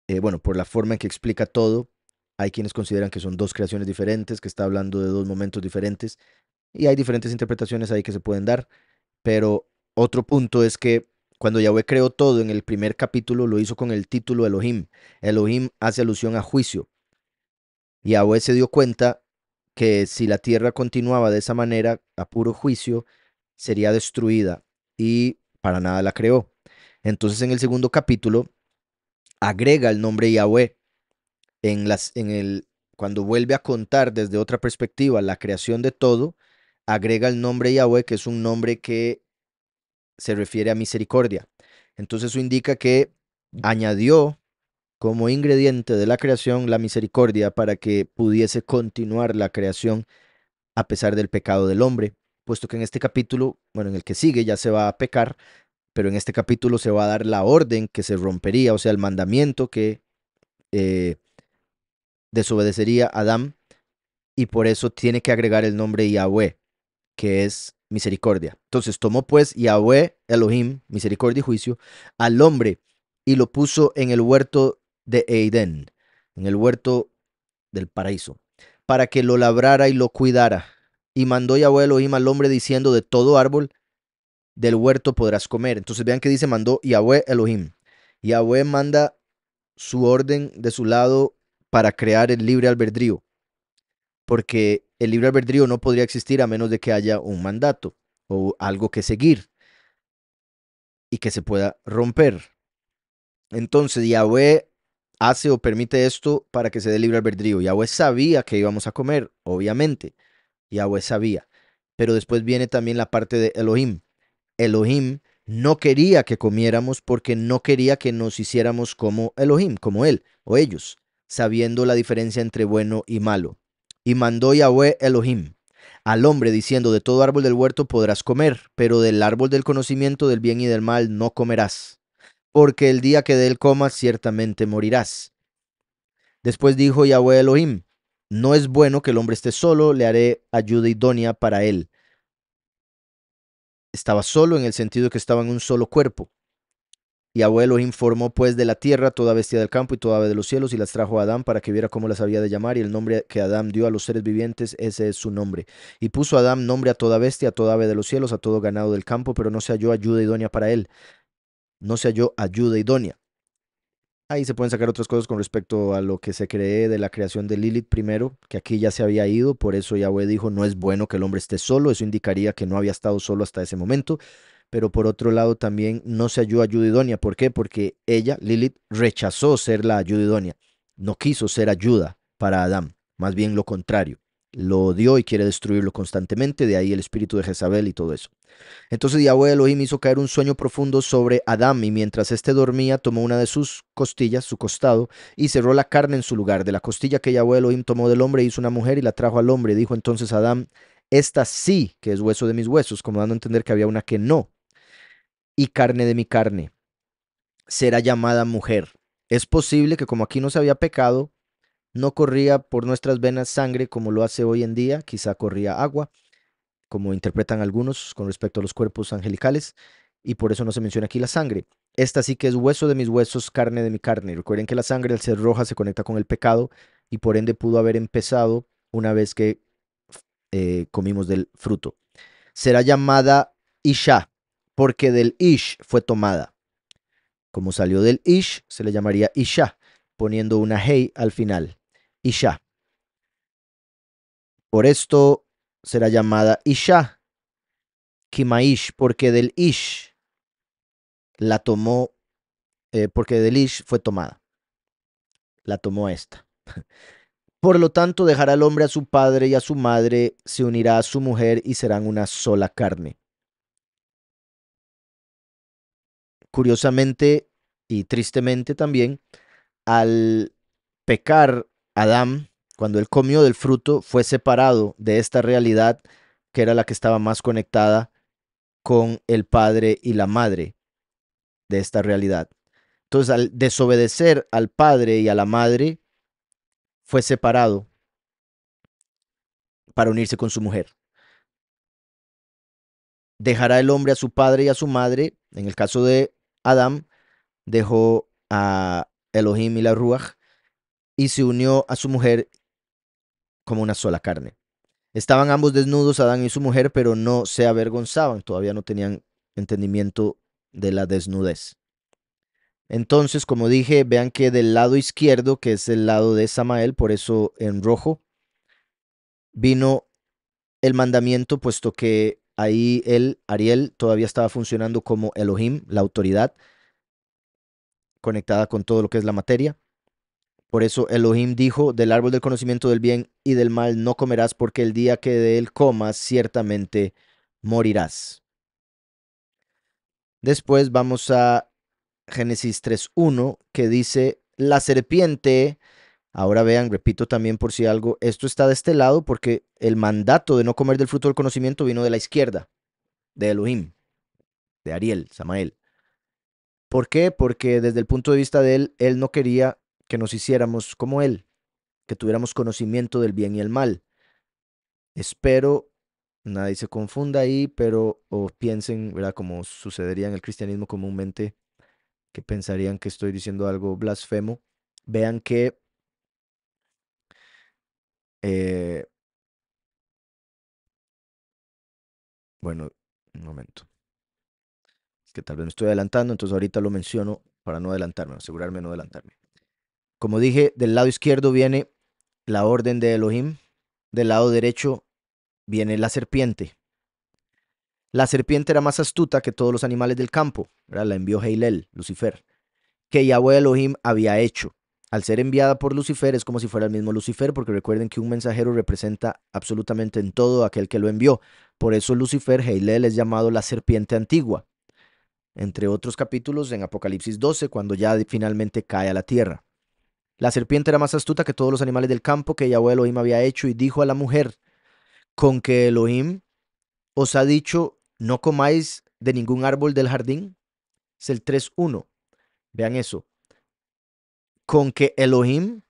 eh, bueno, por la forma en que explica todo, hay quienes consideran que son dos creaciones diferentes, que está hablando de dos momentos diferentes, y hay diferentes interpretaciones ahí que se pueden dar, pero otro punto es que cuando Yahweh creó todo en el primer capítulo, lo hizo con el título Elohim. Elohim hace alusión a juicio. Yahweh se dio cuenta que si la tierra continuaba de esa manera, a puro juicio, sería destruida y para nada la creó. Entonces en el segundo capítulo agrega el nombre Yahweh en las, en el, cuando vuelve a contar desde otra perspectiva la creación de todo, agrega el nombre Yahweh, que es un nombre que se refiere a misericordia. Entonces eso indica que añadió como ingrediente de la creación la misericordia para que pudiese continuar la creación a pesar del pecado del hombre, puesto que en este capítulo, bueno, en el que sigue ya se va a pecar, pero en este capítulo se va a dar la orden que se rompería, o sea, el mandamiento que eh, desobedecería Adán, y por eso tiene que agregar el nombre Yahweh, que es misericordia. Entonces tomó pues Yahweh Elohim, misericordia y juicio, al hombre y lo puso en el huerto de Edén, en el huerto del paraíso, para que lo labrara y lo cuidara. Y mandó Yahweh Elohim al hombre diciendo, de todo árbol del huerto podrás comer. Entonces vean que dice, mandó Yahweh Elohim. Yahweh manda su orden de su lado para crear el libre albedrío, porque el libre albedrío no podría existir a menos de que haya un mandato o algo que seguir y que se pueda romper. Entonces Yahweh hace o permite esto para que se dé libre albedrío. Yahweh sabía que íbamos a comer, obviamente. Yahweh sabía. Pero después viene también la parte de Elohim. Elohim no quería que comiéramos porque no quería que nos hiciéramos como Elohim, como él o ellos, sabiendo la diferencia entre bueno y malo. Y mandó Yahweh Elohim al hombre diciendo, de todo árbol del huerto podrás comer, pero del árbol del conocimiento del bien y del mal no comerás, porque el día que de él comas ciertamente morirás. Después dijo Yahweh Elohim, no es bueno que el hombre esté solo, le haré ayuda idónea para él estaba solo en el sentido que estaba en un solo cuerpo. Y abuelo informó pues de la tierra toda bestia del campo y toda ave de los cielos y las trajo a Adán para que viera cómo las había de llamar y el nombre que Adán dio a los seres vivientes, ese es su nombre. Y puso Adán nombre a toda bestia, a toda ave de los cielos, a todo ganado del campo, pero no se halló ayuda idónea para él. No se halló ayuda idónea. Ahí se pueden sacar otras cosas con respecto a lo que se cree de la creación de Lilith primero, que aquí ya se había ido, por eso Yahweh dijo, no es bueno que el hombre esté solo, eso indicaría que no había estado solo hasta ese momento, pero por otro lado también no se ayuda a judidonia. ¿por qué? Porque ella, Lilith, rechazó ser la ayuda no quiso ser ayuda para Adán, más bien lo contrario lo odió y quiere destruirlo constantemente, de ahí el espíritu de Jezabel y todo eso. Entonces Yahweh Elohim hizo caer un sueño profundo sobre Adán y mientras éste dormía tomó una de sus costillas, su costado, y cerró la carne en su lugar. De la costilla que Yahweh Elohim tomó del hombre hizo una mujer y la trajo al hombre. Dijo entonces Adán, esta sí que es hueso de mis huesos, como dando a entender que había una que no, y carne de mi carne. Será llamada mujer. Es posible que como aquí no se había pecado, no corría por nuestras venas sangre como lo hace hoy en día, quizá corría agua, como interpretan algunos con respecto a los cuerpos angelicales, y por eso no se menciona aquí la sangre. Esta sí que es hueso de mis huesos, carne de mi carne. Recuerden que la sangre, al ser roja, se conecta con el pecado y por ende pudo haber empezado una vez que eh, comimos del fruto. Será llamada Isha, porque del Ish fue tomada. Como salió del Ish, se le llamaría Isha, poniendo una Hei al final. Isha. Por esto será llamada Isha, Kimaish, porque del Ish la tomó, eh, porque del Ish fue tomada. La tomó esta. Por lo tanto, dejará al hombre a su padre y a su madre, se unirá a su mujer y serán una sola carne. Curiosamente y tristemente también, al pecar Adán, cuando él comió del fruto, fue separado de esta realidad que era la que estaba más conectada con el padre y la madre de esta realidad. Entonces, al desobedecer al padre y a la madre, fue separado para unirse con su mujer. Dejará el hombre a su padre y a su madre. En el caso de Adán, dejó a Elohim y la Ruach y se unió a su mujer como una sola carne. Estaban ambos desnudos, Adán y su mujer, pero no se avergonzaban, todavía no tenían entendimiento de la desnudez. Entonces, como dije, vean que del lado izquierdo, que es el lado de Samael, por eso en rojo, vino el mandamiento, puesto que ahí él, Ariel, todavía estaba funcionando como Elohim, la autoridad, conectada con todo lo que es la materia. Por eso Elohim dijo, del árbol del conocimiento del bien y del mal no comerás, porque el día que de él comas ciertamente morirás. Después vamos a Génesis 3.1, que dice, la serpiente, ahora vean, repito también por si algo, esto está de este lado porque el mandato de no comer del fruto del conocimiento vino de la izquierda, de Elohim, de Ariel, Samael. ¿Por qué? Porque desde el punto de vista de él, él no quería que nos hiciéramos como Él, que tuviéramos conocimiento del bien y el mal. Espero nadie se confunda ahí, pero o piensen, ¿verdad? Como sucedería en el cristianismo comúnmente, que pensarían que estoy diciendo algo blasfemo. Vean que eh, bueno, un momento. Es que tal vez me estoy adelantando, entonces ahorita lo menciono para no adelantarme, asegurarme de no adelantarme. Como dije, del lado izquierdo viene la orden de Elohim, del lado derecho viene la serpiente. La serpiente era más astuta que todos los animales del campo, la envió Heilel, Lucifer, que Yahweh Elohim había hecho. Al ser enviada por Lucifer es como si fuera el mismo Lucifer, porque recuerden que un mensajero representa absolutamente en todo aquel que lo envió. Por eso Lucifer, Heilel, es llamado la serpiente antigua, entre otros capítulos en Apocalipsis 12, cuando ya finalmente cae a la tierra. La serpiente era más astuta que todos los animales del campo que Yahweh Elohim había hecho y dijo a la mujer, con que Elohim os ha dicho, no comáis de ningún árbol del jardín. Es el 3.1. Vean eso. Con que Elohim,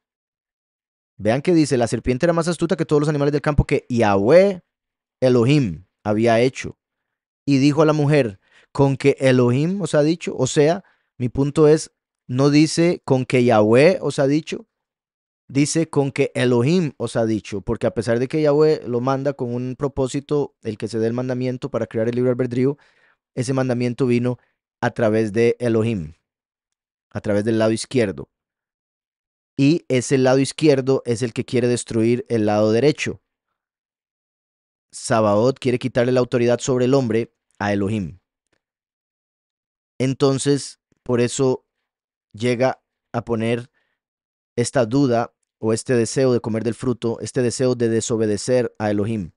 vean que dice, la serpiente era más astuta que todos los animales del campo que Yahweh Elohim había hecho. Y dijo a la mujer, con que Elohim os ha dicho, o sea, mi punto es, no dice con que Yahweh os ha dicho, dice con que Elohim os ha dicho, porque a pesar de que Yahweh lo manda con un propósito, el que se dé el mandamiento para crear el libro albedrío, ese mandamiento vino a través de Elohim, a través del lado izquierdo. Y ese lado izquierdo es el que quiere destruir el lado derecho. Sabaot quiere quitarle la autoridad sobre el hombre a Elohim. Entonces, por eso llega a poner esta duda o este deseo de comer del fruto, este deseo de desobedecer a Elohim.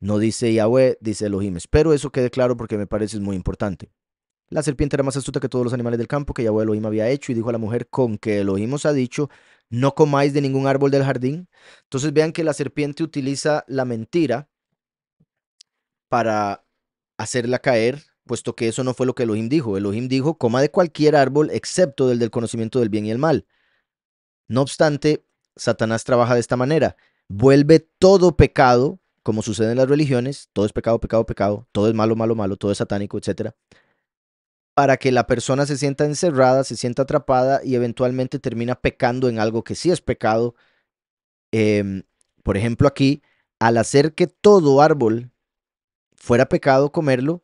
No dice Yahweh, dice Elohim. Espero eso quede claro porque me parece muy importante. La serpiente era más astuta que todos los animales del campo que Yahweh Elohim había hecho y dijo a la mujer, con que Elohim os ha dicho, no comáis de ningún árbol del jardín. Entonces vean que la serpiente utiliza la mentira para hacerla caer puesto que eso no fue lo que Elohim dijo. Elohim dijo, coma de cualquier árbol excepto del del conocimiento del bien y el mal. No obstante, Satanás trabaja de esta manera. Vuelve todo pecado, como sucede en las religiones, todo es pecado, pecado, pecado, todo es malo, malo, malo, todo es satánico, etc. Para que la persona se sienta encerrada, se sienta atrapada y eventualmente termina pecando en algo que sí es pecado. Em, por ejemplo, aquí, al hacer que todo árbol fuera pecado comerlo,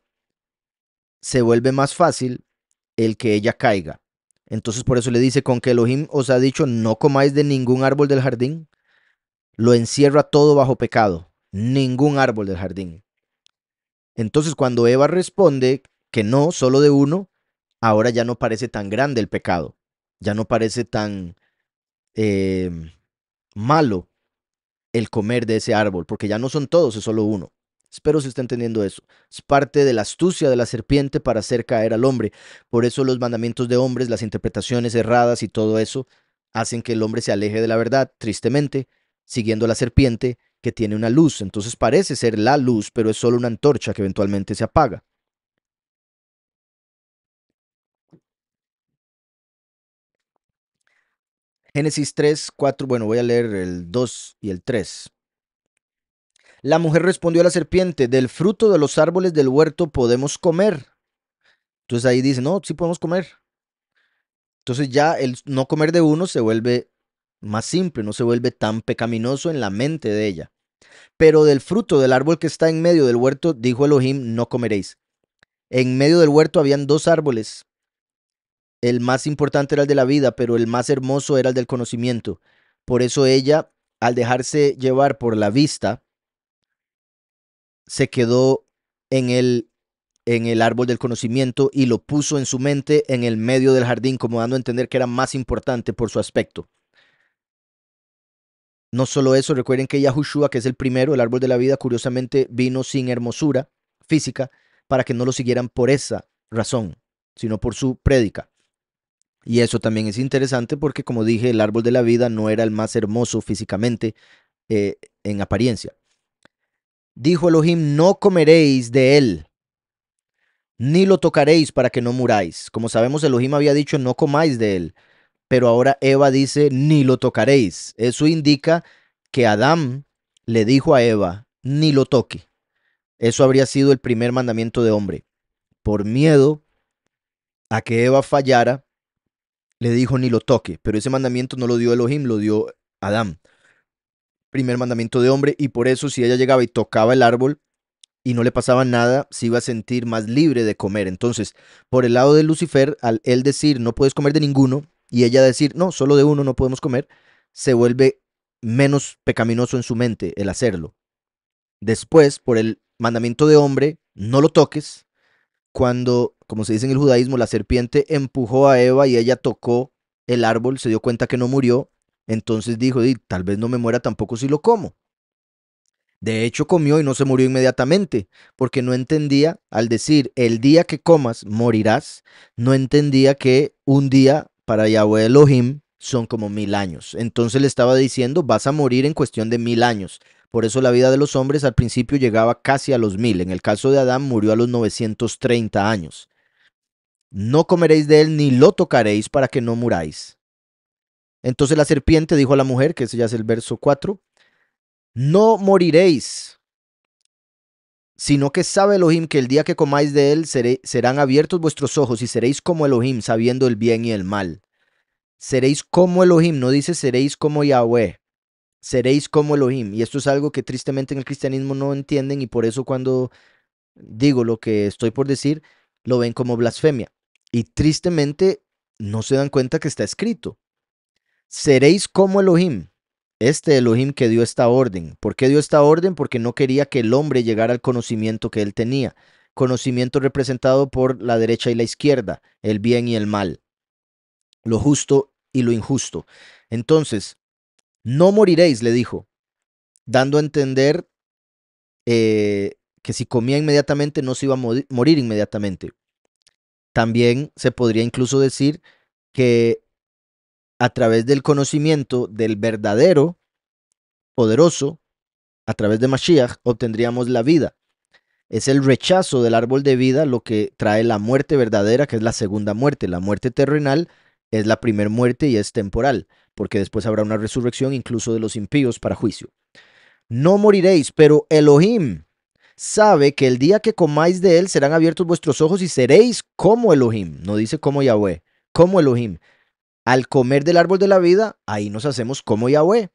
se vuelve más fácil el que ella caiga. Entonces por eso le dice, con que Elohim os ha dicho, no comáis de ningún árbol del jardín, lo encierra todo bajo pecado, ningún árbol del jardín. Entonces cuando Eva responde que no, solo de uno, ahora ya no parece tan grande el pecado, ya no parece tan eh, malo el comer de ese árbol, porque ya no son todos, es solo uno. Espero se está entendiendo eso. Es parte de la astucia de la serpiente para hacer caer al hombre. Por eso los mandamientos de hombres, las interpretaciones erradas y todo eso hacen que el hombre se aleje de la verdad, tristemente, siguiendo a la serpiente que tiene una luz. Entonces parece ser la luz, pero es solo una antorcha que eventualmente se apaga. Génesis 3, 4, bueno, voy a leer el 2 y el 3. La mujer respondió a la serpiente, del fruto de los árboles del huerto podemos comer. Entonces ahí dice, no, sí podemos comer. Entonces ya el no comer de uno se vuelve más simple, no se vuelve tan pecaminoso en la mente de ella. Pero del fruto del árbol que está en medio del huerto, dijo Elohim, no comeréis. En medio del huerto habían dos árboles. El más importante era el de la vida, pero el más hermoso era el del conocimiento. Por eso ella, al dejarse llevar por la vista, se quedó en el, en el árbol del conocimiento y lo puso en su mente en el medio del jardín, como dando a entender que era más importante por su aspecto. No solo eso, recuerden que Yahushua, que es el primero, el árbol de la vida, curiosamente vino sin hermosura física para que no lo siguieran por esa razón, sino por su prédica. Y eso también es interesante porque, como dije, el árbol de la vida no era el más hermoso físicamente eh, en apariencia. Dijo Elohim, no comeréis de él, ni lo tocaréis para que no muráis. Como sabemos, Elohim había dicho, no comáis de él, pero ahora Eva dice, ni lo tocaréis. Eso indica que Adán le dijo a Eva, ni lo toque. Eso habría sido el primer mandamiento de hombre. Por miedo a que Eva fallara, le dijo, ni lo toque. Pero ese mandamiento no lo dio Elohim, lo dio Adán primer mandamiento de hombre, y por eso si ella llegaba y tocaba el árbol y no le pasaba nada, se iba a sentir más libre de comer. Entonces, por el lado de Lucifer, al él decir no puedes comer de ninguno, y ella decir no, solo de uno no podemos comer, se vuelve menos pecaminoso en su mente el hacerlo. Después, por el mandamiento de hombre, no lo toques, cuando, como se dice en el judaísmo, la serpiente empujó a Eva y ella tocó el árbol, se dio cuenta que no murió, entonces dijo, tal vez no me muera tampoco si lo como. De hecho, comió y no se murió inmediatamente, porque no entendía, al decir, el día que comas, morirás, no entendía que un día para Yahweh Elohim son como mil años. Entonces le estaba diciendo, vas a morir en cuestión de mil años. Por eso la vida de los hombres al principio llegaba casi a los mil. En el caso de Adán murió a los 930 años. No comeréis de él ni lo tocaréis para que no muráis. Entonces la serpiente dijo a la mujer, que ese ya es el verso 4, no moriréis, sino que sabe Elohim que el día que comáis de él serán abiertos vuestros ojos y seréis como Elohim, sabiendo el bien y el mal. Seréis como Elohim, no dice seréis como Yahweh, seréis como Elohim. Y esto es algo que tristemente en el cristianismo no entienden y por eso cuando digo lo que estoy por decir, lo ven como blasfemia. Y tristemente no se dan cuenta que está escrito seréis como Elohim, este Elohim que dio esta orden. ¿Por qué dio esta orden? Porque no quería que el hombre llegara al conocimiento que él tenía, conocimiento representado por la derecha y la izquierda, el bien y el mal, lo justo y lo injusto. Entonces, no moriréis, le dijo, dando a entender eh, que si comía inmediatamente no se iba a morir inmediatamente. También se podría incluso decir que a través del conocimiento del verdadero, poderoso, a través de Mashiach, obtendríamos la vida. Es el rechazo del árbol de vida lo que trae la muerte verdadera, que es la segunda muerte. La muerte terrenal es la primera muerte y es temporal, porque después habrá una resurrección incluso de los impíos para juicio. No moriréis, pero Elohim sabe que el día que comáis de él serán abiertos vuestros ojos y seréis como Elohim. No dice como Yahweh, como Elohim, al comer del árbol de la vida, ahí nos hacemos como Yahweh.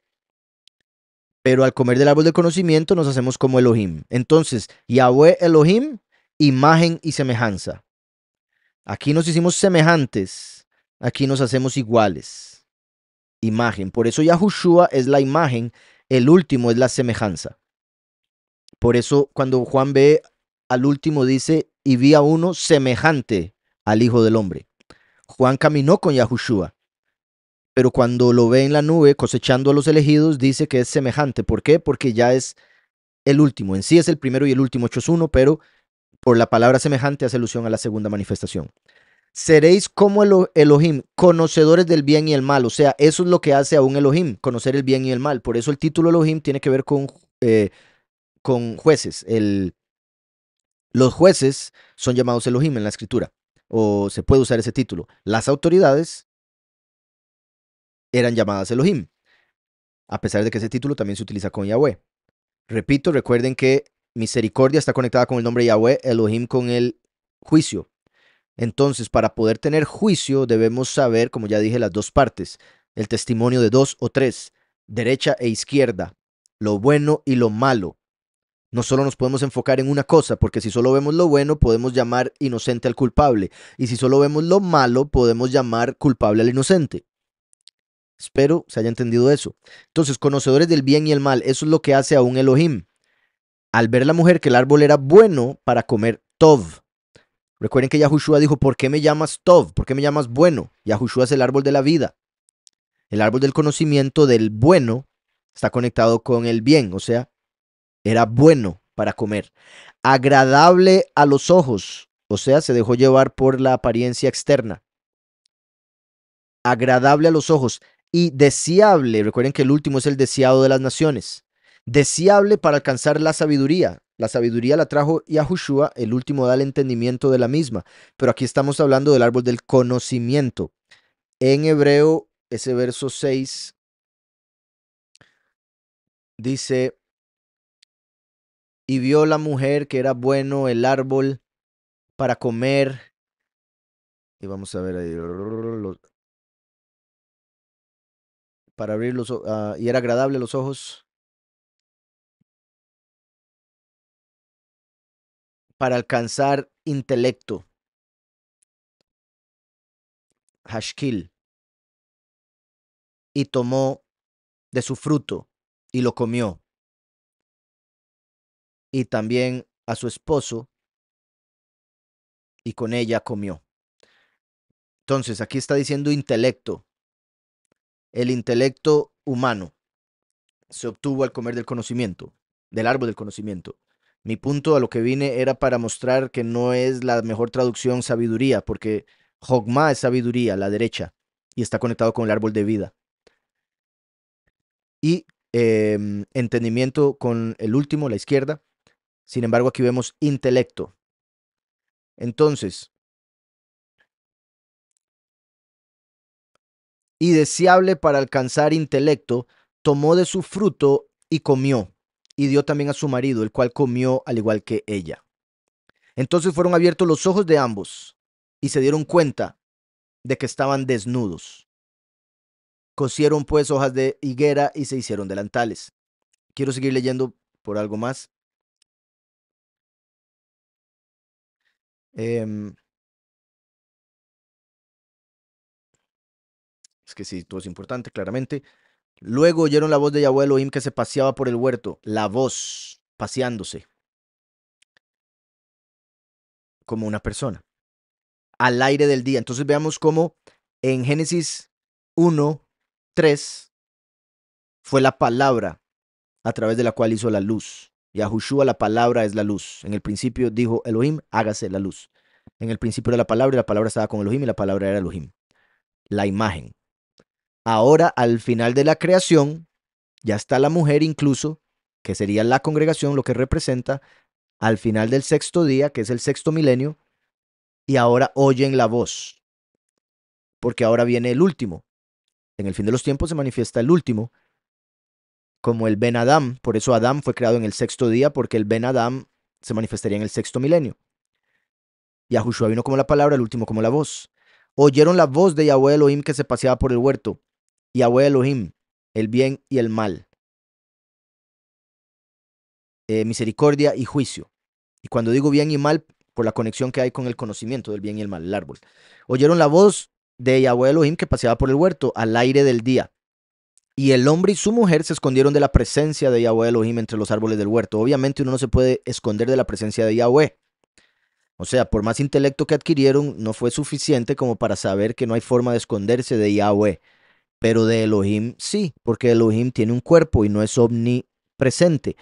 Pero al comer del árbol del conocimiento, nos hacemos como Elohim. Entonces, Yahweh Elohim, imagen y semejanza. Aquí nos hicimos semejantes, aquí nos hacemos iguales. Imagen. Por eso Yahushua es la imagen, el último es la semejanza. Por eso cuando Juan ve al último dice, y vi a uno semejante al Hijo del Hombre. Juan caminó con Yahushua pero cuando lo ve en la nube cosechando a los elegidos, dice que es semejante. ¿Por qué? Porque ya es el último. En sí es el primero y el último, es uno, pero por la palabra semejante hace alusión a la segunda manifestación. Seréis como el Elohim, conocedores del bien y el mal. O sea, eso es lo que hace a un Elohim, conocer el bien y el mal. Por eso el título Elohim tiene que ver con, eh, con jueces. los jueces son llamados Elohim en la escritura, o se puede usar ese título. Las autoridades eran llamadas Elohim, a pesar de que ese título también se utiliza con Yahweh. Repito, recuerden que misericordia está conectada con el nombre Yahweh, Elohim con el juicio. Entonces, para poder tener juicio debemos saber, como ya dije, las dos partes, el testimonio de dos o tres, derecha e izquierda, lo bueno y lo malo. No solo nos podemos enfocar en una cosa, porque si solo vemos lo bueno, podemos llamar inocente al culpable, y si solo vemos lo malo, podemos llamar culpable al inocente. Espero se haya entendido eso. Entonces, conocedores del bien y el mal, eso es lo que hace a un Elohim. Al ver la mujer que el árbol era bueno para comer Tov. Recuerden que Yahushua dijo, ¿por qué me llamas Tov? ¿Por qué me llamas bueno? Yahushua es el árbol de la vida. El árbol del conocimiento del bueno está conectado con el bien, o sea, era bueno para comer. Agradable a los ojos, o sea, se dejó llevar por la apariencia externa. Agradable a los ojos, y deseable. Recuerden que el último es el deseado de las naciones. Deseable para alcanzar la sabiduría. La sabiduría la trajo Yahushua, el último da el entendimiento de la misma. Pero aquí estamos hablando del árbol del conocimiento. En hebreo, ese verso 6 dice, y vio la mujer que era bueno el árbol para comer. Y vamos a ver ahí, para abrir los ah, y era agradable los ojos para alcanzar intelecto. Hashkil. Y tomó de su fruto y lo comió. Y también a su esposo y con ella comió. Entonces, aquí está diciendo intelecto el intelecto humano se obtuvo al comer del conocimiento, del árbol del conocimiento. Mi punto a lo que vine era para mostrar que no es la mejor traducción sabiduría, porque Jogma es sabiduría, la derecha, y está conectado con el árbol de vida. Y em, entendimiento con el último, la izquierda. Sin embargo, aquí vemos intelecto. Entonces, y deseable para alcanzar intelecto, tomó de su fruto y comió, y dio también a su marido, el cual comió al igual que ella. Entonces fueron abiertos los ojos de ambos, y se dieron cuenta de que estaban desnudos. Cosieron pues hojas de higuera y se hicieron delantales. Quiero seguir leyendo por algo más. Em, Es que sí, todo es importante, claramente. Luego oyeron la voz de Yahweh Elohim que se paseaba por el huerto. La voz, paseándose. Como una persona. Al aire del día. Entonces veamos cómo en Génesis 1, 3 fue la palabra a través de la cual hizo la luz. Y a Jushua la palabra es la luz. En el principio dijo Elohim, hágase la luz. En el principio era la palabra y la palabra estaba con Elohim y la palabra era Elohim. La imagen. Ahora, al final de la creación, ya está la mujer incluso, que sería la congregación, lo que representa, al final del sexto día, que es el sexto milenio, y ahora oyen la voz, porque ahora viene el último. En el fin de los tiempos se manifiesta el último, como el Ben Adam, por eso Adam fue creado en el sexto día, porque el Ben Adam se manifestaría en el sexto milenio. Y a Jushua vino como la palabra, el último como la voz. Oyeron la voz de Yahweh Elohim que se paseaba por el huerto. Yahweh Elohim, el bien y el mal, eh, misericordia y juicio. Y cuando digo bien y mal, por la conexión que hay con el conocimiento del bien y el mal, el árbol. Oyeron la voz de Yahweh Elohim que paseaba por el huerto al aire del día. Y el hombre y su mujer se escondieron de la presencia de Yahweh Elohim entre los árboles del huerto. Obviamente uno no se puede esconder de la presencia de Yahweh. O sea, por más intelecto que adquirieron, no fue suficiente como para saber que no hay forma de esconderse de Yahweh pero de Elohim sí, porque Elohim tiene un cuerpo y no es omnipresente.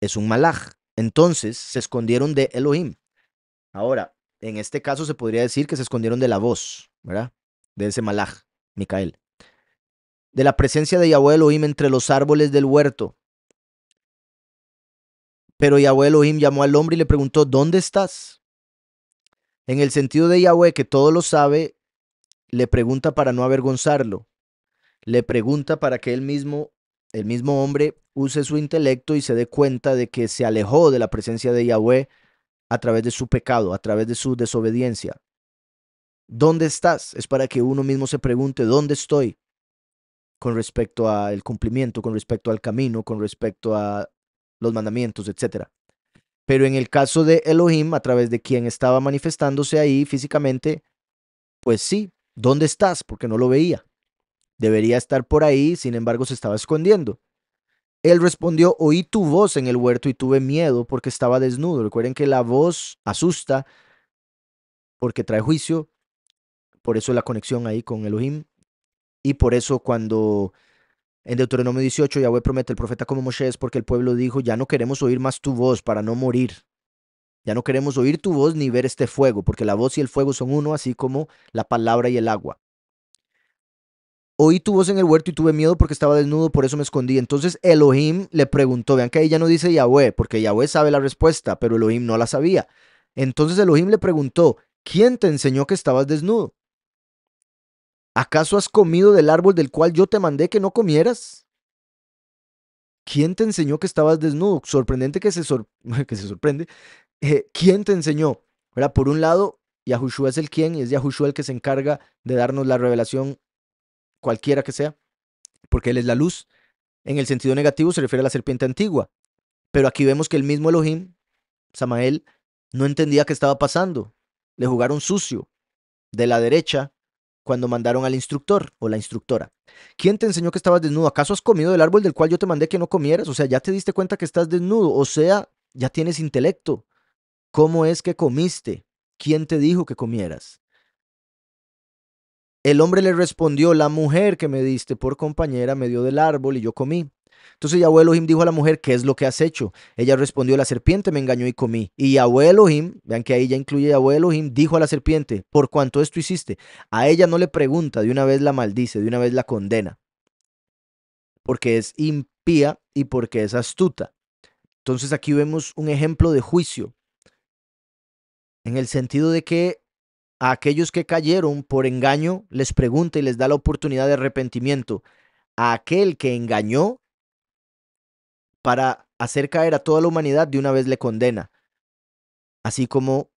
Es un malaj. Entonces se escondieron de Elohim. Ahora, en este caso se podría decir que se escondieron de la voz, ¿verdad? De ese malaj, Micael. De la presencia de Yahweh Elohim entre los árboles del huerto. Pero Yahweh Elohim llamó al hombre y le preguntó, ¿dónde estás? En el sentido de Yahweh que todo lo sabe le pregunta para no avergonzarlo, le pregunta para que él mismo, el mismo hombre, use su intelecto y se dé cuenta de que se alejó de la presencia de Yahweh a través de su pecado, a través de su desobediencia. ¿Dónde estás? Es para que uno mismo se pregunte, ¿dónde estoy? Con respecto al cumplimiento, con respecto al camino, con respecto a los mandamientos, etc. Pero en el caso de Elohim, a través de quien estaba manifestándose ahí físicamente, pues sí, ¿Dónde estás? Porque no lo veía. Debería estar por ahí, sin embargo se estaba escondiendo. Él respondió, oí tu voz en el huerto y tuve miedo porque estaba desnudo. Recuerden que la voz asusta porque trae juicio, por eso la conexión ahí con Elohim. Y por eso cuando en Deuteronomio 18 Yahweh promete el profeta como Moshe es porque el pueblo dijo, ya no queremos oír más tu voz para no morir. Ya no queremos oír tu voz ni ver este fuego, porque la voz y el fuego son uno, así como la palabra y el agua. Oí tu voz en el huerto y tuve miedo porque estaba desnudo, por eso me escondí. Entonces Elohim le preguntó, vean que ahí ya no dice Yahweh, porque Yahweh sabe la respuesta, pero Elohim no la sabía. Entonces Elohim le preguntó, ¿quién te enseñó que estabas desnudo? ¿Acaso has comido del árbol del cual yo te mandé que no comieras? ¿Quién te enseñó que estabas desnudo? Sorprendente que se, que se sorprende eh, ¿quién te enseñó? Por un lado, Yahushua es el quien y es Yahushua el que se encarga de darnos la revelación, cualquiera que sea, porque Él es la luz. En el sentido negativo se refiere a la serpiente antigua, pero aquí vemos que el mismo Elohim, Samael, no entendía qué estaba pasando. Le jugaron sucio de la derecha cuando mandaron al instructor o la instructora. ¿Quién te enseñó que estabas desnudo? ¿Acaso has comido del árbol del cual yo te mandé que no comieras? O sea, ya te diste cuenta que estás desnudo. O sea, ya tienes intelecto. ¿Cómo es que comiste? ¿Quién te dijo que comieras? El hombre le respondió, la mujer que me diste por compañera me dio del árbol y yo comí. Entonces Yahweh Elohim dijo a la mujer, ¿qué es lo que has hecho? Ella respondió, la serpiente me engañó y comí. Y Yahweh Elohim, vean que ahí ya incluye Yahweh Elohim, dijo a la serpiente, por cuanto esto hiciste, a ella no le pregunta, de una vez la maldice, de una vez la condena, porque es impía y porque es astuta. Entonces aquí vemos un ejemplo de juicio en el sentido de que a aquellos que cayeron por engaño les pregunta y les da la oportunidad de arrepentimiento. A aquel que engañó para hacer caer a toda la humanidad de una vez le condena. Así como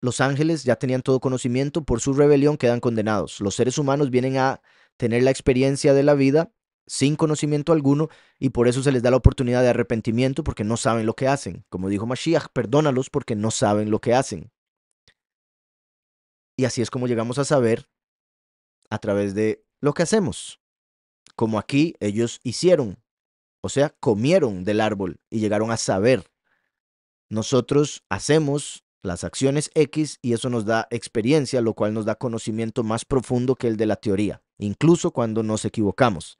los ángeles ya tenían todo conocimiento, por su rebelión quedan condenados. Los seres humanos vienen a tener la experiencia de la vida sin conocimiento alguno y por eso se les da la oportunidad de arrepentimiento porque no saben lo que hacen. Como dijo Mashiach, perdónalos porque no saben lo que hacen. Y así es como llegamos a saber a través de lo que hacemos, como aquí ellos hicieron, o sea, comieron del árbol y llegaron a saber. Nosotros hacemos las acciones X y eso nos da experiencia, lo cual nos da conocimiento más profundo que el de la teoría, incluso cuando nos equivocamos.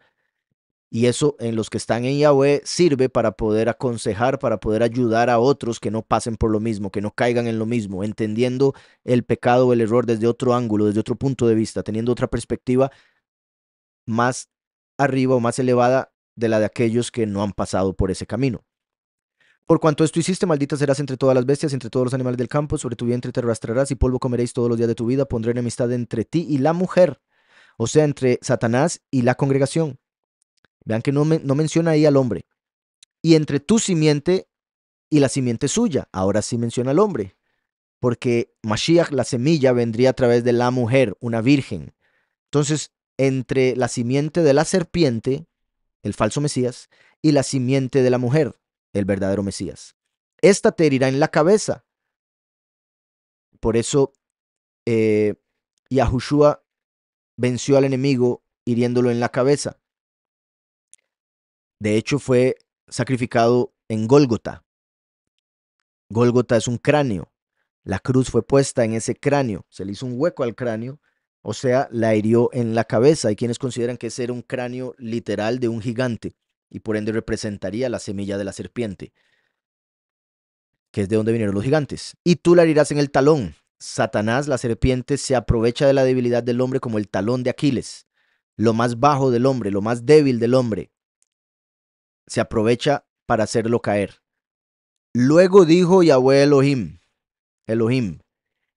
Y eso en los que están en Yahweh sirve para poder aconsejar, para poder ayudar a otros que no pasen por lo mismo, que no caigan en lo mismo, entendiendo el pecado o el error desde otro ángulo, desde otro punto de vista, teniendo otra perspectiva más arriba o más elevada de la de aquellos que no han pasado por ese camino. Por cuanto esto hiciste, maldita serás entre todas las bestias, entre todos los animales del campo, sobre tu vientre te arrastrarás y polvo comeréis todos los días de tu vida, pondré enemistad entre ti y la mujer, o sea, entre Satanás y la congregación Vean que no, menciona ahí al hombre. Y entre tu simiente y la simiente suya, ahora sí menciona al hombre, porque Mashiach, la semilla, vendría a través de la mujer, una virgen. Entonces, entre la simiente de la serpiente, el falso Mesías, y la simiente de la mujer, el verdadero Mesías. Esta te herirá en la cabeza. Por eso eh, Yahushua venció al enemigo hiriéndolo en la cabeza. De hecho, fue sacrificado en Gólgota. Gólgota es un cráneo. La cruz fue puesta en ese cráneo. Se le hizo un hueco al cráneo, o sea, la hirió en la cabeza. Hay quienes consideran que ese era un cráneo literal de un gigante y por ende representaría la semilla de la serpiente, que es de donde vinieron los gigantes. Y tú la herirás en el talón. Satanás, la serpiente, se aprovecha de la debilidad del hombre como el talón de Aquiles, lo más bajo del hombre, lo más débil del hombre, se aprovecha para hacerlo caer. Luego dijo Yahweh Elohim, Elohim,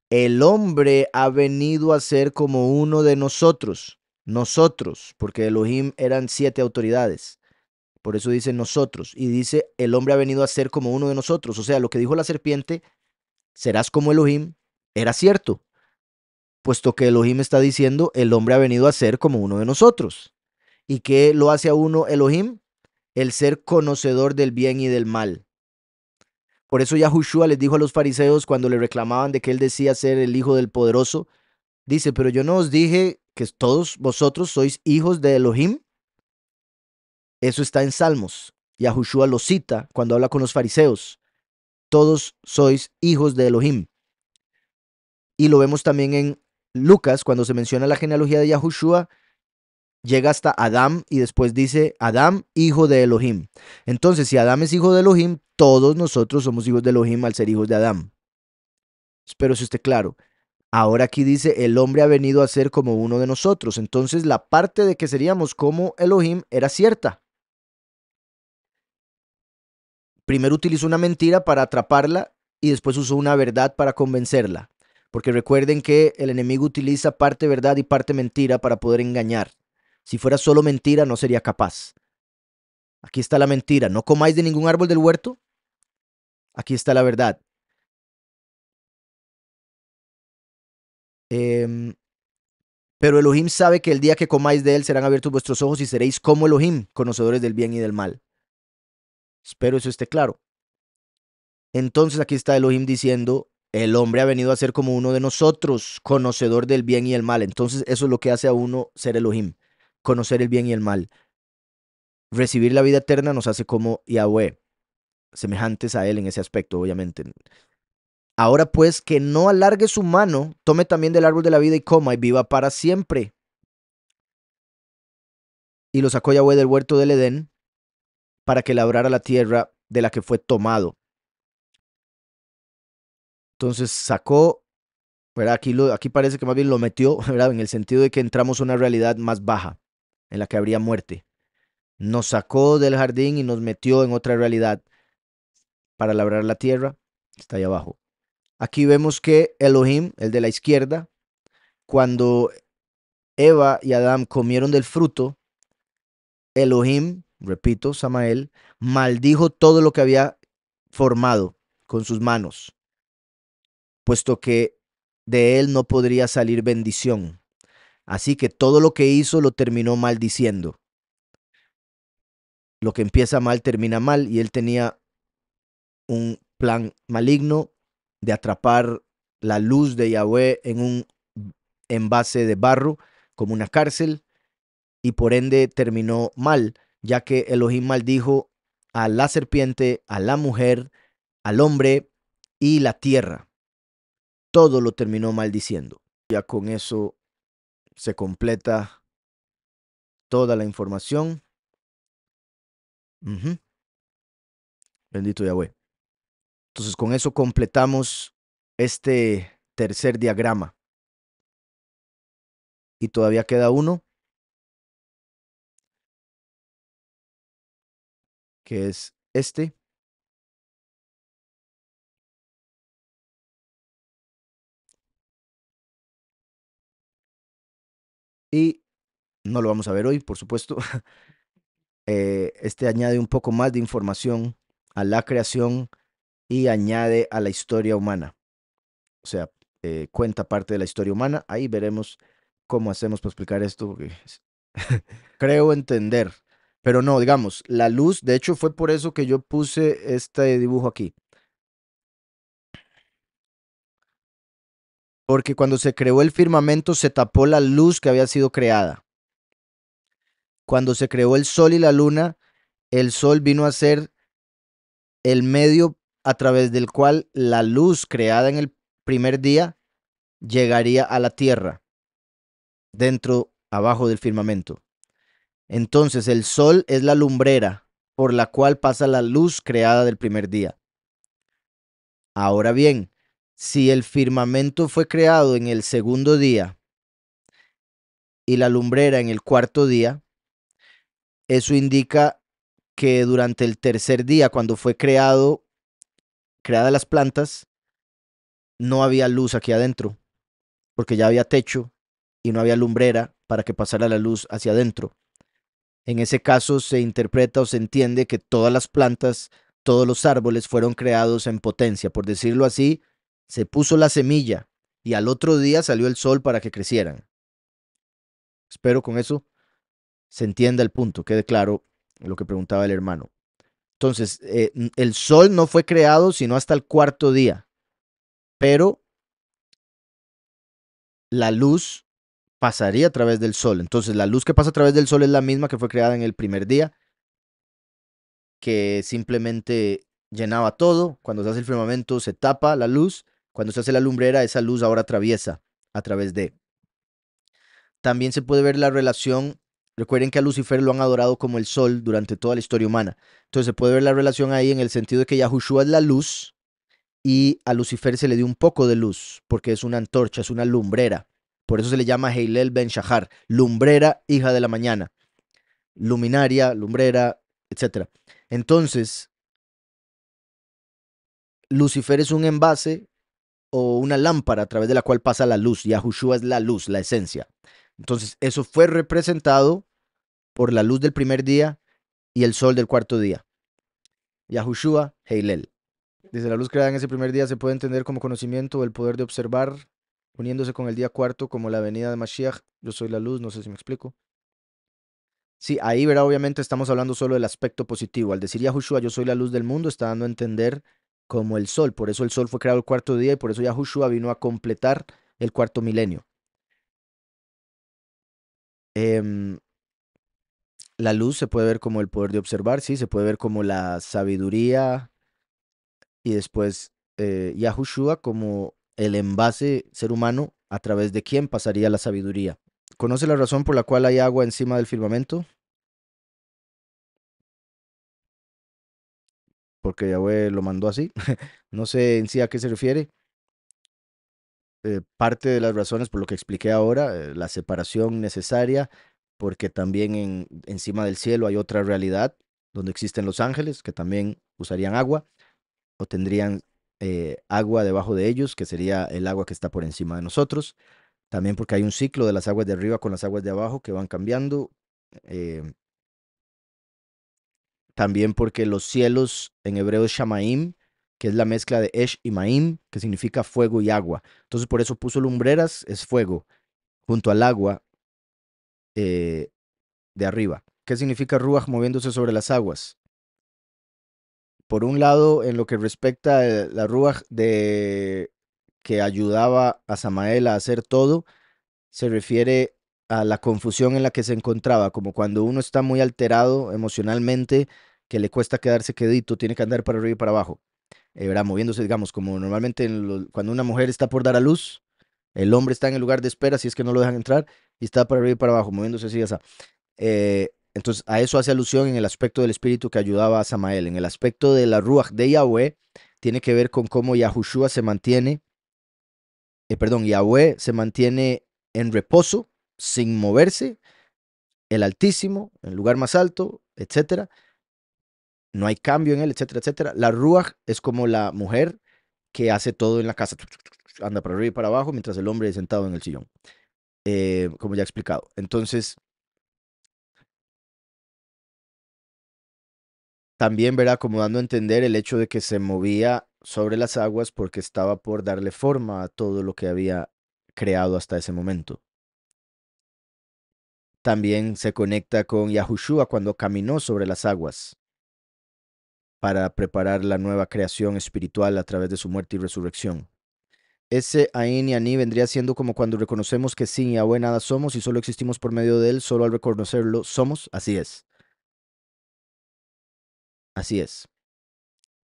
el hombre ha venido a ser como uno de nosotros, nosotros, porque Elohim eran siete autoridades. Por eso dice nosotros. Y dice, el hombre ha venido a ser como uno de nosotros. O sea, lo que dijo la serpiente, serás como Elohim, era cierto. Puesto que Elohim está diciendo, el hombre ha venido a ser como uno de nosotros. ¿Y qué lo hace a uno Elohim? el ser conocedor del bien y del mal. Por eso Yahushua les dijo a los fariseos cuando le reclamaban de que él decía ser el hijo del poderoso, dice, pero yo no os dije que todos vosotros sois hijos de Elohim. Eso está en Salmos. Yahushua lo cita cuando habla con los fariseos. Todos sois hijos de Elohim. Y lo vemos también en Lucas, cuando se menciona la genealogía de Yahushua, llega hasta Adam y después dice Adam, hijo de Elohim. Entonces, si Adam es hijo de Elohim, todos nosotros somos hijos de Elohim al ser hijos de Adam. Espero que esté claro. Ahora aquí dice, el hombre ha venido a ser como uno de nosotros. Entonces la parte de que seríamos como Elohim era cierta. Primero utilizó una mentira para atraparla y después usó una verdad para convencerla. Porque recuerden que el enemigo utiliza parte verdad y parte mentira para poder engañar. Si fuera solo mentira, no sería capaz. Aquí está la mentira. No comáis de ningún árbol del huerto. Aquí está la verdad. Em, pero Elohim sabe que el día que comáis de él serán abiertos vuestros ojos y seréis como Elohim, conocedores del bien y del mal. Espero eso esté claro. Entonces aquí está Elohim diciendo, el hombre ha venido a ser como uno de nosotros, conocedor del bien y del mal. Entonces eso es lo que hace a uno ser Elohim conocer el bien y el mal. Recibir la vida eterna nos hace como Yahweh, semejantes a Él en ese aspecto, obviamente. Ahora pues, que no alargue su mano, tome también del árbol de la vida y coma y viva para siempre. Y lo sacó Yahweh del huerto del Edén para que labrara la tierra de la que fue tomado. Entonces sacó, ¿verdad? Aquí, lo, aquí parece que más bien lo metió, En el sentido de que entramos a una realidad más baja en la que habría muerte. Nos sacó del jardín y nos metió en otra realidad para labrar la tierra. Está ahí abajo. Aquí vemos que Elohim, el de la izquierda, cuando Eva y Adán comieron del fruto, Elohim, repito, Samael, maldijo todo lo que había formado con sus manos, puesto que de él no podría salir bendición. Así que todo lo que hizo lo terminó maldiciendo. Lo que empieza mal termina mal y él tenía un plan maligno de atrapar la luz de Yahweh en un envase de barro como una cárcel y por ende terminó mal, ya que Elohim maldijo a la serpiente, a la mujer, al hombre y la tierra. Todo lo terminó maldiciendo. Ya con eso se completa toda la información. Bendito Yahweh. Entonces con eso completamos este tercer diagrama. Y todavía queda uno. Que es este. Y no lo vamos a ver hoy, por supuesto. Eh, este añade un poco más de información a la creación y añade a la historia humana. O sea, eh, cuenta parte de la historia humana. Ahí veremos cómo hacemos para explicar esto, porque creo entender. Pero no, digamos, la luz, de hecho fue por eso que yo puse este dibujo aquí. porque cuando se creó el firmamento se tapó la luz que había sido creada. Cuando se creó el sol y la luna, el sol vino a ser el medio a través del cual la luz creada en el primer día llegaría a la tierra, dentro, abajo del firmamento. Entonces el sol es la lumbrera por la cual pasa la luz creada del primer día. Ahora bien, si el firmamento fue creado en el segundo día y la lumbrera en el cuarto día, eso indica que durante el tercer día, cuando fue creado, creadas las plantas, no había luz aquí adentro, porque ya había techo y no había lumbrera para que pasara la luz hacia adentro. En ese caso se interpreta o se entiende que todas las plantas, todos los árboles fueron creados en potencia, por decirlo así, se puso la semilla y al otro día salió el sol para que crecieran. Espero con eso se entienda el punto, quede claro lo que preguntaba el hermano. Entonces, eh, el sol no fue creado sino hasta el cuarto día, pero la luz pasaría a través del sol. Entonces, la luz que pasa a través del sol es la misma que fue creada en el primer día, que simplemente llenaba todo. Cuando se hace el firmamento, se tapa la luz cuando se hace la lumbrera, esa luz ahora atraviesa a través de. También se puede ver la relación, recuerden que a Lucifer lo han adorado como el sol durante toda la historia humana. Entonces se puede ver la relación ahí en el sentido de que Yahushua es la luz y a Lucifer se le dio un poco de luz porque es una antorcha, es una lumbrera. Por eso se le llama Heilel Ben Shahar, lumbrera, hija de la mañana, luminaria, lumbrera, etc. Entonces, Lucifer es un envase o una lámpara a través de la cual pasa la luz. Yahushua es la luz, la esencia. Entonces, eso fue representado por la luz del primer día y el sol del cuarto día. Yahushua Heilel. Desde la luz creada en ese primer día se puede entender como conocimiento el poder de observar, uniéndose con el día cuarto como la venida de Mashiach. Yo soy la luz, no sé si me explico. Sí, ahí verá, obviamente estamos hablando solo del aspecto positivo. Al decir Yahushua, yo soy la luz del mundo, está dando a entender como el sol. Por eso el sol fue creado el cuarto día y por eso Yahushua vino a completar el cuarto milenio. Em, la luz se puede ver como el poder de observar, sí, se puede ver como la sabiduría y después eh, Yahushua como el envase ser humano a través de quien pasaría la sabiduría. ¿Conoce la razón por la cual hay agua encima del firmamento? porque Yahweh lo mandó así. no sé en sí a qué se refiere. Eh, parte de las razones por lo que expliqué ahora, eh, la separación necesaria, porque también encima del cielo hay otra realidad donde existen los ángeles que también usarían agua o tendrían eh, agua debajo de ellos, que sería el agua que está por encima de nosotros. También porque hay un ciclo de las aguas de arriba con las aguas de abajo que van cambiando también porque los cielos en hebreo es Shamaim, que es la mezcla de Esh y Maim, que significa fuego y agua. Entonces por eso puso lumbreras, es fuego, junto al agua eh, de arriba. ¿Qué significa Ruach moviéndose sobre las aguas? Por un lado, en lo que respecta a eh, la Ruach de que ayudaba a Samael a hacer todo, se refiere a la confusión en la que se encontraba, como cuando uno está muy alterado emocionalmente, que le cuesta quedarse quedito, tiene que andar para arriba y para abajo, eh, ¿verdad? moviéndose, digamos, como normalmente cuando una mujer está por dar a luz, el hombre está en el lugar de espera, si es que no lo dejan entrar, y está para arriba y para abajo, moviéndose así, así. Eh, entonces, a eso hace alusión en el aspecto del espíritu que ayudaba a Samael. En el aspecto de la Ruach de Yahweh, tiene que ver con cómo Yahushua se mantiene, eh, perdón, Yahweh se mantiene en reposo sin moverse, el Altísimo, el lugar más alto, etcétera. No hay cambio en él, etcétera, etcétera. La Ruach es como la mujer que hace todo en la casa. Anda para arriba y para abajo mientras el hombre es sentado en el sillón. Eh, como ya he explicado. Entonces, también verá como dando a entender el hecho de que se movía sobre las aguas porque estaba por darle forma a todo lo que había creado hasta ese momento. También se conecta con Yahushua cuando caminó sobre las aguas para preparar la nueva creación espiritual a través de su muerte y resurrección. Ese Ain y Ani vendría siendo como cuando reconocemos que sin Yahweh nada somos y solo existimos por medio de Él, solo al reconocerlo somos, así es. Así es.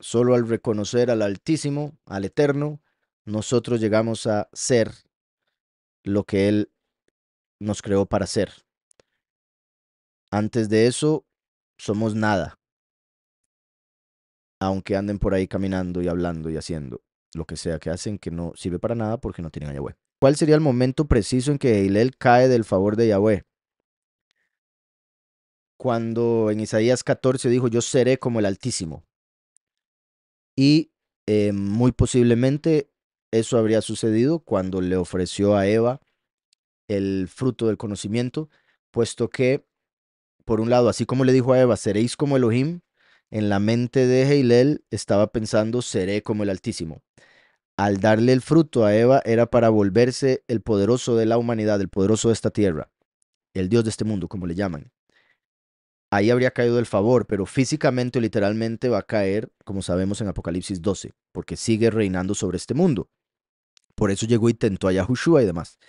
Solo al reconocer al Altísimo, al Eterno, nosotros llegamos a ser lo que Él nos creó para ser. Antes de eso, somos nada. Aunque anden por ahí caminando y hablando y haciendo lo que sea que hacen, que no sirve para nada porque no tienen a Yahweh. ¿Cuál sería el momento preciso en que Eilel cae del favor de Yahweh? Cuando en Isaías 14 dijo, yo seré como el Altísimo. Y eh, muy posiblemente eso habría sucedido cuando le ofreció a Eva el fruto del conocimiento, puesto que por un lado, así como le dijo a Eva, seréis como Elohim, en la mente de Heilel estaba pensando, seré como el Altísimo. Al darle el fruto a Eva era para volverse el poderoso de la humanidad, el poderoso de esta tierra, el Dios de este mundo, como le llaman. Ahí habría caído el favor, pero físicamente o literalmente va a caer, como sabemos en Apocalipsis 12, porque sigue reinando sobre este mundo. Por eso llegó y tentó a Yahushua y demás.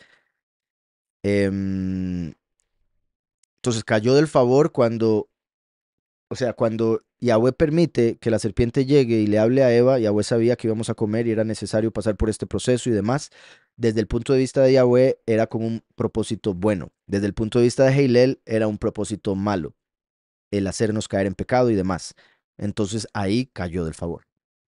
Eh, entonces cayó del favor cuando, o sea, cuando Yahweh permite que la serpiente llegue y le hable a Eva, Yahweh sabía que íbamos a comer y era necesario pasar por este proceso y demás. Desde el punto de vista de Yahweh era como un propósito bueno. Desde el punto de vista de Heilel era un propósito malo, el hacernos caer en pecado y demás. Entonces ahí cayó del favor.